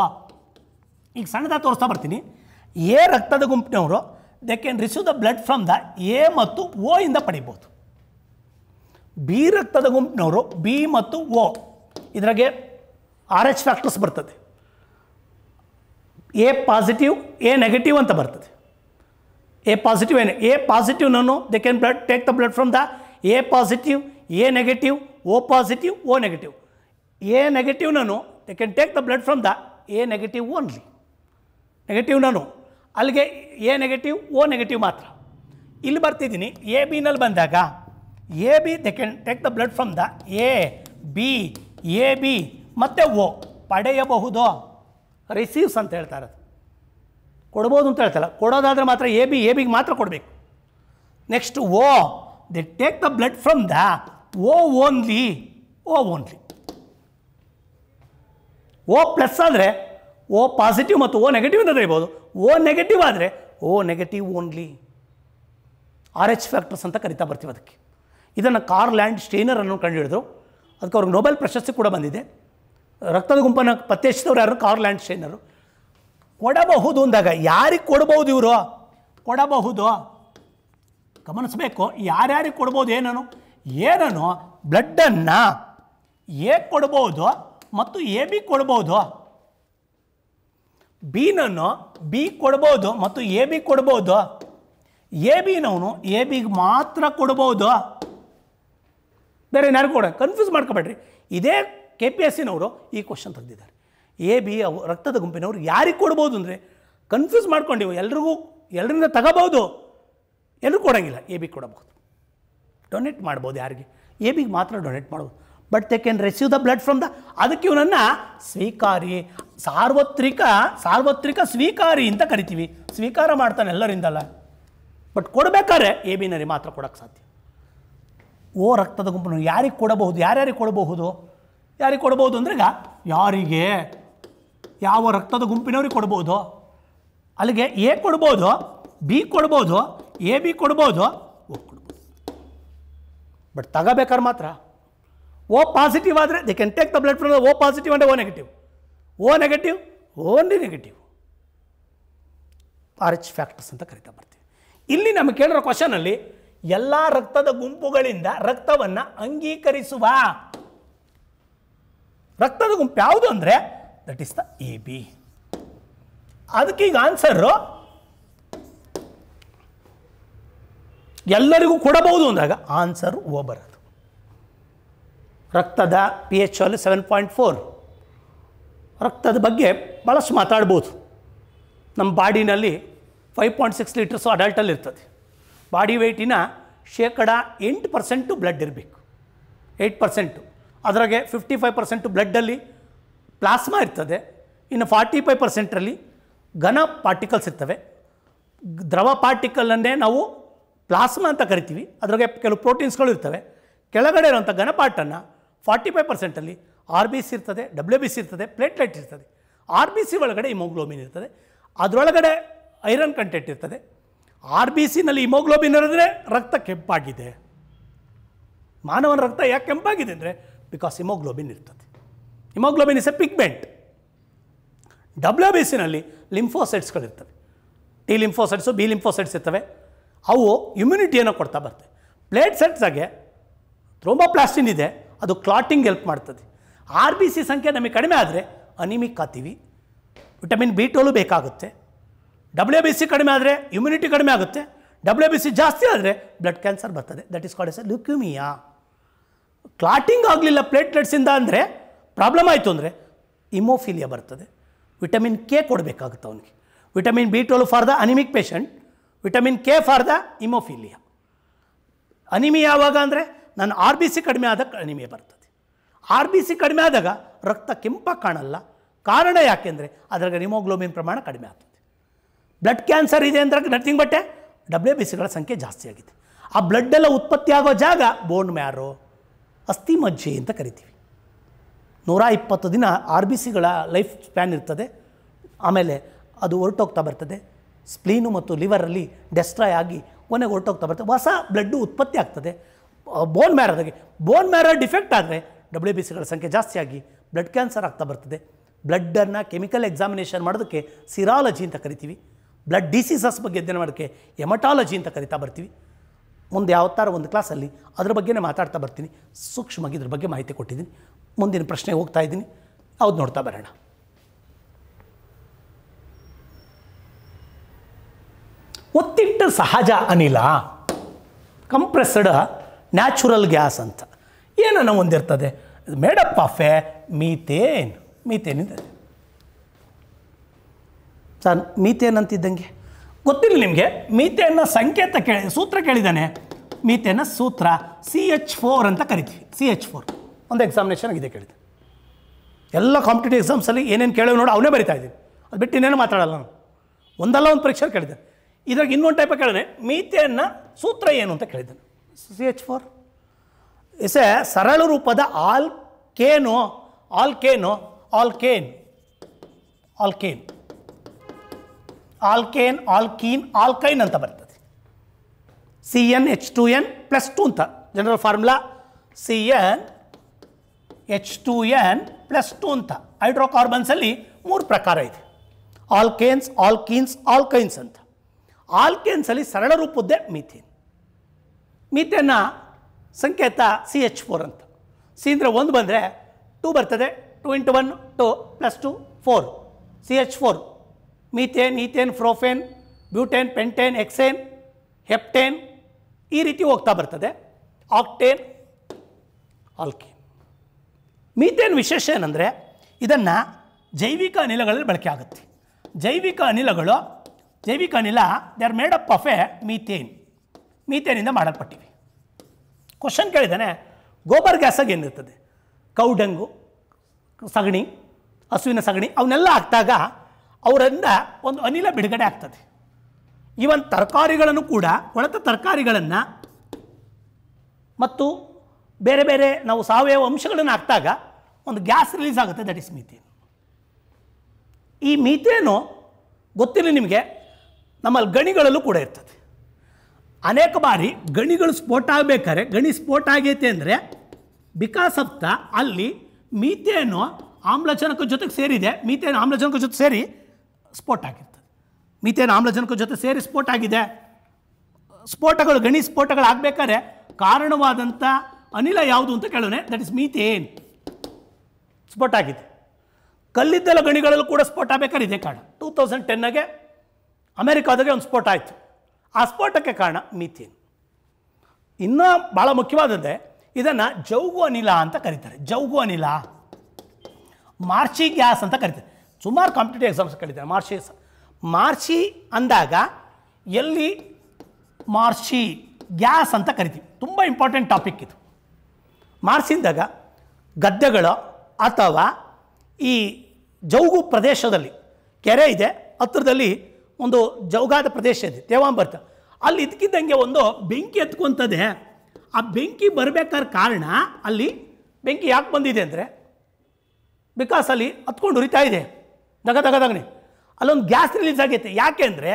ಈಗ ಸಣ್ಣದಾಗಿ ತೋರಿಸ್ತಾ ಬರ್ತೀನಿ ಎ ರಕ್ತದ ಗುಂಪಿನವರು they can receive the blood from the A ಮತ್ತು ಓ ಇಂದ ಪಡಿಬಹುದು ಬಿ ರಕ್ತದ ಗುಂಪಿನವರು ಬಿ ಮತ್ತು ಓ ಇದ್ರಾಗೆ ಆರ್ ಎಚ್ ಫ್ಯಾಕ್ಟರ್ಸ್ ಬರ್ತದೆ ಎ ಪಾಸಿಟಿವ್ ಎ ನೆಗೆಟಿವ್ ಅಂತ ಬರ್ತದೆ ಎ ಪಾಸಿಟಿವ್ ಏನು ಎ ಪಾಸಿಟಿವ್ ನಾನು they can blood take the blood from the A positive A negative O positive O negative A negative ನಾನು they can take the blood from the A negative only negative ನಾನು ಅಲ್ಲಿಗೆ A negative O negative ಮಾತ್ರ ಇಲ್ಲಿ ಬರ್ತಿದ್ದೀನಿ A ಬಿನಲ್ಲಿ ಬಂದಾಗ A B they can take the blood from the A B A B ಮತ್ತು O ಪಡೆಯಬಹುದು receives ಅಂತ ಹೇಳ್ತಾರೆ ಅದು ಕೊಡ್ಬೋದು ಅಂತ ಹೇಳ್ತಲ್ಲ ಕೊಡೋದಾದರೆ ಮಾತ್ರ ಎ ಬಿ ಎ ಬಿಗೆ ಮಾತ್ರ ಕೊಡಬೇಕು next O they take the blood from the O only O only O plus ಆದರೆ ಓ ಪಾಸಿಟಿವ್ ಮತ್ತು ಓ ನೆಗೆಟಿವ್ ಅಂತ ಹೇಳ್ಬೋದು ಓ ನೆಗೆಟಿವ್ ಆದರೆ O negative only R H factors ಅಂತ ಕರಿತಾ ಬರ್ತೀವಿ ಅದಕ್ಕೆ ಇದನ್ನು ಕಾರ್ಲ್ಯಾಂಡ್ ಸ್ಟೇನರ್ ಅನ್ನು ಕಂಡುಹಿಡಿದ್ರು ಅದಕ್ಕೆ ಅವ್ರಿಗೆ ನೊಬೆಲ್ ಪ್ರಶಸ್ತಿ ಕೂಡ ಬಂದಿದೆ ರಕ್ತದ ಗುಂಪನ್ನು ಪತ್ತೆಹಚ್ಚಿದವ್ರು ಯಾರು ಕಾರ್ ಲ್ಯಾಂಡ್ ಶೈನರು ಕೊಡಬಹುದು ಅಂದಾಗ ಯಾರಿಗೆ ಕೊಡ್ಬೋದು ಇವರು ಕೊಡಬಹುದು ಗಮನಿಸಬೇಕು ಯಾರ್ಯಾರಿಗೆ ಕೊಡ್ಬೋದು ಏನನು ಏನನು ಬ್ಲಡ್ಡನ್ನು ಎ ಕೊಡ್ಬೋದು ಮತ್ತು ಎ ಬಿ ಕೊಡ್ಬೋದು ಬಿನನ್ನು ಬಿ ಕೊಡ್ಬೋದು ಮತ್ತು ಎ ಬಿ ಕೊಡ್ಬೋದು ಎ ಬಿನವನು ಎ ಬಿಗೆ ಮಾತ್ರ ಕೊಡ್ಬೋದು ಬೇರೆ ಯಾರಿಗೂ ಕೂಡ ಕನ್ಫ್ಯೂಸ್ ಮಾಡ್ಕೋಬೇಡ್ರಿ ಇದೇ ಕೆ ಪಿ ಎಸ್ ಸಿನವರು ಈ ಕ್ವಶನ್ ತೆಗೆದಿದ್ದಾರೆ ಎ ಬಿ ಅವು ರಕ್ತದ ಗುಂಪಿನವರು ಯಾರಿಗೆ ಕೊಡ್ಬೋದು ಅಂದರೆ ಕನ್ಫ್ಯೂಸ್ ಮಾಡ್ಕೊಂಡಿವು ಎಲ್ರಿಗೂ ಎಲ್ಲರಿಂದ ತಗೋಬೋದು ಎಲ್ಲರೂ ಕೊಡೋಂಗಿಲ್ಲ ಎ ಬಿ ಕೊಡಬಹುದು ಡೊನೇಟ್ ಮಾಡ್ಬೋದು ಯಾರಿಗೆ ಎ ಬಿಗೆ ಮಾತ್ರ ಡೊನೇಟ್ ಮಾಡ್ಬೋದು but they can receive the blood from the ಅದಕ್ಕೆ ಇವನನ್ನು ಸ್ವೀಕಾರಿ ಸಾರ್ವತ್ರಿಕ ಸಾರ್ವತ್ರಿಕ ಸ್ವೀಕಾರಿ ಅಂತ ಕರಿತೀವಿ ಸ್ವೀಕಾರ ಮಾಡ್ತಾನೆ ಎಲ್ಲರಿಂದಲ್ಲ ಬಟ್ ಕೊಡಬೇಕಾದ್ರೆ ಎ ಬಿನಲ್ಲಿ ಮಾತ್ರ ಕೊಡೋಕ್ಕೆ ಸಾಧ್ಯ ಓ ರಕ್ತದ ಗುಂಪನ್ನು ಯಾರಿಗೆ ಕೊಡಬಹುದು ಯಾರ್ಯಾರಿಗೆ ಕೊಡಬಹುದು ಯಾರಿಗೆ ಕೊಡಬಹುದು ಅಂದ್ರೆ ಯಾರಿಗೆ ಯಾವ ರಕ್ತದ ಗುಂಪಿನವ್ರಿಗೆ ಕೊಡ್ಬೋದು ಅಲ್ಲಿಗೆ ಎ ಕೊಡ್ಬೋದು ಬಿ ಕೊಡ್ಬೋದು ಎ ಬಿ ಕೊಡ್ಬೋದು ಓ ಕೊಡ್ಬೋದು ಬಟ್ ತಗೋಬೇಕಾದ್ರೆ ಮಾತ್ರ ಓ ಪಾಸಿಟಿವ್ ಆದರೆ they can take the blood from O positive ಅಂದರೆ O negative O negative only negative R H factors ಅಂತ ಕರಿತಾ ಬರ್ತೀವಿ ಇಲ್ಲಿ ನಮಗೆ ಕೇಳಿರೋ ಕ್ವಶನಲ್ಲಿ ಎಲ್ಲ ರಕ್ತದ ಗುಂಪುಗಳಿಂದ ರಕ್ತವನ್ನು ಅಂಗೀಕರಿಸುವ ರಕ್ತದ ಗುಂಪು ಯಾವುದು ಅಂದರೆ that is the A B ಅದಕ್ಕೆ ಈಗ ಆನ್ಸರು ಎಲ್ಲರಿಗೂ ಕೊಡಬಹುದು ಅಂದಾಗ ಆನ್ಸರ್ ಓ ಬರೋದು ರಕ್ತದ ಪಿ ಎಚ್ ಅಲ್ಲಿ ಸೆವೆನ್ ಪಾಯಿಂಟ್ ಫೋರ್ ರಕ್ತದ ಬಗ್ಗೆ ಭಾಳಷ್ಟು ಮಾತಾಡ್ಬೋದು ನಮ್ಮ ಬಾಡಿನಲ್ಲಿ ಫೈವ್ ಪಾಯಿಂಟ್ ಸಿಕ್ಸ್ ಲೀಟರ್ಸು ಅಡಲ್ಟಲ್ಲಿ ಇರ್ತದೆ ಬಾಡಿ ವೆಯ್ಟಿನ ಶೇಕಡ ಎಂಟು ಪರ್ಸೆಂಟು ಬ್ಲಡ್ ಇರಬೇಕು ಏಯ್ಟ್ ಪರ್ಸೆಂಟು ಅದರಾಗೆ ಫಿಫ್ಟಿ ಫೈವ್ ಪರ್ಸೆಂಟು ಬ್ಲಡ್ಡಲ್ಲಿ ಪ್ಲಾಸ್ಮಾ ಇರ್ತದೆ ಇನ್ನು ಫಾರ್ಟಿ ಫೈವ್ ಪರ್ಸೆಂಟಲ್ಲಿ ಘನ ಪಾರ್ಟಿಕಲ್ಸ್ ಇರ್ತವೆ ದ್ರವ ಪಾರ್ಟಿಕಲನ್ನೇ ನಾವು ಪ್ಲಾಸ್ಮಾ ಅಂತ ಕರಿತೀವಿ ಅದರಾಗೆ ಕೆಲವು ಪ್ರೋಟೀನ್ಸ್ಗಳು ಇರ್ತವೆ ಕೆಳಗಡೆ ಇರುವಂಥ ಘನ ಪಾರ್ಟನ್ನು ಫಾರ್ಟಿ ಫೈವ್ ಪರ್ಸೆಂಟಲ್ಲಿ ಆರ್ ಬಿ ಸಿ ಇರ್ತದೆ ಡಬ್ಲ್ಯೂ ಬಿ ಸಿ ಇರ್ತದೆ ಪ್ಲೇಟ್ಲೆಟ್ ಇರ್ತದೆ ಆರ್ ಬಿ ಸಿ ಒಳಗಡೆ ಇಮೋಗ್ಲೋಮಿನ್ ಇರ್ತದೆ ಅದರೊಳಗಡೆ ಐರನ್ ಕಂಟೆಂಟ್ ಇರ್ತದೆ ಆರ್ ಬಿ ಸಿನಲ್ಲಿ ಹಿಮೋಗ್ಲೋಬಿನ್ ಇರೋದ್ರೆ ರಕ್ತ ಕೆಂಪಾಗಿದೆ ಮಾನವನ ರಕ್ತ ಯಾಕೆ ಕೆಂಪಾಗಿದೆ ಅಂದರೆ ಬಿಕಾಸ್ ಹಿಮೋಗ್ಲೋಬಿನ್ ಇರ್ತದೆ haemoglobin is a pigment W B ಸಿನಲ್ಲಿ ಲಿಂಫೋಸೈಟ್ಸ್ಗಳಿರ್ತವೆ ಟಿ ಲಿಂಫೋಸೈಟ್ಸು ಬಿ ಲಿಂಫೋಸೈಟ್ಸ್ ಇರ್ತವೆ ಅವು ಇಮ್ಯುನಿಟಿಯನ್ನು ಕೊಡ್ತಾ ಬರ್ತವೆ ಪ್ಲೇಟ್ ಸೆಟ್ಸಾಗೆ ಥ್ರೋಮೋಪ್ಲಾಸ್ಟಿನ್ ಇದೆ ಅದು ಕ್ಲಾಟಿಂಗ್ ಹೆಲ್ಪ್ ಮಾಡ್ತದೆ ಆರ್ ಬಿ ಸಿ ಸಂಖ್ಯೆ ನಮಗೆ ಕಡಿಮೆ ಆದರೆ ಅನಿಮಿಕ್ ಆತೀವಿ ವಿಟಮಿನ್ ಬಿ ಟೋಲು ಬೇಕಾಗುತ್ತೆ ಡಬ್ಲ್ಯೂ ಬಿ ಸಿ ಕಡಿಮೆ ಆದರೆ ಇಮ್ಯುನಿಟಿ ಕಡಿಮೆ ಆಗುತ್ತೆ ಡಬ್ಲ್ಯೂ ಬಿ ಸಿ ಜಾಸ್ತಿ ಆದರೆ ಬ್ಲಡ್ ಕ್ಯಾನ್ಸರ್ ಬರ್ತದೆ that is called as leukaemia clotting ಆಗಲಿಲ್ಲ ಪ್ಲೇಟ್ಲೆಟ್ಸಿಂದ ಅಂದರೆ ಪ್ರಾಬ್ಲಮ್ ಆಯಿತು ಅಂದರೆ ಇಮೋಫಿಲಿಯಾ ಬರ್ತದೆ ವಿಟಮಿನ್ ಕೆ ಕೊಡಬೇಕಾಗುತ್ತೆ ಅವನಿಗೆ vitamin B twelve for the anaemic patient vitamin K for the haemophilia anaemia ಯಾವಾಗ ಅಂದರೆ ನಾನು ಆರ್ ಬಿ ಸಿ ಕಡಿಮೆ ಆದಾಗ ಅನಿಮಿಯಾ ಬರ್ತದೆ ಆರ್ ಬಿ ಸಿ ಕಡಿಮೆ ಆದಾಗ ರಕ್ತ ಕೆಂಪಾಗಿ ಕಾಣಲ್ಲ ಕಾರಣ ಯಾಕೆಂದರೆ ಅದ್ರಾಗ ನಿಮೋಗ್ಲೋಬಿನ್ ಪ್ರಮಾಣ ಕಡಿಮೆ ಆಗ್ತದೆ ಬ್ಲಡ್ ಕ್ಯಾನ್ಸರ್ ಇದೆ ಅಂದ್ರೆ ನಥಿಂಗ್ ಬಟ್ಟೆ ಡಬ್ಲ್ಯೂ ಬಿ ಸಿಗಳ ಸಂಖ್ಯೆ ಜಾಸ್ತಿ ಆಗಿದೆ ಆ ಬ್ಲಡ್ಡೆಲ್ಲ ಉತ್ಪತ್ತಿಯಾಗೋ ಜಾಗ ಬೋನ್ ಮ್ಯಾರೋ ಅಸ್ಥಿ ಮಜ್ಜೆ ಅಂತ ಕರಿತೀವಿ ನೂರ ಇಪ್ಪತ್ತು ದಿನ ಆರ್ ಬಿ ಸಿಗಳ ಲೈಫ್ ಸ್ಪ್ಯಾನ್ ಇರ್ತದೆ ಆಮೇಲೆ ಅದು ಹೊರಟೋಗ್ತಾ ಬರ್ತದೆ ಸ್ಪ್ಲೀನು ಮತ್ತು ಲಿವರಲ್ಲಿ ಡೆಸ್ಟ್ರಾಯ್ ಆಗಿ ಕೊನೆಗೆ ಹೊರಟೋಗ್ತಾ ಬರ್ತದೆ ಹೊಸ ಬ್ಲಡ್ಡು ಉತ್ಪತ್ತಿ ಆಗ್ತದೆ ಬೋನ್ ಮ್ಯಾರೋದಾಗೆ ಬೋನ್ ಮ್ಯಾರೋ ಡಿಫೆಕ್ಟ್ ಆದರೆ ಡಬ್ಲ್ಯೂ ಬಿ ಸಿಗಳ ಸಂಖ್ಯೆ ಆಗಿ ಬ್ಲಡ್ ಕ್ಯಾನ್ಸರ್ ಆಗ್ತಾ ಬರ್ತದೆ ಬ್ಲಡ್ಡನ್ನು ಕೆಮಿಕಲ್ ಎಕ್ಸಾಮಿನೇಷನ್ ಮಾಡೋದಕ್ಕೆ ಸಿರಾಲಜಿ ಅಂತ ಕರಿತೀವಿ ಬ್ಲಡ್ ಡಿಸೀಸಸ್ ಬಗ್ಗೆ ಅಧ್ಯಯನ ಮಾಡೋಕ್ಕೆ ಎಮಟಾಲಜಿ ಅಂತ ಕರಿತಾ ಬರ್ತೀವಿ ಮುಂದೆ ಯಾವತ್ತಾರ ಒಂದು ಕ್ಲಾಸಲ್ಲಿ ಅದ್ರ ಬಗ್ಗೆನೇ ಮಾತಾಡ್ತಾ ಬರ್ತೀನಿ ಸೂಕ್ಷ್ಮವಾಗಿ ಇದ್ರ ಬಗ್ಗೆ ಮಾಹಿತಿ ಕೊಟ್ಟಿದ್ದೀನಿ ಮುಂದಿನ ಪ್ರಶ್ನೆ ಹೋಗ್ತಾ ಇದ್ದೀನಿ ಅವ್ದು ನೋಡ್ತಾ ಬರೋಣ ಒತ್ತಿಟ್ಟು ಸಹಜ ಅನಿಲ ಕಂಪ್ರೆಸ್ಡ್ ನ್ಯಾಚುರಲ್ ಗ್ಯಾಸ್ ಅಂತ ಏನನ್ನು ಹೊಂದಿರ್ತದೆ ಮೇಡಪ್ ಆಫ್ ಎ ಮೀತೇನ್ ಮೀತೇನಿದೆ ಸರ್ ಮೀಥೇನ್ ಅಂತಿದ್ದಂಗೆ ಗೊತ್ತಿಲ್ಲ ನಿಮಗೆ ಮೀಥೇನ್ನ ಸಂಕೇತ ಕೇಳಿ ಸೂತ್ರ ಕೇಳಿದ್ದಾನೆ ಮೀಥೇನ ಸೂತ್ರ ಸಿ ಎಚ್ ಫೋರ್ ಅಂತ ಕರಿತೀವಿ ಸಿ ಎಚ್ ಫೋರ್ ಒಂದು ಎಕ್ಸಾಮಿನೇಷನ್ ಇದೆ ಕೇಳಿದೆ ಎಲ್ಲ ಕಾಂಪಿಟೇಟಿವ್ ಎಕ್ಸಾಮ್ಸಲ್ಲಿ ಏನೇನು ಕೇಳೋ ನೋಡಿ ಅವನೇ ಬರಿತಾ ಇದ್ದೀನಿ ಅದು ಬಿಟ್ಟು ಇನ್ನೇನು ಮಾತಾಡಲ್ಲ ನಾನು ಒಂದಲ್ಲ ಒಂದು ಪರೀಕ್ಷೆ ಕೇಳಿದೆ ಇದ್ರಾಗ ಇನ್ನೊಂದು ಟೈಪ್ ಕೇಳಿದೆ ಮೀತೆಯನ್ನು ಸೂತ್ರ ಏನು ಅಂತ ಕೇಳಿದ್ದಾನೆ ಸಿ ಎಚ್ ಫೋರ್ ಎಸೆ ಸರಳ ರೂಪದ alkane alkane alkane alkane alkane alkene alkyne ಅಂತ ಬರ್ತದೆ C N H two N plus two ಅಂತ general formula C N H two N plus two ಅಂತ ಹೈಡ್ರೋಕಾರ್ಬನ್ಸಲ್ಲಿ ಮೂರು ಪ್ರಕಾರ ಇದೆ ಆಲ್ಕೇನ್ಸ್ ಆಲ್ಕೀನ್ಸ್ ಆಲ್ಕೈನ್ಸ್ ಅಂತ ಆಲ್ಕೇನ್ಸಲ್ಲಿ ಸರಳ ರೂಪದ್ದೇ ಮೀಥೇನ್ ಮೀಥೇನ ಸಂಕೇತ ಸಿ ಎಚ್ ಫೋರ್ ಅಂತ ಸಿ ಅಂದರೆ ಒಂದು ಬಂದರೆ ಟೂ ಬರ್ತದೆ two into one two plus two four C H four methane ethane propane butane pentane hexane heptane ಈ ರೀತಿ ಹೋಗ್ತಾ ಬರ್ತದೆ ಆಕ್ಟೇನ್ ಆಲ್ಕೇನ್ ಮೀಥೇನ್ ವಿಶೇಷ ಏನಂದರೆ ಇದನ್ನು ಜೈವಿಕ ಅನಿಲಗಳಲ್ಲಿ ಬಳಕೆ ಆಗುತ್ತೆ ಜೈವಿಕ ಅನಿಲಗಳು ಜೈವಿಕ ಅನಿಲ they are made up of a methane ಮೀಥೇನಿಂದ ಮಾಡಲ್ಪಟ್ಟಿವೆ ಕ್ವಶನ್ ಕೇಳಿದ್ದಾನೆ ಗೋಬರ್ ಗ್ಯಾಸಾಗಿ ಏನಿರ್ತದೆ ಕೌಡಂಗು ಸಗಣಿ ಹಸುವಿನ ಸಗಣಿ ಅವನ್ನೆಲ್ಲ ಹಾಕಿದಾಗ ಅವರಿಂದ ಒಂದು ಅನಿಲ ಬಿಡುಗಡೆ ಆಗ್ತದೆ ಒಂದು ತರಕಾರಿಗಳನ್ನು ಕೂಡ ಕೊಳೆತ ತರಕಾರಿಗಳನ್ನು ಮತ್ತು ಬೇರೆ ಬೇರೆ ನಾವು ಸಾವಯವ ಅಂಶಗಳನ್ನು ಹಾಕಿದಾಗ ಒಂದು ಗ್ಯಾಸ್ ರಿಲೀಸ್ ಆಗುತ್ತೆ ದಟ್ ಇಸ್ ಮೀಥೇನ್ ಈ ಮೀಥೇನು ಗೊತ್ತಿಲ್ಲ ನಿಮಗೆ ನಮ್ಮಲ್ಲಿ ಗಣಿಗಳಲ್ಲೂ ಕೂಡ ಇರ್ತದೆ ಅನೇಕ ಬಾರಿ ಗಣಿಗಳು ಸ್ಫೋಟ ಆಗಬೇಕಾದ್ರೆ ಗಣಿ ಸ್ಫೋಟ ಆಗೈತೆ ಅಂದರೆ ಬಿಕಾಸ್ ಆಫ್ ದ ಅಲ್ಲಿ ಮೀಥೇನು ಆಮ್ಲಜನಕ ಜೊತೆಗೆ ಸೇರಿದೆ ಮೀಥೇನು ಆಮ್ಲಜನಕ ಜೊತೆ ಸೇರಿ ಸ್ಫೋಟ ಆಗಿರ್ತದೆ ಮೀಥೇನ್ ಆಮ್ಲಜನಕ ಜೊತೆ ಸೇರಿ ಸ್ಫೋಟ ಆಗಿದೆ ಸ್ಫೋಟಗಳು ಗಣಿ ಸ್ಫೋಟಗಳಾಗಬೇಕಾದ್ರೆ ಕಾರಣವಾದಂಥ ಅನಿಲ ಯಾವುದು ಅಂತ ಕೇಳೋಣ ದಟ್ ಇಸ್ ಮೀಥೇನ್ ಸ್ಫೋಟ ಆಗಿದೆ ಕಲ್ಲಿದ್ದಲ ಗಣಿಗಳಲ್ಲೂ ಕೂಡ ಸ್ಫೋಟ ಆಗಬೇಕಾದ್ರೆ ಇದೇ ಕಾರಣ ಟೂ ತೌಸಂಡ್ ಟೆನ್ನಾಗೆ ಅಮೆರಿಕಾದಾಗೆ ಒಂದು ಸ್ಫೋಟ ಆಯಿತು ಆ ಸ್ಫೋಟಕ್ಕೆ ಕಾರಣ ಮೀಥೇನ್ ಇನ್ನೂ ಭಾಳ ಮುಖ್ಯವಾದದ್ದೇ ಇದನ್ನು ಜೌಗು ಅನಿಲ ಅಂತ ಕರೀತಾರೆ ಜೌಗು ಅನಿಲ ಮಾರ್ಚಿ ಗ್ಯಾಸ್ ಅಂತ ಕರೀತಾರೆ ಸುಮಾರು ಕಾಂಪಿಟೇಟಿವ್ ಎಕ್ಸಾಮ್ಸ್ ಕಳಿದ್ದಾರೆ ಮಾರ್ಷಿ ಮಾರ್ಷಿ ಅಂದಾಗ ಎಲ್ಲಿ ಮಾರ್ಷಿ ಗ್ಯಾಸ್ ಅಂತ ಕರಿತೀವಿ ತುಂಬ ಇಂಪಾರ್ಟೆಂಟ್ ಟಾಪಿಕ್ ಇದು ಮಾರ್ಸಿಂದಾಗ ಗದ್ದೆಗಳು ಅಥವಾ ಈ ಜೌಗು ಪ್ರದೇಶದಲ್ಲಿ ಕೆರೆ ಇದೆ ಹತ್ತಿರದಲ್ಲಿ ಒಂದು ಜೌಗಾದ ಪ್ರದೇಶ ಇದೆ ತೇವಾಂಬರ್ತ ಅಲ್ಲಿ ಇದ್ಕಿದ್ದಂಗೆ ಒಂದು ಬೆಂಕಿ ಎತ್ಕೊಂತದೆ ಆ ಬೆಂಕಿ ಬರಬೇಕಾದ ಕಾರಣ ಅಲ್ಲಿ ಬೆಂಕಿ ಯಾಕೆ ಬಂದಿದೆ ಅಂದರೆ ಬಿಕಾಸ್ ಅಲ್ಲಿ ಹತ್ಕೊಂಡು ಉರಿತಾ ಇದೆ ದಗ ದಗ ದಗನೆ ಅಲ್ಲೊಂದು ಗ್ಯಾಸ್ ರಿಲೀಸ್ ಆಗೈತೆ ಯಾಕೆ ಅಂದರೆ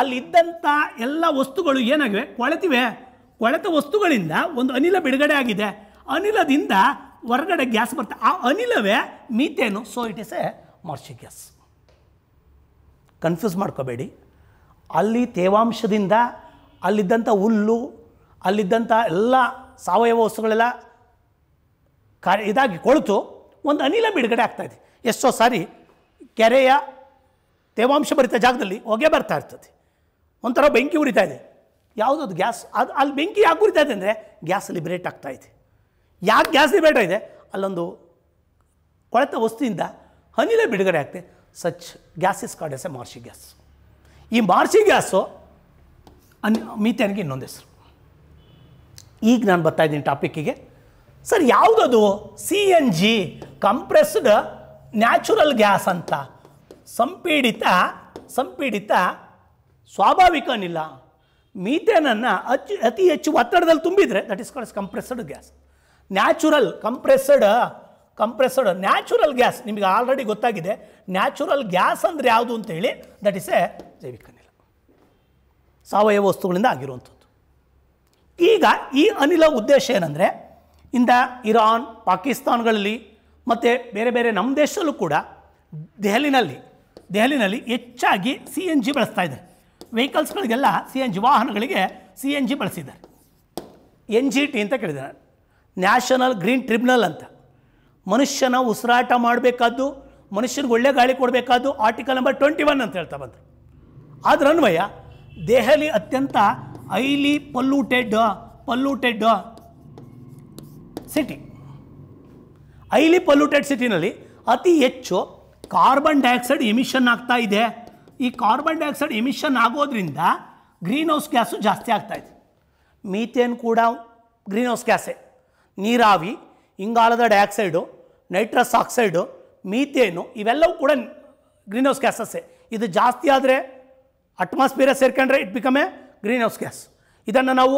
ಅಲ್ಲಿದ್ದಂಥ ಎಲ್ಲ ವಸ್ತುಗಳು ಏನಾಗಿವೆ ಕೊಳೆತಿವೆ ಕೊಳೆತ ವಸ್ತುಗಳಿಂದ ಒಂದು ಅನಿಲ ಬಿಡುಗಡೆ ಆಗಿದೆ ಅನಿಲದಿಂದ ಹೊರಗಡೆ ಗ್ಯಾಸ್ ಬರುತ್ತೆ ಆ ಅನಿಲವೇ methane so it is a marshy gas confuse ಮಾಡ್ಕೋಬೇಡಿ ಅಲ್ಲಿ ತೇವಾಂಶದಿಂದ ಅಲ್ಲಿದ್ದಂಥ ಹುಲ್ಲು ಅಲ್ಲಿದ್ದಂಥ ಎಲ್ಲ ಸಾವಯವ ವಸ್ತುಗಳೆಲ್ಲ ಕಾರ್ಯ ಇದಾಗಿ ಕೊಳಿತು ಒಂದು ಅನಿಲ ಬಿಡುಗಡೆ ಆಗ್ತಾಯಿದೆ ಎಷ್ಟೋ ಸಾರಿ ಕೆರೆಯ ತೇವಾಂಶ ಭರಿತ ಜಾಗದಲ್ಲಿ ಹೊಗೆ ಬರ್ತಾ ಇರ್ತದೆ ಒಂಥರ ಬೆಂಕಿ ಉರಿತಾ ಇದೆ ಯಾವುದದು ಗ್ಯಾಸ್ ಅದು ಅಲ್ಲಿ ಬೆಂಕಿ ಯಾಕೆ ಉರಿತಾ ಇದೆ ಅಂದರೆ ಗ್ಯಾಸ್ ಲಿಬ್ರೇಟ್ ಆಗ್ತಾ ಇದೆ ಯಾಕೆ ಗ್ಯಾಸ್ ಲಿಬ್ರೇಟ್ ಇದೆ ಅಲ್ಲೊಂದು ಕೊಳೆತ ವಸ್ತುವಿಂದ ಹನಿಲೇ ಬಿಡುಗಡೆ ಆಗ್ತದೆ such gas is called as a marshy gas ಈ ಮಾರ್ಷಿ ಗ್ಯಾಸು ಅನ್ ಮೀಥೇನ್ಗೆ ಇನ್ನೊಂದು ಹೆಸರು ಈಗ ನಾನು ಬರ್ತಾ ಇದ್ದೀನಿ ಟಾಪಿಕ್ಕಿಗೆ ಸರ್ ಯಾವುದದು C N G compressed natural gas ಅಂತ ಸಂಪೀಡಿತ ಸಂಪೀಡಿತ ಸ್ವಾಭಾವಿಕನಿಲ್ಲ ಮೀಥೇನನ್ನು ಅಚ್ಚು ಅತಿ ಹೆಚ್ಚು ಒತ್ತಡದಲ್ಲಿ ತುಂಬಿದರೆ that is is compressed gas natural compressed compressed natural gas ನಿಮಗೆ ಆಲ್ರೆಡಿ ಗೊತ್ತಾಗಿದೆ ನ್ಯಾಚುರಲ್ ಗ್ಯಾಸ್ ಅಂದರೆ ಯಾವುದು ಅಂತ ಹೇಳಿ ದಟ್ ಇಸ್ ಎ ಜೈವಿಕ ಅನಿಲ ಸಾವಯವ ವಸ್ತುಗಳಿಂದ ಆಗಿರುವಂಥದ್ದು ಈಗ ಈ ಅನಿಲ ಉದ್ದೇಶ ಏನಂದರೆ ಇಂದ ಇರಾನ್ ಪಾಕಿಸ್ತಾನಗಳಲ್ಲಿ ಮತ್ತು ಬೇರೆ ಬೇರೆ ನಮ್ಮ ದೇಶದಲ್ಲೂ ಕೂಡ ದೆಹಲಿನಲ್ಲಿ ದೆಹಲಿನಲ್ಲಿ ಹೆಚ್ಚಾಗಿ ಸಿ ಎನ್ ಜಿ ಬಳಸ್ತಾ ಇದ್ದಾರೆ ವೆಹಿಕಲ್ಸ್ಗಳಿಗೆಲ್ಲ ಸಿ ಎನ್ ಜಿ ವಾಹನಗಳಿಗೆ ಸಿ ಎನ್ ಜಿ ಬಳಸಿದ್ದಾರೆ ಎನ್ ಜಿ ಟಿ ಅಂತ ಕೇಳಿದ್ದಾರೆ ನ್ಯಾಷನಲ್ ಗ್ರೀನ್ ಟ್ರಿಬ್ಯುನಲ್ ಅಂತ ಮನುಷ್ಯನ ಉಸಿರಾಟ ಮಾಡಬೇಕಾದ್ದು ಮನುಷ್ಯನಿಗೆ ಒಳ್ಳೆ ಗಾಳಿ ಕೊಡಬೇಕಾದ್ದು ಆರ್ಟಿಕಲ್ ನಂಬರ್ ಟ್ವೆಂಟಿ ಒನ್ ಅಂತ ಹೇಳ್ತಾ ಬಂದರು ಅದರ ಅನ್ವಯ ದೆಹಲಿ ಅತ್ಯಂತ highly polluted polluted city highly polluted ಸಿಟಿನಲ್ಲಿ ಅತಿ ಹೆಚ್ಚು ಕಾರ್ಬನ್ ಡೈಆಕ್ಸೈಡ್ ಎಮಿಷನ್ ಆಗ್ತಾ ಇದೆ ಈ ಕಾರ್ಬನ್ ಡೈಆಕ್ಸೈಡ್ ಎಮಿಷನ್ ಆಗೋದ್ರಿಂದ ಗ್ರೀನ್ ಹೌಸ್ ಗ್ಯಾಸು ಜಾಸ್ತಿ ಆಗ್ತಾ ಇದೆ ಮೀಥೇನ್ ಕೂಡ ಗ್ರೀನ್ ಹೌಸ್ ಗ್ಯಾಸೇ ನೀರಾವಿ ಇಂಗಾಲದ ಡೈಆಕ್ಸೈಡು ನೈಟ್ರಸ್ ಆಕ್ಸೈಡು ಮೀಥೇನು ಇವೆಲ್ಲವೂ ಕೂಡ ಗ್ರೀನ್ ಹೌಸ್ ಗ್ಯಾಸಸ್ಸೇ ಇದು ಜಾಸ್ತಿ ಆದರೆ ಅಟ್ಮಾಸ್ಫಿಯರ್ ಸೇರ್ಕೊಂಡ್ರೆ it become a greenhouse gas ಇದನ್ನು ನಾವು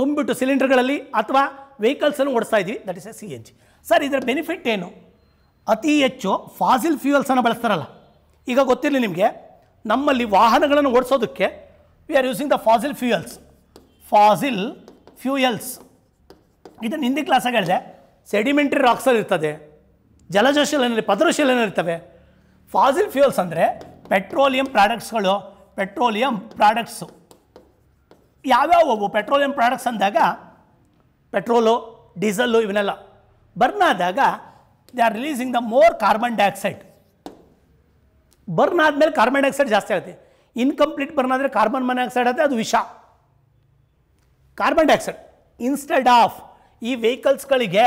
ತುಂಬಿಟ್ಟು ಸಿಲಿಂಡರ್ಗಳಲ್ಲಿ ಅಥವಾ ವೆಹಿಕಲ್ಸನ್ನು ಓಡಿಸ್ತಾ ಇದ್ದೀವಿ that is a C N G sir ಇದರ ಬೆನಿಫಿಟ್ ಏನು ಅತಿ ಹೆಚ್ಚು ಫಾಸಿಲ್ ಫ್ಯೂಯಲ್ಸನ್ನು ಬಳಸ್ತಾರಲ್ಲ ಈಗ ಗೊತ್ತಿರಲಿ ನಿಮಗೆ ನಮ್ಮಲ್ಲಿ ವಾಹನಗಳನ್ನು ಓಡಿಸೋದಕ್ಕೆ we are using the fossil fuels fossil fuels ಇದನ್ನು ಹಿಂದಿನ ಕ್ಲಾಸಾಗಿ ಹೇಳಿದೆ ಸೆಡಿಮೆಂಟ್ರಿ ರಾಕ್ಸಲ್ಲಿ ಇರ್ತದೆ ಜಲಜ ಶಿಲೆನಲ್ಲಿ ಇರ್ತವೆ ಫಾಸಿಲ್ ಫ್ಯೂಯಲ್ಸ್ ಅಂದರೆ ಪೆಟ್ರೋಲಿಯಂ ಪ್ರಾಡಕ್ಟ್ಸ್ಗಳು ಪೆಟ್ರೋಲಿಯಂ ಪ್ರಾಡಕ್ಟ್ಸು ಯಾವ್ಯಾವು ಪೆಟ್ರೋಲಿಯಂ ಪ್ರಾಡಕ್ಟ್ಸ್ ಅಂದಾಗ ಪೆಟ್ರೋಲು ಡೀಸಲ್ಲು ಇವನ್ನೆಲ್ಲ ಬರ್ನ್ ಆದಾಗ they are releasing the more carbon dioxide burn ಆದಮೇಲೆ ಕಾರ್ಬನ್ ಡೈಆಕ್ಸೈಡ್ ಜಾಸ್ತಿ ಆಗುತ್ತೆ ಇನ್ಕಂಪ್ಲೀಟ್ ಬರ್ನ್ ಆದರೆ ಕಾರ್ಬನ್ ಮೈನಾಕ್ಸೈಡ್ ಆದರೆ ಅದು ವಿಷ ಕಾರ್ಬನ್ ಡೈಆಕ್ಸೈಡ್ ಇನ್ಸ್ಟೆಡ್ ಆಫ್ ಈ ವೆಹಿಕಲ್ಸ್ಗಳಿಗೆ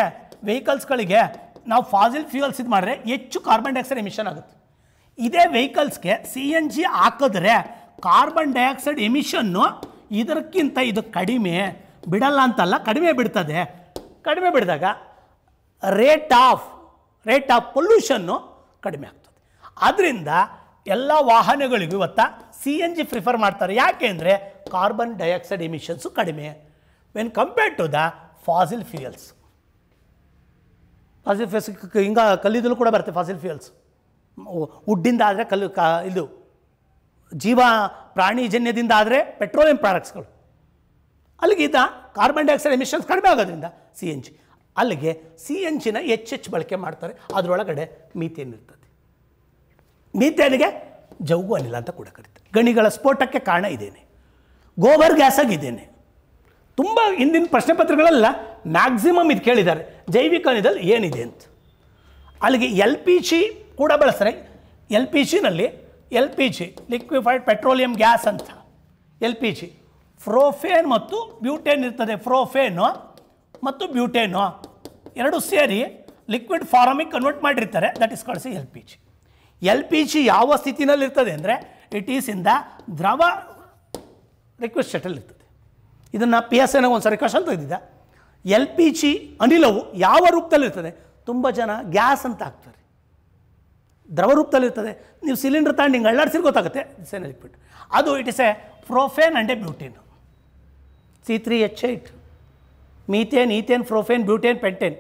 ವೆಹಿಕಲ್ಸ್ಗಳಿಗೆ ನಾವು ಫಾಸಿಲ್ ಫ್ಯೂಯಲ್ಸ್ ಇದು ಮಾಡಿದ್ರೆ ಹೆಚ್ಚು ಕಾರ್ಬನ್ ಡೈಆಕ್ಸೈಡ್ ಎಮಿಷನ್ ಆಗುತ್ತೆ ಇದೇ ವೆಹಿಕಲ್ಸ್ಗೆ ಸಿ ಎನ್ ಜಿ ಹಾಕಿದ್ರೆ ಕಾರ್ಬನ್ ಡೈಆಕ್ಸೈಡ್ ಎಮಿಷನ್ನು ಇದಕ್ಕಿಂತ ಇದು ಕಡಿಮೆ ಬಿಡಲ್ಲ ಅಂತಲ್ಲ ಕಡಿಮೆ ಬಿಡ್ತದೆ ಕಡಿಮೆ ಬಿಡಿದಾಗ ರೇಟ್ ಆಫ್ ರೇಟ್ ಆಫ್ ಪೊಲ್ಯೂಷನ್ನು ಕಡಿಮೆ ಆಗ್ತದೆ ಆದ್ದರಿಂದ ಎಲ್ಲ ವಾಹನಗಳಿಗೂ ಇವತ್ತ ಸಿ ಎನ್ ಜಿ ಪ್ರಿಫರ್ ಮಾಡ್ತಾರೆ ಯಾಕೆ ಅಂದರೆ ಕಾರ್ಬನ್ ಡೈಆಕ್ಸೈಡ್ ಎಮಿಷನ್ಸು ಕಡಿಮೆ when compared to the fossil fuels fossil fuels ಹಿಂಗ ಕಲ್ಲಿದ್ದಲು ಕೂಡ ಬರುತ್ತೆ ಫಾಸಿಲ್ ಫ್ಯೂಯಲ್ಸ್ ವುಡ್ಡಿಂದ ಆದರೆ ಕಲ್ಲು ಕ ಇದು ಜೀವ ಪ್ರಾಣಿಜನ್ಯದಿಂದ ಆದರೆ ಪೆಟ್ರೋಲಿಯಂ ಪ್ರಾಡಕ್ಟ್ಸ್ಗಳು ಅಲ್ಲಿಗಿದ್ದ ಕಾರ್ಬನ್ ಡೈಆಕ್ಸೈಡ್ ಎಮಿಷನ್ಸ್ ಕಡಿಮೆ ಆಗೋದ್ರಿಂದ ಸಿ ಎನ್ ಜಿ ಅಲ್ಲಿಗೆ ಸಿ ಜಿನ ಹೆಚ್ಚು ಹೆಚ್ಚು ಬಳಕೆ ಮಾಡ್ತಾರೆ ಅದರೊಳಗಡೆ ಮೀಥೇನ್ ಇರ್ತದೆ ಮೀತೇನಿಗೆ ಜೌಗು ಅನಿಲ ಅಂತ ಕೂಡ ಕರೀತಾರೆ ಗಣಿಗಳ ಸ್ಫೋಟಕ್ಕೆ ಕಾರಣ ಇದ್ದೇನೆ ಗೋಬರ್ ಗ್ಯಾಸ್ ಆಗಿದ್ದೇನೆ ತುಂಬ ಹಿಂದಿನ ಪ್ರಶ್ನೆ ಪತ್ರಗಳೆಲ್ಲ ಮ್ಯಾಕ್ಸಿಮಮ್ ಇದು ಕೇಳಿದ್ದಾರೆ ಜೈವಿಕ ಅನಿಲದಲ್ಲಿ ಏನಿದೆ ಅಂತ ಅಲ್ಲಿಗೆ ಎಲ್ ಪಿ ಜಿ ಕೂಡ ಬಳಸ್ತಾರೆ ಎಲ್ ಪಿ ಜಿನಲ್ಲಿ L P G liquefied petroleum gas ಅಂತ ಎಲ್ ಪಿ ಜಿ ಫ್ರೋಫೇನ್ ಮತ್ತು ಬ್ಯೂಟೇನ್ ಇರ್ತದೆ ಫ್ರೋಫೇನು ಮತ್ತು ಬ್ಯೂಟೇನು ಎರಡು ಸೇರಿ ಲಿಕ್ವಿಡ್ ಫಾರಮಿಗೆ ಕನ್ವರ್ಟ್ ಮಾಡಿರ್ತಾರೆ that is called L P G L P G ಯಾವ ಸ್ಥಿತಿನಲ್ಲಿ ಇರ್ತದೆ ಅಂದರೆ ಇಟ್ ಈಸ್ ಇನ್ ದ ದ್ರವ ರಿಕ್ವೆಸ್ಟ್ ಶಟಲ್ ಇರ್ತದೆ ಇದನ್ನು ಪಿ ಎಸ್ ಎನಾಗ ಒಂದು ಸರಿ ಕಷನ್ ತೆಗೆದಿದ್ದ ಎಲ್ ಪಿ ಜಿ ಅನಿಲವು ಯಾವ ರೂಪದಲ್ಲಿರ್ತದೆ ತುಂಬ ಜನ ಗ್ಯಾಸ್ ಅಂತ ಹಾಕ್ತಾರೆ ದ್ರವ ರೂಪದಲ್ಲಿರ್ತದೆ ನೀವು ಸಿಲಿಂಡರ್ ತಗೊಂಡು ಹಿಂಗೆ ಅಳ್ಳಾಡ್ಸಿರ್ ಗೊತ್ತಾಗುತ್ತೆ ಇಟ್ಸ್ ಎನ್ ಲಿಕ್ವಿಡ್ ಅದು it is a propane and a butane C three H eight methane ethane propane butane pentane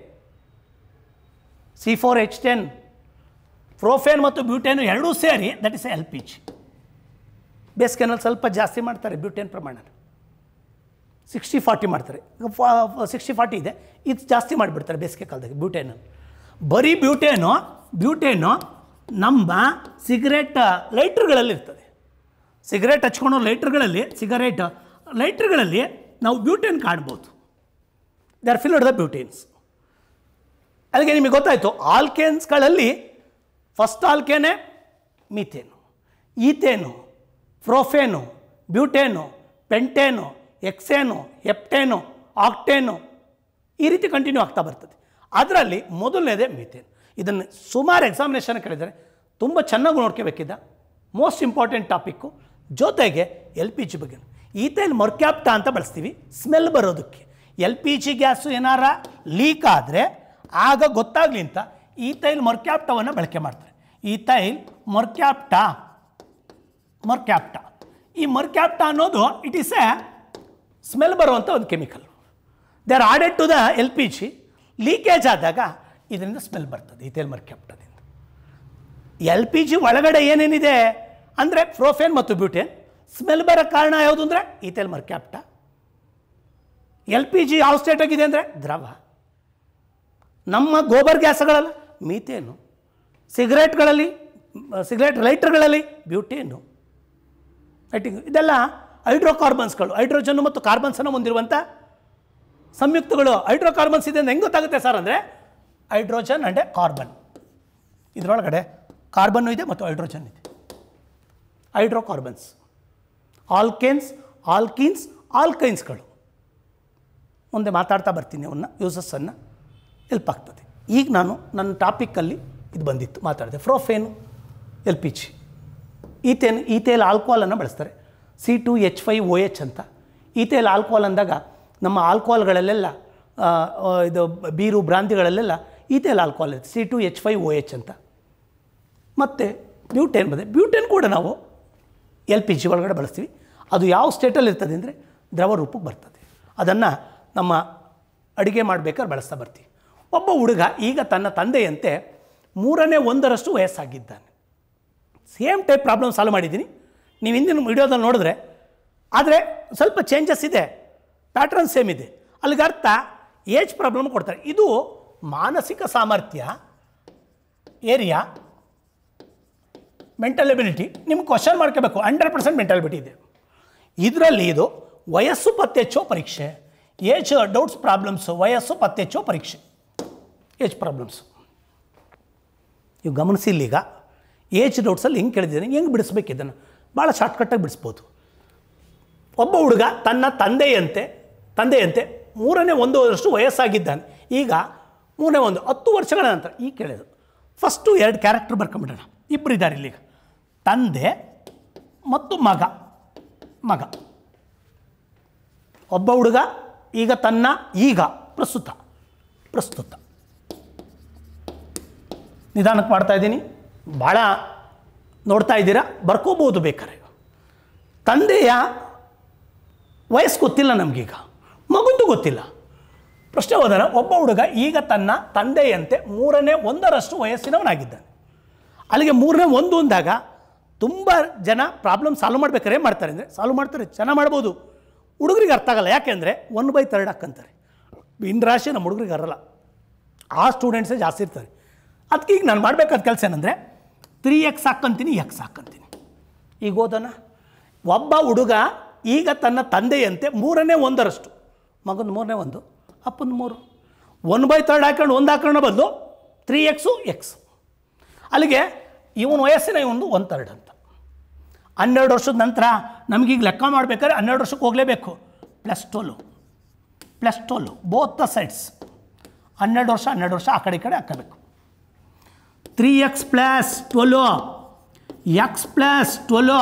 C four H ten propane ಮತ್ತು ಬ್ಯೂಟೇನು ಎರಡೂ ಸೇರಿ that is L P G ಬೇಸಿಗೆನಲ್ಲಿ ಸ್ವಲ್ಪ ಜಾಸ್ತಿ ಮಾಡ್ತಾರೆ ಬ್ಯೂಟೇನ್ ಪ್ರಮಾಣ ಸಿಕ್ಸ್ಟಿ ಫಾರ್ಟಿ ಮಾಡ್ತಾರೆ ಸಿಕ್ಸ್ಟಿ ಫಾರ್ಟಿ ಇದೆ ಇದು ಜಾಸ್ತಿ ಮಾಡಿಬಿಡ್ತಾರೆ ಬೇಸಿಗೆ ಕಾಲದಾಗ ಬ್ಯೂಟೇನು ಬರೀ ಬ್ಯೂಟೇನು ಬ್ಯೂಟೇನು ನಮ್ಮ ಸಿಗರೇಟ್ ಲೈಟ್ರ್ಗಳಲ್ಲಿ ಇರ್ತದೆ ಸಿಗರೇಟ್ ಹಚ್ಕೊಳೋ ಲೈಟ್ರ್ಗಳಲ್ಲಿ ಸಿಗರೇಟ್ ಲೈಟ್ರ್ಗಳಲ್ಲಿ ನಾವು ಬ್ಯೂಟೇನ್ ಕಾಣ್ಬೋದು they are filled the butanes ಅಲ್ಲಿಗೆ ನಿಮಗೆ ಗೊತ್ತಾಯಿತು ಆಲ್ಕೇನ್ಸ್ಗಳಲ್ಲಿ ಫಸ್ಟ್ ಆಲ್ಕೇನೆ ಮೀಥೇನು ಈಥೇನು ಪ್ರೊಫೇನು ಬ್ಯೂಟೇನು ಪೆಂಟೇನು ಎಕ್ಸೇನು ಎಪ್ಟೇನು ಆಕ್ಟೇನು ಈ ರೀತಿ ಕಂಟಿನ್ಯೂ ಆಗ್ತಾ ಬರ್ತದೆ ಅದರಲ್ಲಿ ಮೊದಲನೇದೇ ಮೀಥೇನ್ ಇದನ್ನು ಸುಮಾರು ಎಕ್ಸಾಮಿನೇಷನ್ ಕೇಳಿದರೆ ತುಂಬ ಚೆನ್ನಾಗಿ ನೋಡ್ಕೋಬೇಕಿದ್ದ ಮೋಸ್ಟ್ ಇಂಪಾರ್ಟೆಂಟ್ ಟಾಪಿಕ್ಕು ಜೊತೆಗೆ ಎಲ್ ಪಿ ಜಿ ಬಗ್ಗೆ ಈತೇನು ಮರ್ಕ್ಯಾಪ್ಟ ಅಂತ ಬಳಸ್ತೀವಿ ಸ್ಮೆಲ್ ಬರೋದಕ್ಕೆ ಎಲ್ ಪಿ ಜಿ ಗ್ಯಾಸು ಏನಾರ ಲೀಕ್ ಆದರೆ ಆಗ ಗೊತ್ತಾಗಲಿ ಅಂತ ತೈಲ್ ಮೊರ್ಕ್ಯಾಪ್ಟವನ್ನು ಬಳಕೆ ಮಾಡ್ತಾರೆ ಈ ತೈಲ್ ಮೊರ್ಕ್ಯಾಪ್ಟ ಮೊರ್ಕ್ಯಾಪ್ಟ ಈ ಮೊರ್ಕ್ಯಾಪ್ಟ ಅನ್ನೋದು ಇಟ್ ಈಸ್ ಎ ಸ್ಮೆಲ್ ಬರುವಂಥ ಒಂದು chemical they are added to the L P G leakage ಆದಾಗ ಇದರಿಂದ ಸ್ಮೆಲ್ ಬರ್ತದೆ ತೈಲ್ ಮೊರ್ಕ್ಯಾಪ್ಟದಿಂದ ಎಲ್ ಪಿ ಜಿ ಒಳಗಡೆ ಏನೇನಿದೆ ಅಂದರೆ ಫ್ರೋಫೇನ್ ಮತ್ತು ಬ್ಯೂಟೇನ್ ಸ್ಮೆಲ್ ಬರೋ ಕಾರಣ ಯಾವುದು ಅಂದರೆ thiol mercaptan L P G ಯಾವ ಆಗಿದೆ ಅಂದರೆ ದ್ರವ ನಮ್ಮ ಗೋಬರ್ ಗ್ಯಾಸ್ಗಳಲ್ಲ ಮೀತೇನು ಸಿಗರೇಟ್ಗಳಲ್ಲಿ ಸಿಗರೇಟ್ ಲೈಟರ್ಗಳಲ್ಲಿ ಬ್ಯೂಟೇನು ಲೈಟಿಂಗ್ ಇದೆಲ್ಲ ಹೈಡ್ರೋಕಾರ್ಬನ್ಸ್ಗಳು ಹೈಡ್ರೋಜನ್ನು ಮತ್ತು ಕಾರ್ಬನ್ಸನ್ನು ಹೊಂದಿರುವಂಥ ಸಂಯುಕ್ತಗಳು ಹೈಡ್ರೋಕಾರ್ಬನ್ಸ್ ಇದೆ ಅಂತ ಹೆಂಗೆ ಗೊತ್ತಾಗುತ್ತೆ ಸರ್ ಅಂದರೆ ಹೈಡ್ರೋಜನ್ ಅಂಡೆ ಕಾರ್ಬನ್ ಇದರೊಳಗಡೆ ಕಾರ್ಬನ್ನು ಇದೆ ಮತ್ತು ಹೈಡ್ರೋಜನ್ ಇದೆ ಹೈಡ್ರೋಕಾರ್ಬನ್ಸ್ ಆಲ್ಕೇನ್ಸ್ ಆಲ್ಕೀನ್ಸ್ ಆಲ್ಕೈನ್ಸ್ಗಳು ಮುಂದೆ ಮಾತಾಡ್ತಾ ಬರ್ತೀನಿ ಅವನ್ನ ಯೂಸಸ್ಸನ್ನು ಎಲ್ಪ್ ಆಗ್ತದೆ ಈಗ ನಾನು ನನ್ನ ಟಾಪಿಕ್ಕಲ್ಲಿ ಇದು ಬಂದಿತ್ತು ಮಾತಾಡಿದೆ propane L P G ethane ethyl ಆಲ್ಕೋಹಾಲನ್ನು ಬಳಸ್ತಾರೆ C two H five O H ಅಂತ ಈತೆಯಲ್ಲಿ ಆಲ್ಕೋಹಾಲ್ ಅಂದಾಗ ನಮ್ಮ ಆಲ್ಕೋಹಾಲ್ಗಳಲ್ಲೆಲ್ಲ ಇದು ಬೀರು ಭ್ರಾಂತಿಗಳಲ್ಲೆಲ್ಲ ಈತೆಯಲ್ಲಿ ಆಲ್ಕೋಹಾಲ್ ಇರುತ್ತೆ C two H five O H ಅಂತ ಮತ್ತು ಬ್ಯೂಟೇನ್ ಬಂದರೆ ಬ್ಯೂಟೇನ್ ಕೂಡ ನಾವು ಎಲ್ ಪಿ ಜಿ ಒಳಗಡೆ ಬಳಸ್ತೀವಿ ಅದು ಯಾವ ಸ್ಟೇಟಲ್ಲಿ ಇರ್ತದೆ ಅಂದರೆ ದ್ರವ ರೂಪಕ್ಕೆ ಬರ್ತದೆ ಅದನ್ನು ನಮ್ಮ ಅಡುಗೆ ಮಾಡಬೇಕಾದ್ರೆ ಬಳಸ್ತಾ ಬರ್ತೀವಿ ಒಬ್ಬ ಹುಡುಗ ಈಗ ತನ್ನ ತಂದೆಯಂತೆ ಮೂರನೇ ಒಂದರಷ್ಟು ವಯಸ್ಸಾಗಿದ್ದಾನೆ ಸೇಮ್ ಟೈಪ್ ಪ್ರಾಬ್ಲಮ್ ಸಾಲ್ವ್ ಮಾಡಿದ್ದೀನಿ ನೀವು ಹಿಂದಿನ ವಿಡಿಯೋದಲ್ಲಿ ನೋಡಿದ್ರೆ ಆದರೆ ಸ್ವಲ್ಪ ಚೇಂಜಸ್ ಇದೆ ಪ್ಯಾಟ್ರನ್ ಸೇಮ್ ಇದೆ ಅಲ್ಲಿಗೆ ಅರ್ಥ ಏಜ್ ಪ್ರಾಬ್ಲಮ್ ಕೊಡ್ತಾರೆ ಇದು ಮಾನಸಿಕ ಸಾಮರ್ಥ್ಯ ಏರಿಯಾ ಮೆಂಟಲ್ ಎಬಿಲಿಟಿ ನಿಮ್ಗೆ ಕ್ವಶನ್ ಮಾಡ್ಕೋಬೇಕು ಹಂಡ್ರೆಡ್ ಪರ್ಸೆಂಟ್ ಮೆಂಟಾಲಿಬಿಟಿ ಇದೆ ಇದರಲ್ಲಿ ಇದು ವಯಸ್ಸು ಪತ್ತೆಚ್ಚೋ ಪರೀಕ್ಷೆ ಏಜ್ ಡೌಟ್ಸ್ ಪ್ರಾಬ್ಲಮ್ಸು ವಯಸ್ಸು ಪತ್ತೆಚ್ಚೋ ಪರೀಕ್ಷೆ ಏಜ್ ಪ್ರಾಬ್ಲಮ್ಸ್ ನೀವು ಗಮನಿಸಿ ಈಗ ಏಜ್ ಡೌಟ್ಸಲ್ಲಿ ಹೆಂಗೆ ಕೇಳಿದ್ದೀನಿ ಹೆಂಗೆ ಬಿಡಿಸ್ಬೇಕು ಇದನ್ನು ಭಾಳ ಶಾರ್ಟ್ಕಟ್ಟಾಗಿ ಬಿಡಿಸ್ಬೋದು ಒಬ್ಬ ಹುಡುಗ ತನ್ನ ತಂದೆಯಂತೆ ತಂದೆಯಂತೆ ಮೂರನೇ ಒಂದು ವರ್ಷ ವಯಸ್ಸಾಗಿದ್ದಾನೆ ಈಗ ಮೂರನೇ ಒಂದು ಹತ್ತು ವರ್ಷಗಳ ನಂತರ ಈಗ ಕೇಳಿದ್ರು ಫಸ್ಟು ಎರಡು ಕ್ಯಾರೆಕ್ಟರ್ ಬರ್ಕೊಂಬಿಡೋಣ ಇಬ್ಬರು ಇದ್ದಾರೆ ಇಲ್ಲಿಗ ತಂದೆ ಮತ್ತು ಮಗ ಮಗ ಒಬ್ಬ ಹುಡುಗ ಈಗ ತನ್ನ ಈಗ ಪ್ರಸ್ತುತ ಪ್ರಸ್ತುತ ನಿಧಾನಕ್ಕೆ ಮಾಡ್ತಾ ಇದ್ದೀನಿ ಭಾಳ ನೋಡ್ತಾ ಇದ್ದೀರಾ ಬರ್ಕೋಬೋದು ಬೇಕಾರೆ ತಂದೆಯ ವಯಸ್ಸು ಗೊತ್ತಿಲ್ಲ ನಮಗೀಗ ಮಗುಂದು ಗೊತ್ತಿಲ್ಲ ಪ್ರಶ್ನೆ ಹೋದರೆ ಒಬ್ಬ ಹುಡುಗ ಈಗ ತನ್ನ ತಂದೆಯಂತೆ ಮೂರನೇ ಒಂದರಷ್ಟು ವಯಸ್ಸಿನವನಾಗಿದ್ದಾನೆ ಅಲ್ಲಿಗೆ ಮೂರನೇ ಒಂದು ಅಂದಾಗ ತುಂಬ ಜನ ಪ್ರಾಬ್ಲಮ್ ಸಾಲ್ವ್ ಮಾಡ್ಬೇಕಾರೆ ಏನು ಮಾಡ್ತಾರೆ ಅಂದರೆ ಸಾಲ್ವ್ ಮಾಡ್ತಾರೆ ಚೆನ್ನಾಗಿ ಮಾಡ್ಬೋದು ಹುಡುಗರಿಗೆ ಅರ್ಥ ಆಗಲ್ಲ ಯಾಕೆಂದರೆ ಒನ್ ಬೈ ತರ್ಡ್ ಹಾಕ್ಕಂತಾರೆ ಇನ್ ರಾಶಿ ನಮ್ಮ ಹುಡುಗರಿಗೆ ಅರಲ್ಲ ಆ ಸ್ಟೂಡೆಂಟ್ಸೇ ಜಾಸ್ತಿ ಇರ್ತಾರೆ ಅದಕ್ಕೆ ಈಗ ನಾನು ಮಾಡಬೇಕಾದ ಕೆಲಸ ಏನಂದರೆ ತ್ರೀ ಎಕ್ಸ್ ಹಾಕ್ಕಂತೀನಿ ಎಕ್ಸ್ ಹಾಕ್ಕಂತೀನಿ ಈಗ ಓದೋಣ ಒಬ್ಬ ಹುಡುಗ ಈಗ ತನ್ನ ತಂದೆಯಂತೆ ಮೂರನೇ ಒಂದರಷ್ಟು ಮಗನ ಮೂರನೇ ಒಂದು ಅಪ್ಪನ ಮೂರು ಒನ್ ಬೈ ತರ್ಡ್ ಹಾಕೊಂಡು ಒಂದು ಹಾಕೊಂಡ ಬದಲು ತ್ರೀ ಎಕ್ಸು ಎಕ್ಸ್ ಅಲ್ಲಿಗೆ ಇವನು ವಯಸ್ಸಿನ ಇವನು ಒಂದು ತರ್ಡ್ ಅಂತ ಹನ್ನೆರಡು ವರ್ಷದ ನಂತರ ನಮಗೀಗ ಲೆಕ್ಕ ಮಾಡಬೇಕಾದ್ರೆ ಹನ್ನೆರಡು ವರ್ಷಕ್ಕೆ ಹೋಗಲೇಬೇಕು plus twelve plus twelve both the sides ಹನ್ನೆರಡು ವರ್ಷ ಹನ್ನೆರಡು ವರ್ಷ ಆ ಕಡೆ ಈ ಕಡೆ ಹಾಕಬೇಕು three X plus twelve X plus twelve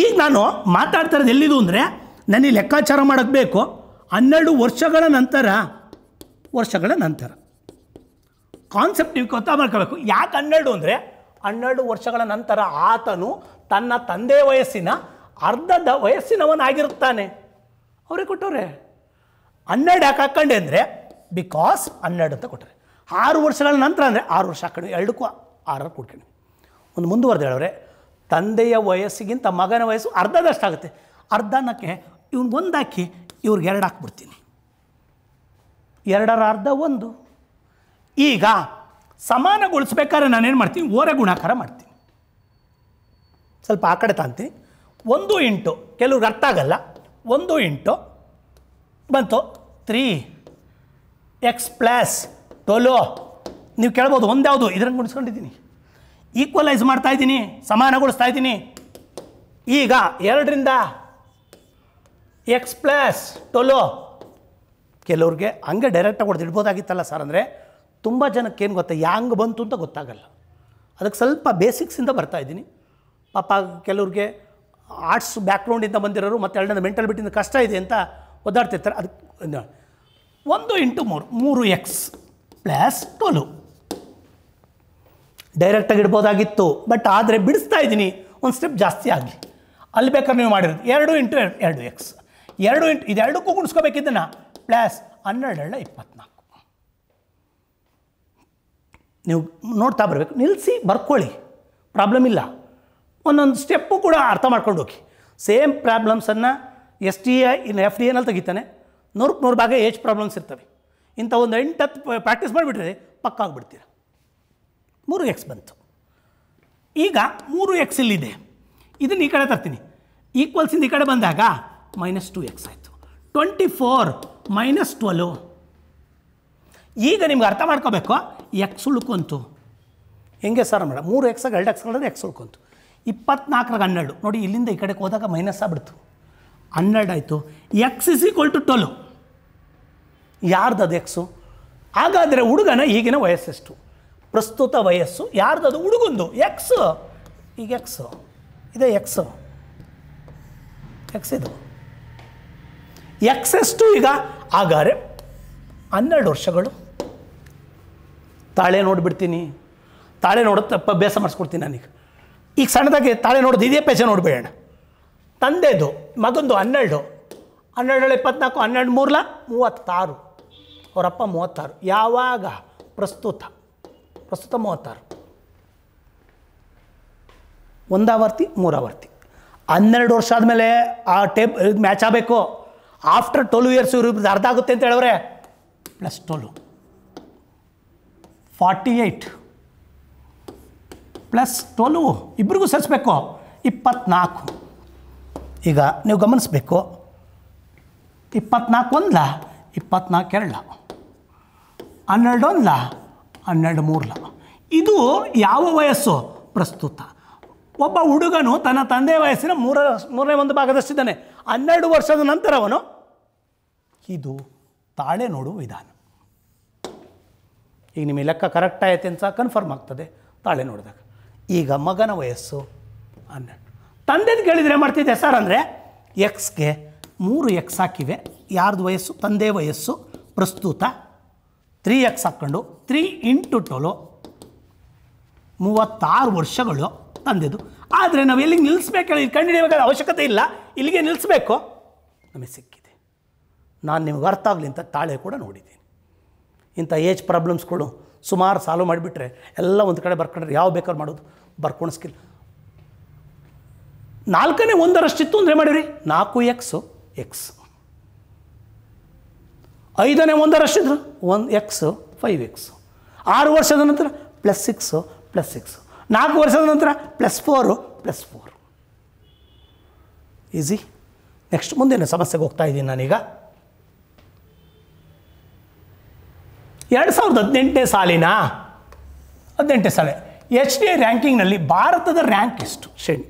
ಈಗ ನಾನು ಮಾತಾಡ್ತಾ ಇರೋದು ಎಲ್ಲಿದು ಅಂದರೆ ನನಗೆ ಲೆಕ್ಕಾಚಾರ ಮಾಡೋಕ್ಕೆ ಬೇಕು ಹನ್ನೆರಡು ವರ್ಷಗಳ ನಂತರ ವರ್ಷಗಳ ನಂತರ ಕಾನ್ಸೆಪ್ಟ್ ನೀವು ಗೊತ್ತಾ ಮಾಡ್ಕೋಬೇಕು ಯಾಕೆ ಹನ್ನೆರಡು ಅಂದರೆ ಹನ್ನೆರಡು ವರ್ಷಗಳ ನಂತರ ಆತನು ತನ್ನ ತಂದೆ ವಯಸ್ಸಿನ ಅರ್ಧದ ವಯಸ್ಸಿನವನಾಗಿರುತ್ತಾನೆ ಅವರೇ ಕೊಟ್ಟವ್ರೆ ಹನ್ನೆರಡು ಯಾಕೆ ಹಾಕ್ಕೊಂಡೆ ಅಂದರೆ ಬಿಕಾಸ್ ಹನ್ನೆರಡು ಅಂತ ಕೊಟ್ಟರೆ ಆರು ವರ್ಷಗಳ ನಂತರ ಅಂದರೆ ಆರು ವರ್ಷ ಆ ಕಡೆ ಎರಡಕ್ಕೂ ಆರರ ಕೊಡ್ಕೊಂಡು ಒಂದು ಮುಂದುವರೆದು ಹೇಳವ್ರೆ ತಂದೆಯ ವಯಸ್ಸಿಗಿಂತ ಮಗನ ವಯಸ್ಸು ಅರ್ಧದಷ್ಟಾಗುತ್ತೆ ಅರ್ಧನಕ್ಕೆ ಒಂದು ಹಾಕಿ ಇವ್ರಿಗೆ ಎರಡು ಹಾಕ್ಬಿಡ್ತೀನಿ ಎರಡರ ಅರ್ಧ ಒಂದು ಈಗ ಸಮಾನಗೊಳಿಸ್ಬೇಕಾದ್ರೆ ನಾನೇನು ಮಾಡ್ತೀನಿ ಓರೆ ಗುಣಾಕಾರ ಮಾಡ್ತೀನಿ ಸ್ವಲ್ಪ ಆ ಕಡೆ ತಾಂತೀನಿ ಒಂದು ಇಂಟು ಕೆಲವ್ರಿಗೆ ಅರ್ಥ ಆಗಲ್ಲ ಒಂದು ಇಂಟು ಬಂತು ತ್ರೀ ಎಕ್ಸ್ ಪ್ಲಸ್ ಟೋಲೋ ನೀವು ಕೇಳ್ಬೋದು ಒಂದ್ಯಾವುದು ಇದನ್ನು ಗುಣಿಸ್ಕೊಂಡಿದ್ದೀನಿ ಈಕ್ವಲೈಸ್ ಮಾಡ್ತಾ ಇದ್ದೀನಿ ಸಮಾನಗೊಳಿಸ್ತಾ ಇದ್ದೀನಿ ಈಗ ಎರಡರಿಂದ ಎಕ್ಸ್ ಪ್ಲಸ್ ಟೋಲೋ ಕೆಲವ್ರಿಗೆ ಹಂಗೆ ಡೈರೆಕ್ಟಾಗಿ ಹೊಡೆದು ಇಡ್ಬೋದಾಗಿತ್ತಲ್ಲ ಸರ್ ಅಂದರೆ ತುಂಬ ಜನಕ್ಕೆ ಏನು ಗೊತ್ತಾ ಯಾಂಗ್ ಬಂತು ಅಂತ ಗೊತ್ತಾಗಲ್ಲ ಅದಕ್ಕೆ ಸ್ವಲ್ಪ ಬೇಸಿಕ್ಸಿಂದ ಬರ್ತಾ ಇದ್ದೀನಿ ಪಾಪ ಕೆಲವ್ರಿಗೆ ಆರ್ಟ್ಸ್ ಬ್ಯಾಕ್ಗ್ರೌಂಡಿಂದ ಬಂದಿರೋರು ಮತ್ತು ಎರಡನೇ ಮೆಂಟಲ್ ಬಿಟ್ಟಿಂದ ಕಷ್ಟ ಇದೆ ಅಂತ ಒದ್ದಾಡ್ತಿರ್ತಾರೆ ಅದಕ್ಕೆ ಒಂದು ಇಂಟು ಮೂರು ಮೂರು ಎಕ್ಸ್ ಪ್ಲಸ್ ಟೋಲು ಡೈರೆಕ್ಟಾಗಿ ಇಡ್ಬೋದಾಗಿತ್ತು ಬಟ್ ಆದರೆ ಬಿಡಿಸ್ತಾ ಇದ್ದೀನಿ ಒಂದು ಸ್ಟೆಪ್ ಜಾಸ್ತಿ ಆಗಲಿ ಅಲ್ಲಿ ಬೇಕಾದ್ರೆ ನೀವು ಮಾಡಿರೋದು ಎರಡು ಇಂಟು ಎರಡು ಎಕ್ಸ್ ಎರಡು ಇಂಟು ಇದೆರಡಕ್ಕೂ ಗುಣಿಸ್ಕೋಬೇಕಿದ್ದನ್ನು ಪ್ಲಸ್ ಹನ್ನೆರಡೆರಡ ಇಪ್ಪತ್ತ್ನಾಲ್ಕು ನೀವು ನೋಡ್ತಾ ಬರಬೇಕು ನಿಲ್ಲಿಸಿ ಬರ್ಕೊಳ್ಳಿ ಪ್ರಾಬ್ಲಮ್ ಇಲ್ಲ ಒಂದೊಂದು ಸ್ಟೆಪ್ಪು ಕೂಡ ಅರ್ಥ ಮಾಡ್ಕೊಂಡು ಹೋಗಿ ಸೇಮ್ ಪ್ರಾಬ್ಲಮ್ಸನ್ನು ಎಸ್ ಟಿ ಎ ಇನ್ನು ಎಫ್ ಡಿ ಎನಲ್ಲಿ ತೆಗಿತಾನೆ ನೂರಕ್ಕೆ ನೂರು ಭಾಗ ಏಜ್ ಪ್ರಾಬ್ಲಮ್ಸ್ ಇರ್ತವೆ ಇಂಥ ಒಂದು ಎಂಟು ಹತ್ತು ಪ್ರಾಕ್ಟೀಸ್ ಮಾಡಿಬಿಟ್ರೆ ಪಕ್ಕ ಆಗ್ಬಿಡ್ತೀರ ಮೂರು ಎಕ್ಸ್ ಬಂತು ಈಗ ಮೂರು ಎಕ್ಸ್ ಇಲ್ಲಿದೆ ಇದನ್ನು ಈ ಕಡೆ ತರ್ತೀನಿ ಈಕ್ವಲ್ಸಿಂದ ಈ ಕಡೆ ಬಂದಾಗ ಮೈನಸ್ ಟು ಎಕ್ಸ್ ಆಯಿತು ಟ್ವೆಂಟಿ ಫೋರ್ ಮೈನಸ್ ಟ್ವೆಲ್ವ್ ಈಗ ನಿಮ್ಗೆ ಅರ್ಥ ಮಾಡ್ಕೋಬೇಕು ಎಕ್ಸ್ ಉಳ್ಕೊಂತು ಹೆಂಗೆ ಸರ್ ಮೇಡಮ್ ಮೂರು ಎಕ್ಸಾಗ ಎರಡು ಎಕ್ಸ್ ಎಕ್ಸ್ ಉಳ್ಕೊಂತು ಇಪ್ಪತ್ನಾಲ್ಕರಾಗ ಹನ್ನೆರಡು ನೋಡಿ ಇಲ್ಲಿಂದ ಈ ಕಡೆಗೆ ಹೋದಾಗ ಮೈನಸ್ ಆಗ್ಬಿಡ್ತು ಹನ್ನೆರಡು ಆಯಿತು ಎಕ್ಸ್ ಇಸ್ ಈಕ್ವಲ್ ಟು ಯಾರ್ದು ಯಾರ್ದದು ಎಕ್ಸು ಹಾಗಾದರೆ ಹುಡುಗನ ಈಗಿನ ವಯಸ್ಸೆಷ್ಟು ಪ್ರಸ್ತುತ ವಯಸ್ಸು ಯಾರ್ದದು ಹುಡುಗಂದು ಎಕ್ಸ್ ಈಗ ಎಕ್ಸು ಇದೇ ಎಕ್ಸ್ ಎಕ್ಸ್ ಇದು ಎಕ್ಸ್ ಎಷ್ಟು ಈಗ ಹಾಗಾದರೆ ಹನ್ನೆರಡು ವರ್ಷಗಳು ತಾಳೆ ನೋಡಿಬಿಡ್ತೀನಿ ತಾಳೆ ನೋಡೋದು ತಪ್ಪ ಅಭ್ಯಾಸ ಮಾಡಿಸ್ಕೊಡ್ತೀನಿ ನನಗೆ ಈಗ ಸಣ್ಣದಾಗಿ ತಾಳೆ ನೋಡೋದು ಇದೇ ಪೇಜ ನೋಡಬೇಡ ತಂದೆದು ಮಗಂದು ಹನ್ನೆರಡು ಹನ್ನೆರಡು ಇಪ್ಪತ್ನಾಲ್ಕು ಹನ್ನೆರಡು ಮೂರ್ಲ ಮೂವತ್ತಾರು ಅವರಪ್ಪ ಮೂವತ್ತಾರು ಯಾವಾಗ ಪ್ರಸ್ತುತ ಪ್ರಸ್ತುತ ಮೂವತ್ತಾರು ಒಂದಾವರ್ತಿ ಮೂರಾವರ್ತಿ ಹನ್ನೆರಡು ವರ್ಷ ಆದಮೇಲೆ ಆ ಟೇಪ್ ಮ್ಯಾಚ್ ಆಗಬೇಕು ಆಫ್ಟರ್ ಟ್ವೆಲ್ವ್ ಇಯರ್ಸ್ ಇಬ್ಬರು ಅರ್ಧ ಆಗುತ್ತೆ ಅಂತ ಹೇಳವ್ರೆ plus twelve forty eight plus twelve ಇಬ್ಬರಿಗೂ ಸರಿಸ್ಬೇಕು ಇಪ್ಪತ್ತ್ನಾಲ್ಕು ಈಗ ನೀವು ಗಮನಿಸಬೇಕು ಇಪ್ಪತ್ನಾಲ್ಕು ಒಂದ್ಲ ಇಪ್ಪತ್ನಾಲ್ಕು ಎರಡ್ಲ ಹನ್ನೆರಡು ಒಂದ್ಲ ಹನ್ನೆರಡು ಮೂರ್ಲ ಇದು ಯಾವ ವಯಸ್ಸು ಪ್ರಸ್ತುತ ಒಬ್ಬ ಹುಡುಗನು ತನ್ನ ತಂದೆ ವಯಸ್ಸಿನ ಮೂರ ಮೂರನೇ ಒಂದು ಭಾಗದಷ್ಟಿದ್ದಾನೆ ಹನ್ನೆರಡು ವರ್ಷದ ನಂತರ ಅವನು ಇದು ತಾಳೆ ನೋಡುವ ವಿಧಾನ ಈಗ ನಿಮಗೆ ಲೆಕ್ಕ ಕರೆಕ್ಟ್ ಆಯಿತು ಅಂತ ಕನ್ಫರ್ಮ್ ಆಗ್ತದೆ ತಾಳೆ ನೋಡಿದಾಗ ಈಗ ಮಗನ ವಯಸ್ಸು ಹನ್ನೆರಡು ತಂದೆನ ಕೇಳಿದರೆ ಮಾಡ್ತಿದ್ದೆ ಸರ್ ಅಂದರೆ ಎಕ್ಸ್ಗೆ ಮೂರು ಎಕ್ಸ್ ಹಾಕಿವೆ ಯಾರ್ದು ವಯಸ್ಸು ತಂದೆ ವಯಸ್ಸು ಪ್ರಸ್ತುತ ತ್ರೀ ಎಕ್ಸ್ ಹಾಕ್ಕೊಂಡು ತ್ರೀ ಇಂಟು ಟೋಲು ಮೂವತ್ತಾರು ವರ್ಷಗಳು ತಂದೆದು ಆದರೆ ನಾವು ಎಲ್ಲಿಗೆ ನಿಲ್ಲಿಸ್ಬೇಕು ಹೇಳಿ ಕಂಡುಹಿಡಿಯಬೇಕಾದ ಅವಶ್ಯಕತೆ ಇಲ್ಲ ಇಲ್ಲಿಗೆ ನಿಲ್ಲಿಸ್ಬೇಕು ನಮಗೆ ಸಿಕ್ಕಿದೆ ನಾನು ನಿಮ್ಗೆ ಅರ್ಥ ಆಗಲಿ ಅಂತ ತಾಳೆ ಕೂಡ ನೋಡಿದ್ದೀನಿ ಇಂಥ ಏಜ್ ಪ್ರಾಬ್ಲಮ್ಸ್ಗಳು ಸುಮಾರು ಸಾಲ್ವ್ ಮಾಡಿಬಿಟ್ರೆ ಎಲ್ಲ ಒಂದು ಕಡೆ ಬರ್ಕೊಂಡ್ರೆ ಯಾವ ಬೇಕಾದ್ರೂ ಮಾಡೋದು ಬರ್ಕೊಂಡು ಸ್ಕಿಲ್ ನಾಲ್ಕನೇ ಒಂದರಷ್ಟಿತ್ತು ಅಂದರೆ ಮಾಡಿರಿ ನಾಲ್ಕು ಎಕ್ಸು ಎಕ್ಸ್ ಐದನೇ ಒಂದರಷ್ಟಿದ್ರು ಒನ್ ಎಕ್ಸು ಫೈವ್ ಎಕ್ಸು ಆರು ವರ್ಷದ ನಂತರ ಪ್ಲಸ್ ಸಿಕ್ಸು ಪ್ಲಸ್ ಸಿಕ್ಸು ನಾಲ್ಕು ವರ್ಷದ ನಂತರ plus four plus four easy next ಮುಂದಿನ ಸಮಸ್ಯೆಗೆ ಹೋಗ್ತಾ ಇದ್ದೀನಿ ನಾನೀಗ ಎರಡು ಸಾವಿರದ ಹದಿನೆಂಟನೇ ಸಾಲಿನ ಹದಿನೆಂಟನೇ ಸಾಲೆ ಎಚ್ ಡಿ ರ್ಯಾಂಕಿಂಗ್ನಲ್ಲಿ ಭಾರತದ ರ್ಯಾಂಕ್ ಎಷ್ಟು ಶ್ರೇಣಿ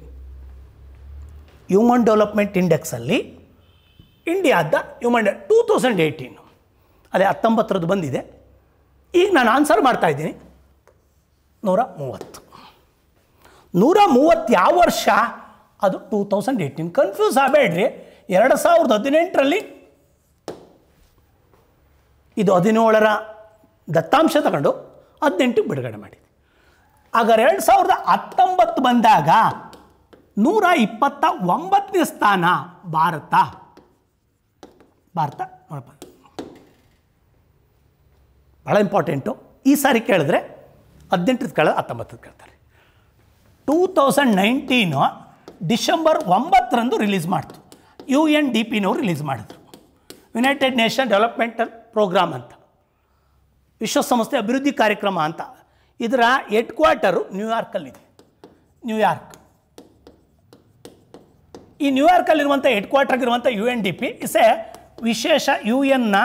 ಹ್ಯೂಮನ್ ಡೆವಲಪ್ಮೆಂಟ್ ಇಂಡೆಕ್ಸಲ್ಲಿ ಇಂಡಿಯಾದ ಹ್ಯೂಮನ್ ಡೆ ಟೂ ತೌಸಂಡ್ ಏಯ್ಟೀನು ಅದೇ ಹತ್ತೊಂಬತ್ತರದ್ದು ಬಂದಿದೆ ಈಗ ನಾನು ಆನ್ಸರ್ ಮಾಡ್ತಾಯಿದ್ದೀನಿ ನೂರ ಮೂವತ್ತು ನೂರ ಮೂವತ್ತು ಯಾವ ವರ್ಷ ಅದು ಟೂ ತೌಸಂಡ್ ಏಯ್ಟೀನ್ ಕನ್ಫ್ಯೂಸ್ ಆಗಬೇಡ್ರಿ ಎರಡು ಸಾವಿರದ ಹದಿನೆಂಟರಲ್ಲಿ ಇದು ಹದಿನೇಳರ ದತ್ತಾಂಶ ತಗೊಂಡು ಹದಿನೆಂಟಿಗೆ ಬಿಡುಗಡೆ ಮಾಡಿದೆ ಆಗ ಎರಡು ಸಾವಿರದ ಹತ್ತೊಂಬತ್ತು ಬಂದಾಗ ನೂರ ಇಪ್ಪತ್ತ ಒಂಬತ್ತನೇ ಸ್ಥಾನ ಭಾರತ ಭಾರತ ನೋಡಪ್ಪ ಭಾಳ ಇಂಪಾರ್ಟೆಂಟು ಈ ಸಾರಿ ಕೇಳಿದ್ರೆ ಹದಿನೆಂಟು ಕೇಳ ಹತ್ತೊಂಬತ್ತು ಕೇಳ್ತಾರೆ ಟೂ ತೌಸಂಡ್ ನೈನ್ಟೀನು ಡಿಸೆಂಬರ್ ಒಂಬತ್ತರಂದು ರಿಲೀಸ್ ಮಾಡ್ತು ಯು ಎನ್ ಡಿ ಪಿನವ್ರು ರಿಲೀಸ್ ಮಾಡಿದ್ರು ಯುನೈಟೆಡ್ ನೇಷನ್ ಡೆವಲಪ್ಮೆಂಟಲ್ ಪ್ರೋಗ್ರಾಮ್ ಅಂತ ವಿಶ್ವಸಂಸ್ಥೆ ಅಭಿವೃದ್ಧಿ ಕಾರ್ಯಕ್ರಮ ಅಂತ ಇದರ ಹೆಡ್ ಕ್ವಾರ್ಟರು ನ್ಯೂಯಾರ್ಕಲ್ಲಿದೆ ನ್ಯೂಯಾರ್ಕ್ ಈ ನ್ಯೂಯಾರ್ಕಲ್ಲಿರುವಂಥ ಹೆಡ್ ಇರುವಂಥ U N D P is a ವಿಶೇಷ ಯು ಎನ್ನ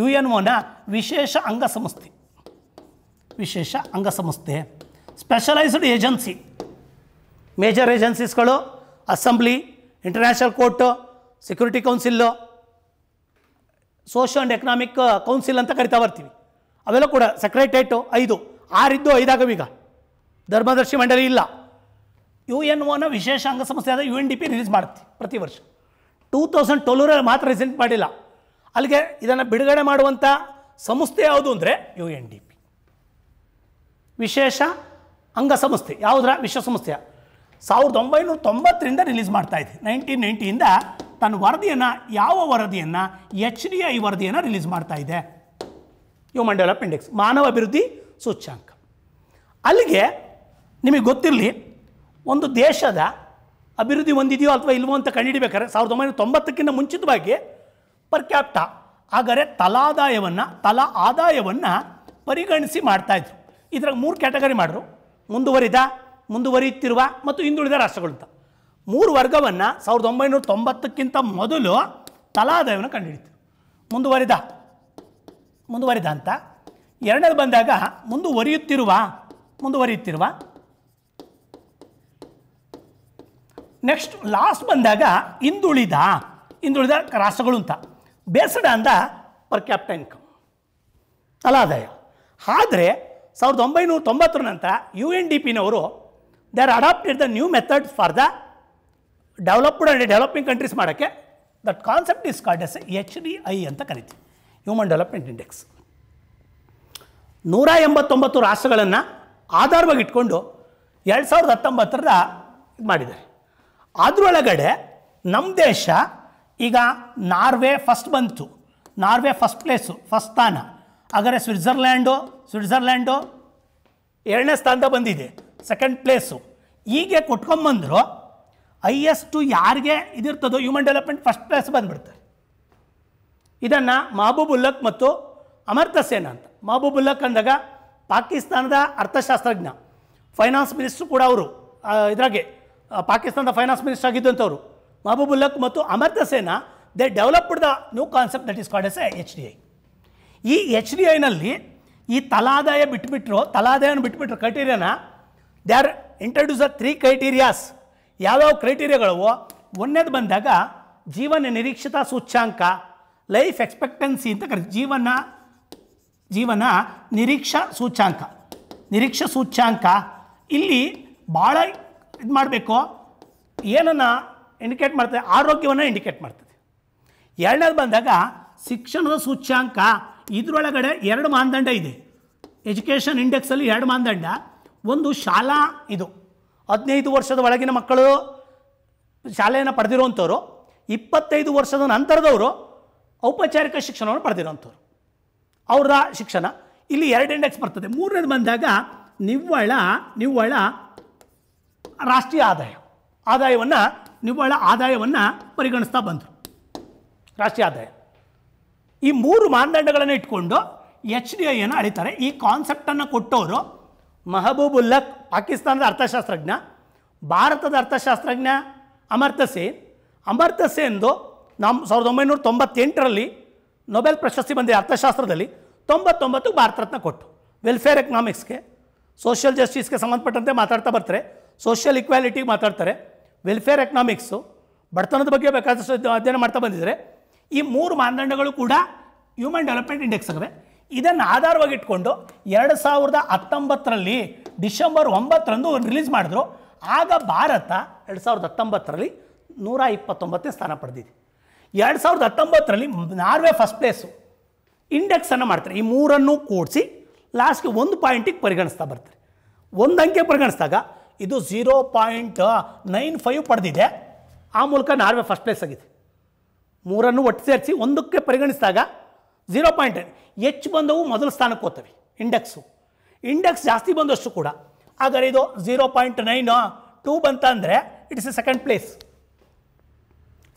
ಯು ಎನ್ ಒನ ವಿಶೇಷ ಅಂಗಸಂಸ್ಥೆ ವಿಶೇಷ ಅಂಗಸಂಸ್ಥೆ ಸ್ಪೆಷಲೈಸ್ಡ್ ಏಜೆನ್ಸಿ ಮೇಜರ್ ಏಜೆನ್ಸೀಸ್ಗಳು assembly international court security council socio and economic council ಅಂತ ಕರಿತಾ ಬರ್ತೀವಿ ಅವೆಲ್ಲ ಕೂಡ ಸೆಕ್ರೆಟೇಟು ಐದು ಆರಿದ್ದು ಐದಾಗವೀಗ ಧರ್ಮದರ್ಶಿ ಮಂಡಳಿ ಇಲ್ಲ ಯು ಎನ್ ಒನ ವಿಶೇಷಾಂಗ ಸಂಸ್ಥೆ ಆದ U N D P release ಮಾಡುತ್ತೆ ಪ್ರತಿ ವರ್ಷ ಟೂ ತೌಸಂಡ್ ಟ್ವೆಲ್ವರಲ್ಲಿ ಮಾತ್ರ ರಿಸೆಂಟ್ ಮಾಡಿಲ್ಲ ಅಲ್ಲಿಗೆ ಇದನ್ನು ಬಿಡುಗಡೆ ಮಾಡುವಂಥ ಸಂಸ್ಥೆ ಯಾವುದು ಅಂದರೆ ಯು ಎನ್ ಡಿ ಪಿ ವಿಶೇಷ ಅಂಗಸಂಸ್ಥೆ ಯಾವುದರ ವಿಶ್ವಸಂಸ್ಥೆಯ ಸಾವಿರದ ಒಂಬೈನೂರ ತೊಂಬತ್ತರಿಂದ ರಿಲೀಸ್ ಇದೆ ನೈನ್ಟೀನ್ ನೈಂಟಿಯಿಂದ ತನ್ನ ವರದಿಯನ್ನು ಯಾವ ವರದಿಯನ್ನು ಎಚ್ ಡಿ ಐ ವರದಿಯನ್ನು ರಿಲೀಸ್ ಮಾಡ್ತಾ ಇದೆ ಹ್ಯೂಮನ್ ಡೆವಲಪ್ಮೆಂಟ್ ಇಂಡೆಕ್ಸ್ ಮಾನವ ಅಭಿವೃದ್ಧಿ ಸೂಚ್ಯಾಂಕ ಅಲ್ಲಿಗೆ ನಿಮಗೆ ಗೊತ್ತಿರಲಿ ಒಂದು ದೇಶದ ಅಭಿವೃದ್ಧಿ ಹೊಂದಿದೆಯೋ ಅಥವಾ ಇಲ್ವೋ ಅಂತ ಕಂಡುಹಿಡಬೇಕಾದ್ರೆ ಸಾವಿರದ ಒಂಬೈನೂರ ತೊಂಬತ್ತಕ್ಕಿಂತ ಮುಂಚಿತವಾಗಿ ಪರ್ ಕ್ಯಾಪ್ಟ ತಲಾ ತಲಾದಾಯವನ್ನು ತಲಾ ಆದಾಯವನ್ನು ಪರಿಗಣಿಸಿ ಮಾಡ್ತಾಯಿದ್ರು ಇದ್ರಾಗ ಮೂರು ಕ್ಯಾಟಗರಿ ಮಾಡಿದ್ರು ಮುಂದುವರಿದ ಮುಂದುವರಿಯುತ್ತಿರುವ ಮತ್ತು ಹಿಂದುಳಿದ ರಾಷ್ಟ್ರಗಳು ಅಂತ ಮೂರು ವರ್ಗವನ್ನು ಸಾವಿರದ ಒಂಬೈನೂರ ತೊಂಬತ್ತಕ್ಕಿಂತ ಮೊದಲು ತಲಾದಾಯವನ್ನು ಕಂಡುಹಿಡಿತು ಮುಂದುವರಿದ ಮುಂದುವರಿದ ಅಂತ ಎರಡನೇದು ಬಂದಾಗ ಮುಂದುವರಿಯುತ್ತಿರುವ ಮುಂದುವರಿಯುತ್ತಿರುವ ನೆಕ್ಸ್ಟ್ ಲಾಸ್ಟ್ ಬಂದಾಗ ಹಿಂದುಳಿದ ಹಿಂದುಳಿದ ರಾಷ್ಟ್ರಗಳು ಅಂತ ಬೇಸಡ ಅಂದ ಪರ್ ಕ್ಯಾಪಿಟ ಇನ್ಕಮ್ ತಲಾದಾಯ ಆದರೆ ಸಾವಿರದ ಒಂಬೈನೂರ ತೊಂಬತ್ತರ ನಂತರ ಯು ಎನ್ ಡಿ ಪಿನವರು they are adopted the new method for the developed and developing countries ಮಾಡೋಕ್ಕೆ that concept is called as H D I ಅಂತ ಕರಿತೀವಿ ಹ್ಯೂಮನ್ ಡೆವಲಪ್ಮೆಂಟ್ ಇಂಡೆಕ್ಸ್ ನೂರ ಎಂಬತ್ತೊಂಬತ್ತು ರಾಷ್ಟ್ರಗಳನ್ನು ಇಟ್ಕೊಂಡು ಎರಡು ಸಾವಿರದ ಹತ್ತೊಂಬತ್ತರ ಇದು ಮಾಡಿದ್ದಾರೆ ಅದರೊಳಗಡೆ ನಮ್ಮ ದೇಶ ಈಗ ನಾರ್ವೆ ಫಸ್ಟ್ ಬಂತು ನಾರ್ವೆ ಫಸ್ಟ್ ಪ್ಲೇಸು ಫಸ್ಟ್ ಸ್ಥಾನ ಹಾಗಾದರೆ ಸ್ವಿಟ್ಜರ್ಲ್ಯಾಂಡು ಸ್ವಿಟ್ಜರ್ಲ್ಯಾಂಡು ಎರಡನೇ ಸ್ಥಾನದ ಬಂದಿದೆ ಸೆಕೆಂಡ್ ಪ್ಲೇಸು ಹೀಗೆ ಕೊಟ್ಕೊಂಬಂದರು ಹೈಯೆಸ್ಟು ಯಾರಿಗೆ ಇದಿರ್ತದೋ ಹ್ಯೂಮನ್ ಡೆವಲಪ್ಮೆಂಟ್ ಫಸ್ಟ್ ಪ್ಲೇಸ್ ಬಂದುಬಿಡ್ತಾರೆ ಇದನ್ನು ಮಹಬೂಬುಲ್ಲಕ್ ಮತ್ತು ಅಮರ್ತ ಸೇನ್ ಅಂತ ಮಹಬೂಬುಲ್ಲಕ್ ಅಂದಾಗ ಪಾಕಿಸ್ತಾನದ ಅರ್ಥಶಾಸ್ತ್ರಜ್ಞ ಫೈನಾನ್ಸ್ ಮಿನಿಸ್ಟ್ರು ಕೂಡ ಅವರು ಇದ್ರಾಗೆ ಪಾಕಿಸ್ತಾನದ ಫೈನಾನ್ಸ್ ಮಿನಿಸ್ಟರ್ ಆಗಿದ್ದಂಥವ್ರು ಮಹಬೂಬುಲ್ಲಕ್ ಮತ್ತು Amartya Sen they developed the new concept that is called as H D I ಈ ಎಚ್ ಡಿ ಐನಲ್ಲಿ ಈ ತಲಾದಾಯ ಬಿಟ್ಬಿಟ್ರು ತಲಾದಾಯನ ಬಿಟ್ಬಿಟ್ರು ಕ್ರೈಟೀರಿಯಾನ they are introduced a three criterias ಯಾವ್ಯಾವ ಕ್ರೈಟೀರಿಯಾಗಳವೋ ಒಂದೇದು ಬಂದಾಗ ಜೀವನ ನಿರೀಕ್ಷಿತ ಸೂಚ್ಯಾಂಕ ಲೈಫ್ ಎಕ್ಸ್ಪೆಕ್ಟೆನ್ಸಿ ಅಂತ ಕರಿ ಜೀವನ ಜೀವನ ನಿರೀಕ್ಷಾ ಸೂಚ್ಯಾಂಕ ನಿರೀಕ್ಷಾ ಸೂಚ್ಯಾಂಕ ಇಲ್ಲಿ ಭಾಳ ಇದು ಮಾಡಬೇಕು ಏನನ್ನು ಇಂಡಿಕೇಟ್ ಮಾಡ್ತದೆ ಆರೋಗ್ಯವನ್ನು ಇಂಡಿಕೇಟ್ ಮಾಡ್ತದೆ ಎರಡನೇದು ಬಂದಾಗ ಶಿಕ್ಷಣದ ಸೂಚ್ಯಾಂಕ ಇದರೊಳಗಡೆ ಎರಡು ಮಾನದಂಡ ಇದೆ ಎಜುಕೇಷನ್ ಇಂಡೆಕ್ಸಲ್ಲಿ ಎರಡು ಮಾನದಂಡ ಒಂದು ಶಾಲಾ ಇದು ಹದಿನೈದು ವರ್ಷದ ಒಳಗಿನ ಮಕ್ಕಳು ಶಾಲೆಯನ್ನು ಪಡೆದಿರುವಂಥವ್ರು ಇಪ್ಪತ್ತೈದು ವರ್ಷದ ನಂತರದವರು ಔಪಚಾರಿಕ ಶಿಕ್ಷಣವನ್ನು ಪಡೆದಿರುವಂಥವ್ರು ಅವರ ಶಿಕ್ಷಣ ಇಲ್ಲಿ ಎರಡು ಇಂಡೆಕ್ಸ್ ಬರ್ತದೆ ಮೂರನೇದು ಬಂದಾಗ ನಿವ್ವಳ ನಿವ್ವಳ ರಾಷ್ಟ್ರೀಯ ಆದಾಯ ಆದಾಯವನ್ನು ನಿವ್ವಳ ಆದಾಯವನ್ನು ಪರಿಗಣಿಸ್ತಾ ಬಂದರು ರಾಷ್ಟ್ರೀಯ ಆದಾಯ ಈ ಮೂರು ಮಾನದಂಡಗಳನ್ನು ಇಟ್ಕೊಂಡು ಎಚ್ ಡಿ ಐ ಐಯನ್ನು ಅಳಿತಾರೆ ಈ ಕಾನ್ಸೆಪ್ಟನ್ನು ಕೊಟ್ಟವರು ಮಹಬೂಬುಲ್ಲಕ್ ಪಾಕಿಸ್ತಾನದ ಅರ್ಥಶಾಸ್ತ್ರಜ್ಞ ಭಾರತದ ಅರ್ಥಶಾಸ್ತ್ರಜ್ಞ ಅಮರ್ತ ಸೇನ್ ಎಂದು ಸೇನ್ದು ನಮ್ಮ ಸಾವಿರದ ಒಂಬೈನೂರ ತೊಂಬತ್ತೆಂಟರಲ್ಲಿ ನೊಬೆಲ್ ಪ್ರಶಸ್ತಿ ಬಂದಿದೆ ಅರ್ಥಶಾಸ್ತ್ರದಲ್ಲಿ ತೊಂಬತ್ತೊಂಬತ್ತು ಭಾರತ ರತ್ನ ಕೊಟ್ಟು ವೆಲ್ಫೇರ್ ಎಕನಾಮಿಕ್ಸ್ಗೆ ಸೋಷಿಯಲ್ ಜಸ್ಟಿಸ್ಗೆ ಸಂಬಂಧಪಟ್ಟಂತೆ ಮಾತಾಡ್ತಾ ಬರ್ತಾರೆ ಸೋಷಿಯಲ್ ಇಕ್ವಾಲಿಟಿ ಮಾತಾಡ್ತಾರೆ ವೆಲ್ಫೇರ್ ಎಕನಾಮಿಕ್ಸು ಬಡತನದ ಬಗ್ಗೆ ಬೇಕಾದಷ್ಟು ಅಧ್ಯಯನ ಮಾಡ್ತಾ ಬಂದಿದ್ದಾರೆ ಈ ಮೂರು ಮಾನದಂಡಗಳು ಕೂಡ ಹ್ಯೂಮನ್ ಡೆವಲಪ್ಮೆಂಟ್ ಇಂಡೆಕ್ಸ್ ಆಗಿವೆ ಇದನ್ನು ಆಧಾರವಾಗಿ ಇಟ್ಕೊಂಡು ಎರಡು ಸಾವಿರದ ಹತ್ತೊಂಬತ್ತರಲ್ಲಿ ಡಿಸೆಂಬರ್ ಒಂಬತ್ತರಂದು ರಿಲೀಸ್ ಮಾಡಿದ್ರು ಆಗ ಭಾರತ ಎರಡು ಸಾವಿರದ ಹತ್ತೊಂಬತ್ತರಲ್ಲಿ ನೂರ ಇಪ್ಪತ್ತೊಂಬತ್ತನೇ ಸ್ಥಾನ ಪಡೆದಿದೆ ಎರಡು ಸಾವಿರದ ಹತ್ತೊಂಬತ್ತರಲ್ಲಿ ನಾರ್ವೆ ಫಸ್ಟ್ ಪ್ಲೇಸು ಇಂಡೆಕ್ಸನ್ನು ಮಾಡ್ತಾರೆ ಈ ಮೂರನ್ನು ಕೂಡಿಸಿ ಲಾಸ್ಟ್ಗೆ ಒಂದು ಪಾಯಿಂಟಿಗೆ ಪರಿಗಣಿಸ್ತಾ ಬರ್ತಾರೆ ಒಂದು ಅಂಕೆ ಪರಿಗಣಿಸಿದಾಗ ಇದು ಝೀರೋ ಪಾಯಿಂಟ್ ನೈನ್ ಫೈವ್ ಪಡೆದಿದೆ ಆ ಮೂಲಕ ನಾರ್ವೆ ಫಸ್ಟ್ ಪ್ಲೇಸ್ ಆಗಿದೆ ಮೂರನ್ನು ಒಟ್ಟು ಸೇರಿಸಿ ಒಂದಕ್ಕೆ ಪರಿಗಣಿಸಿದಾಗ ಝೀರೋ ಪಾಯಿಂಟ್ ಹೆಚ್ಚು ಬಂದವು ಮೊದಲ ಸ್ಥಾನಕ್ಕೆ ಹೋಗ್ತವೆ ಇಂಡೆಕ್ಸು ಇಂಡೆಕ್ಸ್ ಜಾಸ್ತಿ ಬಂದಷ್ಟು ಕೂಡ ಆದರೆ ಇದು ಝೀರೋ ಪಾಯಿಂಟ್ ನೈನ್ ಟೂ ಬಂತ ಅಂದರೆ it's a second place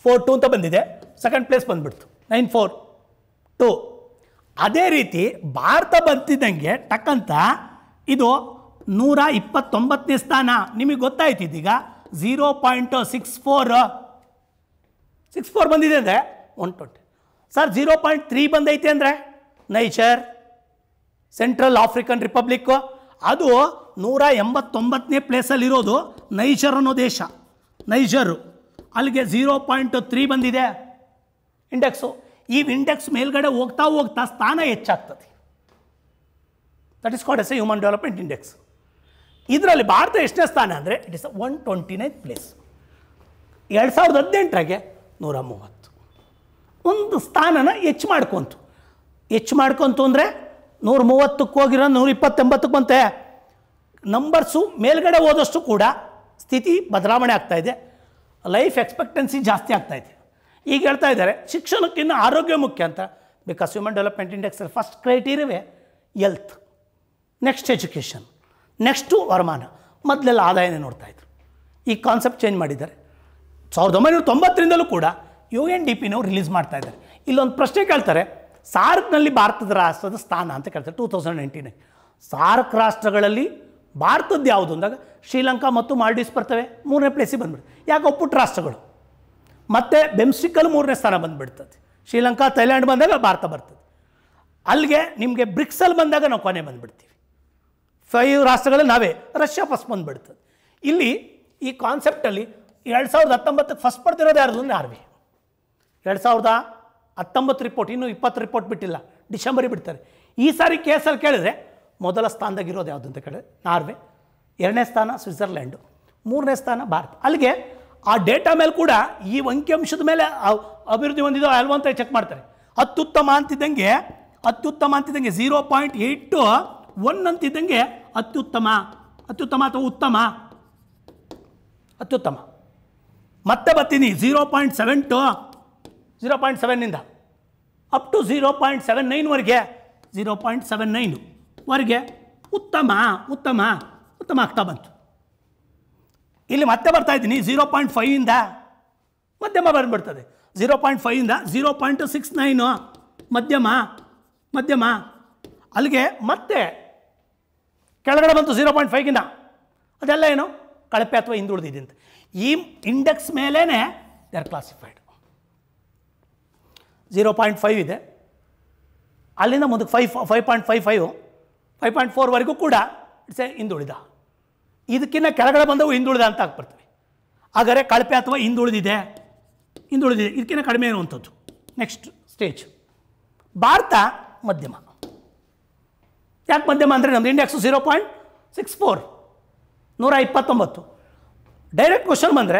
four two ಅಂತ ಬಂದಿದೆ ಸೆಕೆಂಡ್ ಪ್ಲೇಸ್ ಬಂದುಬಿಡ್ತು ನೈನ್ ಫೋರ್ ಟೂ ಅದೇ ರೀತಿ ಭಾರತ ಬಂತಿದ್ದಂಗೆ ಟಕ್ಕಂತ ಇದು ನೂರ ಇಪ್ಪತ್ತೊಂಬತ್ತನೇ ಸ್ಥಾನ ನಿಮಗೆ ಗೊತ್ತಾಯ್ತಿದ್ದೀಗ zero point six four six four ಬಂದಿದೆ ಅಂದರೆ one twenty sir zero point three ಬಂದೈತೆ ಅಂದರೆ ನೈಚರ್ ಸೆಂಟ್ರಲ್ ಆಫ್ರಿಕನ್ ರಿಪಬ್ಲಿಕ್ಕು ಅದು ನೂರ ಎಂಬತ್ತೊಂಬತ್ತನೇ ಪ್ಲೇಸಲ್ಲಿರೋದು ನೈಜರ್ ಅನ್ನೋ ದೇಶ ನೈಜರು ಅಲ್ಲಿಗೆ ಝೀರೋ ಪಾಯಿಂಟ್ ತ್ರೀ ಬಂದಿದೆ ಇಂಡೆಕ್ಸು ಈ ಇಂಡೆಕ್ಸ್ ಮೇಲ್ಗಡೆ ಹೋಗ್ತಾ ಹೋಗ್ತಾ ಸ್ಥಾನ ಹೆಚ್ಚಾಗ್ತದೆ that is called as a human development index ಇದರಲ್ಲಿ ಭಾರತ ಎಷ್ಟನೇ ಸ್ಥಾನ ಅಂದರೆ it is one twenty nine place ಎರಡು ಸಾವಿರದ ಹದಿನೆಂಟರಾಗೆ ನೂರ ಮೂವತ್ತು ಒಂದು ಸ್ಥಾನನ ಹೆಚ್ಚು ಮಾಡ್ಕೊಂತು ಹೆಚ್ಚು ಮಾಡ್ಕೊಂತು ಅಂದರೆ ನೂರ ಮೂವತ್ತಕ್ಕೆ ಹೋಗಿರೋ ನೂರ ಇಪ್ಪತ್ತೆಂಬತ್ತಕ್ಕೆ ಬಂತೆ ನಂಬರ್ಸು ಮೇಲ್ಗಡೆ ಹೋದಷ್ಟು ಕೂಡ ಸ್ಥಿತಿ ಬದಲಾವಣೆ ಆಗ್ತಾಯಿದೆ ಲೈಫ್ ಎಕ್ಸ್ಪೆಕ್ಟೆನ್ಸಿ ಜಾಸ್ತಿ ಆಗ್ತಾಯಿದೆ ಈಗ ಹೇಳ್ತಾ ಇದ್ದಾರೆ ಶಿಕ್ಷಣಕ್ಕಿಂತ ಆರೋಗ್ಯ ಮುಖ್ಯ ಅಂತ ಬಿಕಾಸ್ ಹ್ಯೂಮನ್ ಡೆವಲಪ್ಮೆಂಟ್ ಇಂಡೆಕ್ಸಲ್ಲಿ ಫಸ್ಟ್ ಕ್ರೈಟೀರಿಯವೇ ಎಲ್ತ್ ನೆಕ್ಸ್ಟ್ ಎಜುಕೇಷನ್ ನೆಕ್ಸ್ಟು ವರಮಾನ ಮೊದಲೆಲ್ಲ ಆದಾಯನೇ ನೋಡ್ತಾಯಿದ್ರು ಈ ಕಾನ್ಸೆಪ್ಟ್ ಚೇಂಜ್ ಮಾಡಿದ್ದಾರೆ ಸಾವಿರದ ಒಂಬೈನೂರ ತೊಂಬತ್ತರಿಂದಲೂ ಕೂಡ ಯು ಎನ್ ಡಿ ಪಿನವ್ರು ರಿಲೀಸ್ ಮಾಡ್ತಾ ಇದ್ದಾರೆ ಇಲ್ಲೊಂದು ಪ್ರಶ್ನೆ ಕೇಳ್ತಾರೆ ಸಾರ್ಕ್ನಲ್ಲಿ ಭಾರತದ ರಾಷ್ಟ್ರದ ಸ್ಥಾನ ಅಂತ ಕೇಳ್ತಾರೆ ಟೂ ತೌಸಂಡ್ ನೈನ್ಟೀನ್ ಸಾರ್ಕ್ ರಾಷ್ಟ್ರಗಳಲ್ಲಿ ಭಾರತದ್ದು ಯಾವುದು ಅಂದಾಗ ಶ್ರೀಲಂಕಾ ಮತ್ತು ಮಾಲ್ಡೀವ್ಸ್ ಬರ್ತವೆ ಮೂರನೇ ಪ್ಲೇಸಿಗೆ ಬಂದುಬಿಡ್ತು ಯಾಕೆ ಒಪ್ಪುಟ್ಟು ರಾಷ್ಟ್ರಗಳು ಮತ್ತು ಬೆಮ್ಸ್ಟಿಕ್ಕಲ್ಲಿ ಮೂರನೇ ಸ್ಥಾನ ಬಂದುಬಿಡ್ತದೆ ಶ್ರೀಲಂಕಾ ಥೈಲ್ಯಾಂಡ್ ಬಂದಾಗ ಭಾರತ ಬರ್ತದೆ ಅಲ್ಲಿಗೆ ನಿಮಗೆ ಬ್ರಿಕ್ಸಲ್ಲಿ ಬಂದಾಗ ನಾವು ಕೊನೆ ಬಂದುಬಿಡ್ತೀವಿ ಫೈವ್ ರಾಷ್ಟ್ರಗಳಲ್ಲಿ ನಾವೇ ರಷ್ಯಾ ಫಸ್ಟ್ ಬಂದುಬಿಡ್ತದೆ ಇಲ್ಲಿ ಈ ಕಾನ್ಸೆಪ್ಟಲ್ಲಿ ಎರಡು ಸಾವಿರದ ಹತ್ತೊಂಬತ್ತಕ್ಕೆ ಫಸ್ಟ್ ಪಡ್ತಿರೋದು ಯಾರು ಅಂದರೆ ನಾರ್ವೆ ಎರಡು ಸಾವಿರದ ಹತ್ತೊಂಬತ್ತು ರಿಪೋರ್ಟ್ ಇನ್ನೂ ಇಪ್ಪತ್ತು ರಿಪೋರ್ಟ್ ಬಿಟ್ಟಿಲ್ಲ ಡಿಸೆಂಬರಿಗೆ ಬಿಡ್ತಾರೆ ಈ ಸಾರಿ ಕೇಸಲ್ಲಿ ಕೇಳಿದ್ರೆ ಮೊದಲ ಸ್ಥಾನದಾಗಿರೋದು ಯಾವುದು ಅಂತ ಕೇಳಿದ್ರೆ ನಾರ್ವೆ ಎರಡನೇ ಸ್ಥಾನ ಸ್ವಿಟ್ಜರ್ಲ್ಯಾಂಡು ಮೂರನೇ ಸ್ಥಾನ ಭಾರತ ಅಲ್ಲಿಗೆ ಆ ಡೇಟಾ ಮೇಲೆ ಕೂಡ ಈ ಅಂಕಿಅಂಶದ ಮೇಲೆ ಅಭಿವೃದ್ಧಿ ಹೊಂದಿದೋ ಅಲ್ವೋ ಅಂತ ಚೆಕ್ ಮಾಡ್ತಾರೆ ಅತ್ಯುತ್ತಮ ಅಂತಿದ್ದಂಗೆ ಅತ್ಯುತ್ತಮ ಅಂತಿದ್ದಂಗೆ ಝೀರೋ ಪಾಯಿಂಟ್ ಏಯ್ಟು ಒನ್ ಅಂತಿದ್ದಂಗೆ ಅತ್ಯುತ್ತಮ ಅತ್ಯುತ್ತಮ ಅಥವಾ ಉತ್ತಮ ಅತ್ಯುತ್ತಮ ಮತ್ತೆ ಬರ್ತೀನಿ zero point seven to zero point ಸೆವೆನ್ನಿಂದ up to zero point seven ನೈನ್ವರೆಗೆ ಝೀರೋ ಪಾಯಿಂಟ್ ಸೆವೆನ್ ನೈನು ವರೆಗೆ ಉತ್ತಮ ಉತ್ತಮ ಉತ್ತಮ ಆಗ್ತಾ ಬಂತು ಇಲ್ಲಿ ಮತ್ತೆ ಬರ್ತಾ ಇದ್ದೀನಿ ಝೀರೋ ಪಾಯಿಂಟ್ ಫೈವಿಂದ ಮಧ್ಯಮ ಬಂದುಬಿಡ್ತದೆ ಝೀರೋ ಪಾಯಿಂಟ್ ಫೈವಿಂದ ಝೀರೋ ಪಾಯಿಂಟ್ ಸಿಕ್ಸ್ ನೈನು ಮಧ್ಯಮ ಮಧ್ಯಮ ಅಲ್ಲಿಗೆ ಮತ್ತೆ ಕೆಳಗಡೆ ಬಂತು ಝೀರೋ ಪಾಯಿಂಟ್ ಫೈವ್ಗಿಂತ ಅದೆಲ್ಲ ಏನು ಕಳಪೆ ಅಥವಾ ಅಂತ ಈ ಇಂಡೆಕ್ಸ್ ಮೇಲೇ they are classified zero point five ಇದೆ ಅಲ್ಲಿಂದ ಮುಂದಕ್ಕೆ five five point five five five point ಫೋರ್ವರೆಗೂ ಕೂಡ ಇಟ್ಸ್ ಎ ಹಿಂದುಳಿದ ಇದಕ್ಕಿಂತ ಕೆಳಗಡೆ ಬಂದವು ಹಿಂದುಳಿದ ಅಂತ ಹಾಕ್ಬರ್ತೀವಿ ಆದರೆ ಕಳಪೆ ಅಥವಾ ಹಿಂದುಳಿದಿದೆ ಹಿಂದುಳಿದಿದೆ ಇದಕ್ಕಿಂತ ಕಡಿಮೆ ಇರುವಂಥದ್ದು ನೆಕ್ಸ್ಟ್ ಸ್ಟೇಜ್ ಭಾರತ ಮಧ್ಯಮ ಯಾಕೆ ಮಧ್ಯಮ ಅಂದರೆ ನಮ್ಮದು index zero point six four ನೂರ ಇಪ್ಪತ್ತೊಂಬತ್ತು ಡೈರೆಕ್ಟ್ ಕ್ವಶನ್ ಬಂದರೆ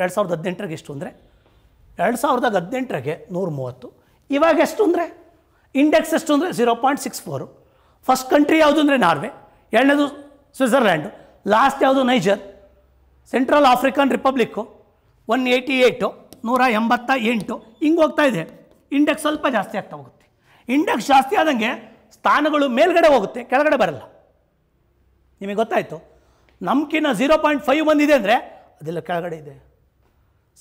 ಎರಡು ಸಾವಿರದ ಹದಿನೆಂಟರಿಗೆ ಎಷ್ಟು ಅಂದರೆ ಎರಡು ಸಾವಿರದ ಹದಿನೆಂಟರಿಗೆ ನೂರ ಮೂವತ್ತು ಇವಾಗ ಎಷ್ಟು ಅಂದರೆ ಇಂಡೆಕ್ಸ್ ಎಷ್ಟು ಅಂದರೆ zero point six four first country ಯಾವುದು ಅಂದರೆ ನಾರ್ವೆ ಎರಡನೇದು ಸ್ವಿಟ್ಜರ್ಲ್ಯಾಂಡು ಲಾಸ್ಟ್ ಯಾವುದು Niger Central African Republic one eighty eight ನೂರ ಎಂಬತ್ತ ಎಂಟು ಹಿಂಗೆ ಹೋಗ್ತಾ ಇದೆ ಇಂಡೆಕ್ಸ್ ಸ್ವಲ್ಪ ಜಾಸ್ತಿ ಆಗ್ತಾ ಹೋಗುತ್ತೆ ಇಂಡೆಕ್ಸ್ ಜಾಸ್ತಿ ಆದಂಗೆ ಸ್ಥಾನಗಳು ಮೇಲ್ಗಡೆ ಹೋಗುತ್ತೆ ಕೆಳಗಡೆ ಬರಲ್ಲ ನಿಮಗೆ ಗೊತ್ತಾಯಿತು ನಮ್ಕಿನ್ನ ಝೀರೋ ಪಾಯಿಂಟ್ ಫೈವ್ ಬಂದಿದೆ ಅಂದರೆ ಅದೆಲ್ಲ ಕೆಳಗಡೆ ಇದೆ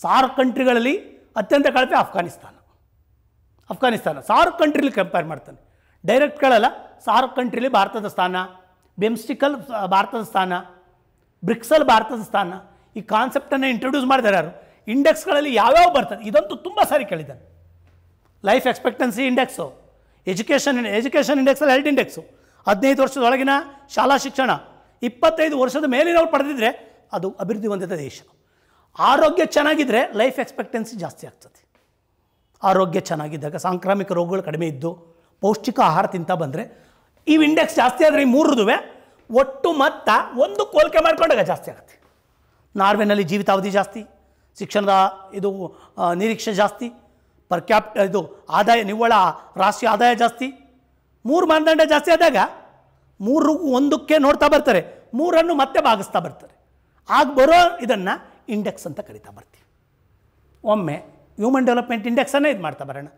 ಸಾರ್ಕ್ ಕಂಟ್ರಿಗಳಲ್ಲಿ ಅತ್ಯಂತ ಕಳಪೆ ಅಫ್ಘಾನಿಸ್ತಾನ ಅಫ್ಘಾನಿಸ್ತಾನ ಸಾರ್ಕ್ ಕಂಟ್ರಿಲಿ ಕಂಪೇರ್ ಮಾಡ್ತಾನೆ ಡೈರೆಕ್ಟ್ ಕೇಳಲ್ಲ ಸಾರ್ಕ್ ಕಂಟ್ರಿಲಿ ಭಾರತದ ಸ್ಥಾನ ಬಿಮ್ಸ್ಟಿಕಲ್ ಭಾರತದ ಸ್ಥಾನ ಬ್ರಿಕ್ಸಲ್ ಭಾರತದ ಸ್ಥಾನ ಈ ಕಾನ್ಸೆಪ್ಟನ್ನು ಇಂಟ್ರೊಡ್ಯೂಸ್ ಮಾಡಿದ್ದಾರೆ ಯಾರು ಇಂಡೆಕ್ಸ್ಗಳಲ್ಲಿ ಯಾವ್ಯಾವ ಬರ್ತದೆ ಇದಂತೂ ತುಂಬ ಸಾರಿ ಕೇಳಿದ್ದಾನೆ life expectancy index education education ಇಂಡೆಕ್ಸಲ್ಲಿ ಹೆಲ್ತ್ ಇಂಡೆಕ್ಸು ಹದಿನೈದು ವರ್ಷದೊಳಗಿನ ಶಾಲಾ ಶಿಕ್ಷಣ ಇಪ್ಪತ್ತೈದು ವರ್ಷದ ಮೇಲಿನವರು ಪಡೆದಿದ್ದರೆ ಅದು ಅಭಿವೃದ್ಧಿ ಹೊಂದಿದ ದೇಶ ಆರೋಗ್ಯ ಚೆನ್ನಾಗಿದ್ದರೆ ಲೈಫ್ ಎಕ್ಸ್ಪೆಕ್ಟೆನ್ಸಿ ಜಾಸ್ತಿ ಆಗ್ತದೆ ಆರೋಗ್ಯ ಚೆನ್ನಾಗಿದ್ದಾಗ ಸಾಂಕ್ರಾಮಿಕ ರೋಗಗಳು ಕಡಿಮೆ ಇದ್ದು ಪೌಷ್ಟಿಕ ಆಹಾರ ತಿಂತ ಬಂದರೆ ಈ ಇಂಡೆಕ್ಸ್ ಜಾಸ್ತಿ ಆದರೆ ಈ ಮೂರದುವೆ ಒಟ್ಟು ಮೊತ್ತ ಒಂದು ಕೋಲಿಕೆ ಮಾಡಿಕೊಂಡಾಗ ಜಾಸ್ತಿ ಆಗುತ್ತೆ ನಾರ್ವೆನಲ್ಲಿ ಜೀವಿತಾವಧಿ ಜಾಸ್ತಿ ಶಿಕ್ಷಣದ ಇದು ನಿರೀಕ್ಷೆ ಜಾಸ್ತಿ ಪರ್ ಕ್ಯಾಪ್ ಇದು ಆದಾಯ ನಿವ್ವಳ ರಾಷ್ಟ್ರೀಯ ಆದಾಯ ಜಾಸ್ತಿ ಮೂರು ಮಾನದಂಡ ಜಾಸ್ತಿ ಆದಾಗ ಮೂರು ಒಂದಕ್ಕೆ ನೋಡ್ತಾ ಬರ್ತಾರೆ ಮೂರನ್ನು ಮತ್ತೆ ಭಾಗಿಸ್ತಾ ಬರ್ತಾರೆ ಆಗ ಬರೋ ಇದನ್ನು ಇಂಡೆಕ್ಸ್ ಅಂತ ಕರಿತಾ ಬರ್ತೀವಿ ಒಮ್ಮೆ ಹ್ಯೂಮನ್ ಡೆವಲಪ್ಮೆಂಟ್ ಇಂಡೆಕ್ಸನ್ನೇ ಇದು ಮಾಡ್ತಾ ಬರೋಣ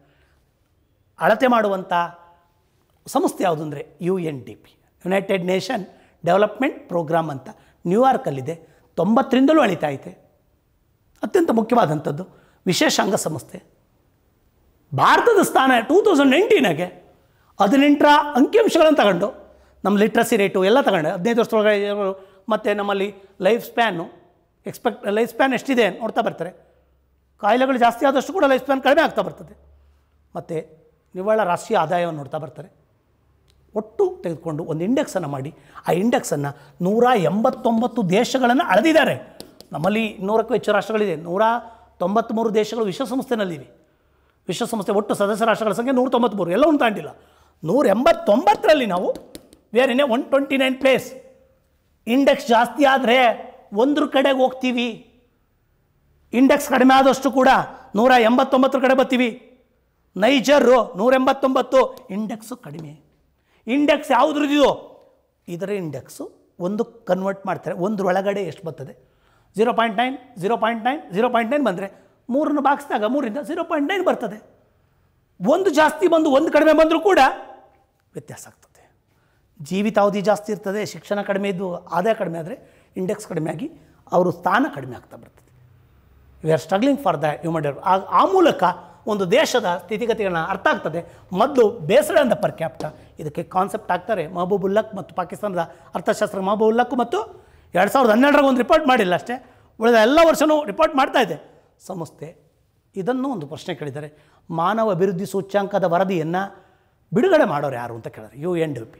ಅಳತೆ ಮಾಡುವಂಥ ಸಂಸ್ಥೆ ಯಾವುದು ಅಂದರೆ U N D P United Nation development programme ಅಂತ ನ್ಯೂಯಾರ್ಕಲ್ಲಿದೆ ತೊಂಬತ್ತರಿಂದಲೂ ಅಳಿತಾ ಐತೆ ಅತ್ಯಂತ ಮುಖ್ಯವಾದಂಥದ್ದು ವಿಶೇಷಾಂಗ ಸಂಸ್ಥೆ ಭಾರತದ ಸ್ಥಾನ ಟೂ ತೌಸಂಡ್ ನೈನ್ಟೀನಾಗೆ ಹದಿನೆಂಟರ ಅಂಕಿಅಂಶಗಳನ್ನು ತಗೊಂಡು ನಮ್ಮ ಲಿಟ್ರಸಿ ರೇಟು ಎಲ್ಲ ತಗೊಂಡೆ ಹದಿನೈದು ವರ್ಷದೊಳಗೆ ಮತ್ತು ನಮ್ಮಲ್ಲಿ life span expect life span ಎಷ್ಟಿದೆ ನೋಡ್ತಾ ಬರ್ತಾರೆ ಕಾಯಿಲೆಗಳು ಜಾಸ್ತಿ ಆದಷ್ಟು ಕೂಡ ಲೈಫ್ ಸ್ಪ್ಯಾನ್ ಕಡಿಮೆ ಆಗ್ತಾ ಬರ್ತದೆ ಮತ್ತು ನಿವ್ವಳ ರಾಷ್ಟ್ರೀಯ ಆದಾಯವನ್ನು ನೋಡ್ತಾ ಬರ್ತಾರೆ ಒಟ್ಟು ತೆಗೆದುಕೊಂಡು ಒಂದು ಇಂಡೆಕ್ಸನ್ನು ಮಾಡಿ ಆ ಇಂಡೆಕ್ಸನ್ನು ನೂರ ಎಂಬತ್ತೊಂಬತ್ತು ದೇಶಗಳನ್ನು ಅಳೆದಿದ್ದಾರೆ ನಮ್ಮಲ್ಲಿ ಇನ್ನೂರಕ್ಕೂ ಹೆಚ್ಚು ರಾಷ್ಟ್ರಗಳಿದೆ ನೂರ ತೊಂಬತ್ತ್ಮೂರು ದೇಶಗಳು ವಿಶ್ವಸಂಸ್ಥೆನಲ್ಲಿವೆ ವಿಶ್ವಸಂಸ್ಥೆ ಒಟ್ಟು ಸದಸ್ಯ ರಾಷ್ಟ್ರಗಳ ಸಂಖ್ಯೆ ನೂರ ತೊಂಬತ್ತ್ಮೂರು ಎಲ್ಲವನ್ನು ತಾಂಡಿಲ್ಲ ನೂರ ಎಂಬತ್ತೊಂಬತ್ತರಲ್ಲಿ ನಾವು we are one twenty nine place index ಜಾಸ್ತಿ ಆದರೆ ಒಂದ್ರ ಕಡೆಗೆ ಹೋಗ್ತೀವಿ ಇಂಡೆಕ್ಸ್ ಕಡಿಮೆ ಆದಷ್ಟು ಕೂಡ ನೂರ ಎಂಬತ್ತೊಂಬತ್ತರ ಕಡೆ ಬರ್ತೀವಿ ನೈಜರು ನೂರ ಎಂಬತ್ತೊಂಬತ್ತು ಇಂಡೆಕ್ಸು ಕಡಿಮೆ ಇಂಡೆಕ್ಸ್ ಯಾವುದ್ರದಿದೋ ಇದರ ಇಂಡೆಕ್ಸು ಒಂದು ಕನ್ವರ್ಟ್ ಮಾಡ್ತಾರೆ ಒಂದರೊಳಗಡೆ ಎಷ್ಟು ಬರ್ತದೆ zero point nine zero point nine zero point nine ಬಂದರೆ ಮೂರನ್ನು ಬಾಕ್ಸ್ದಾಗ ಮೂರಿಂದ ಝೀರೋ ಪಾಯಿಂಟ್ ನೈನ್ ಬರ್ತದೆ ಒಂದು ಜಾಸ್ತಿ ಬಂದು ಒಂದು ಕಡಿಮೆ ಬಂದರೂ ಕೂಡ ವ್ಯತ್ಯಾಸ ಆಗ್ತದೆ ಜೀವಿತಾವಧಿ ಜಾಸ್ತಿ ಇರ್ತದೆ ಶಿಕ್ಷಣ ಕಡಿಮೆ ಇದ್ದು ಆದಾಯ ಕಡಿಮೆ ಆದರೆ ಇಂಡೆಕ್ಸ್ ಕಡಿಮೆ ಆಗಿ ಅವರು ಸ್ಥಾನ ಕಡಿಮೆ ಆಗ್ತಾ ಬರ್ತದೆ we are struggling for the human develop ಆ ಮೂಲಕ ಒಂದು ದೇಶದ ಸ್ಥಿತಿಗತಿಗಳನ್ನ ಅರ್ಥ ಆಗ್ತದೆ ಮೊದಲು ಬೇಸರ ಅಂದ ಪರ್ ಕ್ಯಾಪ್ಟ ಇದಕ್ಕೆ ಕಾನ್ಸೆಪ್ಟ್ ಆಗ್ತಾರೆ ಮಹಬೂಬುಲ್ಲಕ್ ಮತ್ತು ಪಾಕಿಸ್ತಾನದ ಅರ್ಥಶಾಸ್ತ್ರ ಮಹಬೂಬುಲ್ಲಕ್ ಮತ್ತು ಎರಡು ಸಾವಿರದ ಹನ್ನೆರಡರಾಗ ಒಂದು ರಿಪೋರ್ಟ್ ಮಾಡಿಲ್ಲ ಅಷ್ಟೇ ಉಳಿದ ಎಲ್ಲ ವರ್ಷವೂ ರಿಪೋರ್ಟ್ ಮಾಡ್ತಾ ಇದೆ ಸಂಸ್ಥೆ ಇದನ್ನು ಒಂದು ಪ್ರಶ್ನೆ ಕೇಳಿದ್ದಾರೆ ಮಾನವ ಅಭಿವೃದ್ಧಿ ಸೂಚ್ಯಾಂಕದ ವರದಿಯನ್ನು ಬಿಡುಗಡೆ ಮಾಡೋರು ಯಾರು ಅಂತ ಕೇಳಿದ್ರೆ ಯು ಎನ್ ಡಿ ಪಿ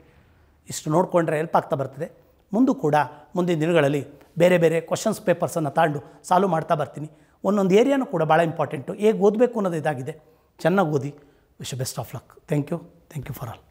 ಇಷ್ಟು ನೋಡಿಕೊಂಡ್ರೆ ಹೆಲ್ಪ್ ಆಗ್ತಾ ಬರ್ತದೆ ಮುಂದೂ ಕೂಡ ಮುಂದಿನ ದಿನಗಳಲ್ಲಿ ಬೇರೆ ಬೇರೆ ಕ್ವಶನ್ಸ್ ಪೇಪರ್ಸನ್ನು ತಾಂಡು ಸಾಲ್ವ್ ಮಾಡ್ತಾ ಬರ್ತೀನಿ ಒಂದೊಂದು ಏರಿಯಾನೂ ಕೂಡ ಭಾಳ ಇಂಪಾರ್ಟೆಂಟು ಹೇಗೆ ಓದಬೇಕು ಅನ್ನೋದು ಇದಾಗಿದೆ ಚೆನ್ನಾಗಿ ಓದಿ wish best of luck thank you thank you for all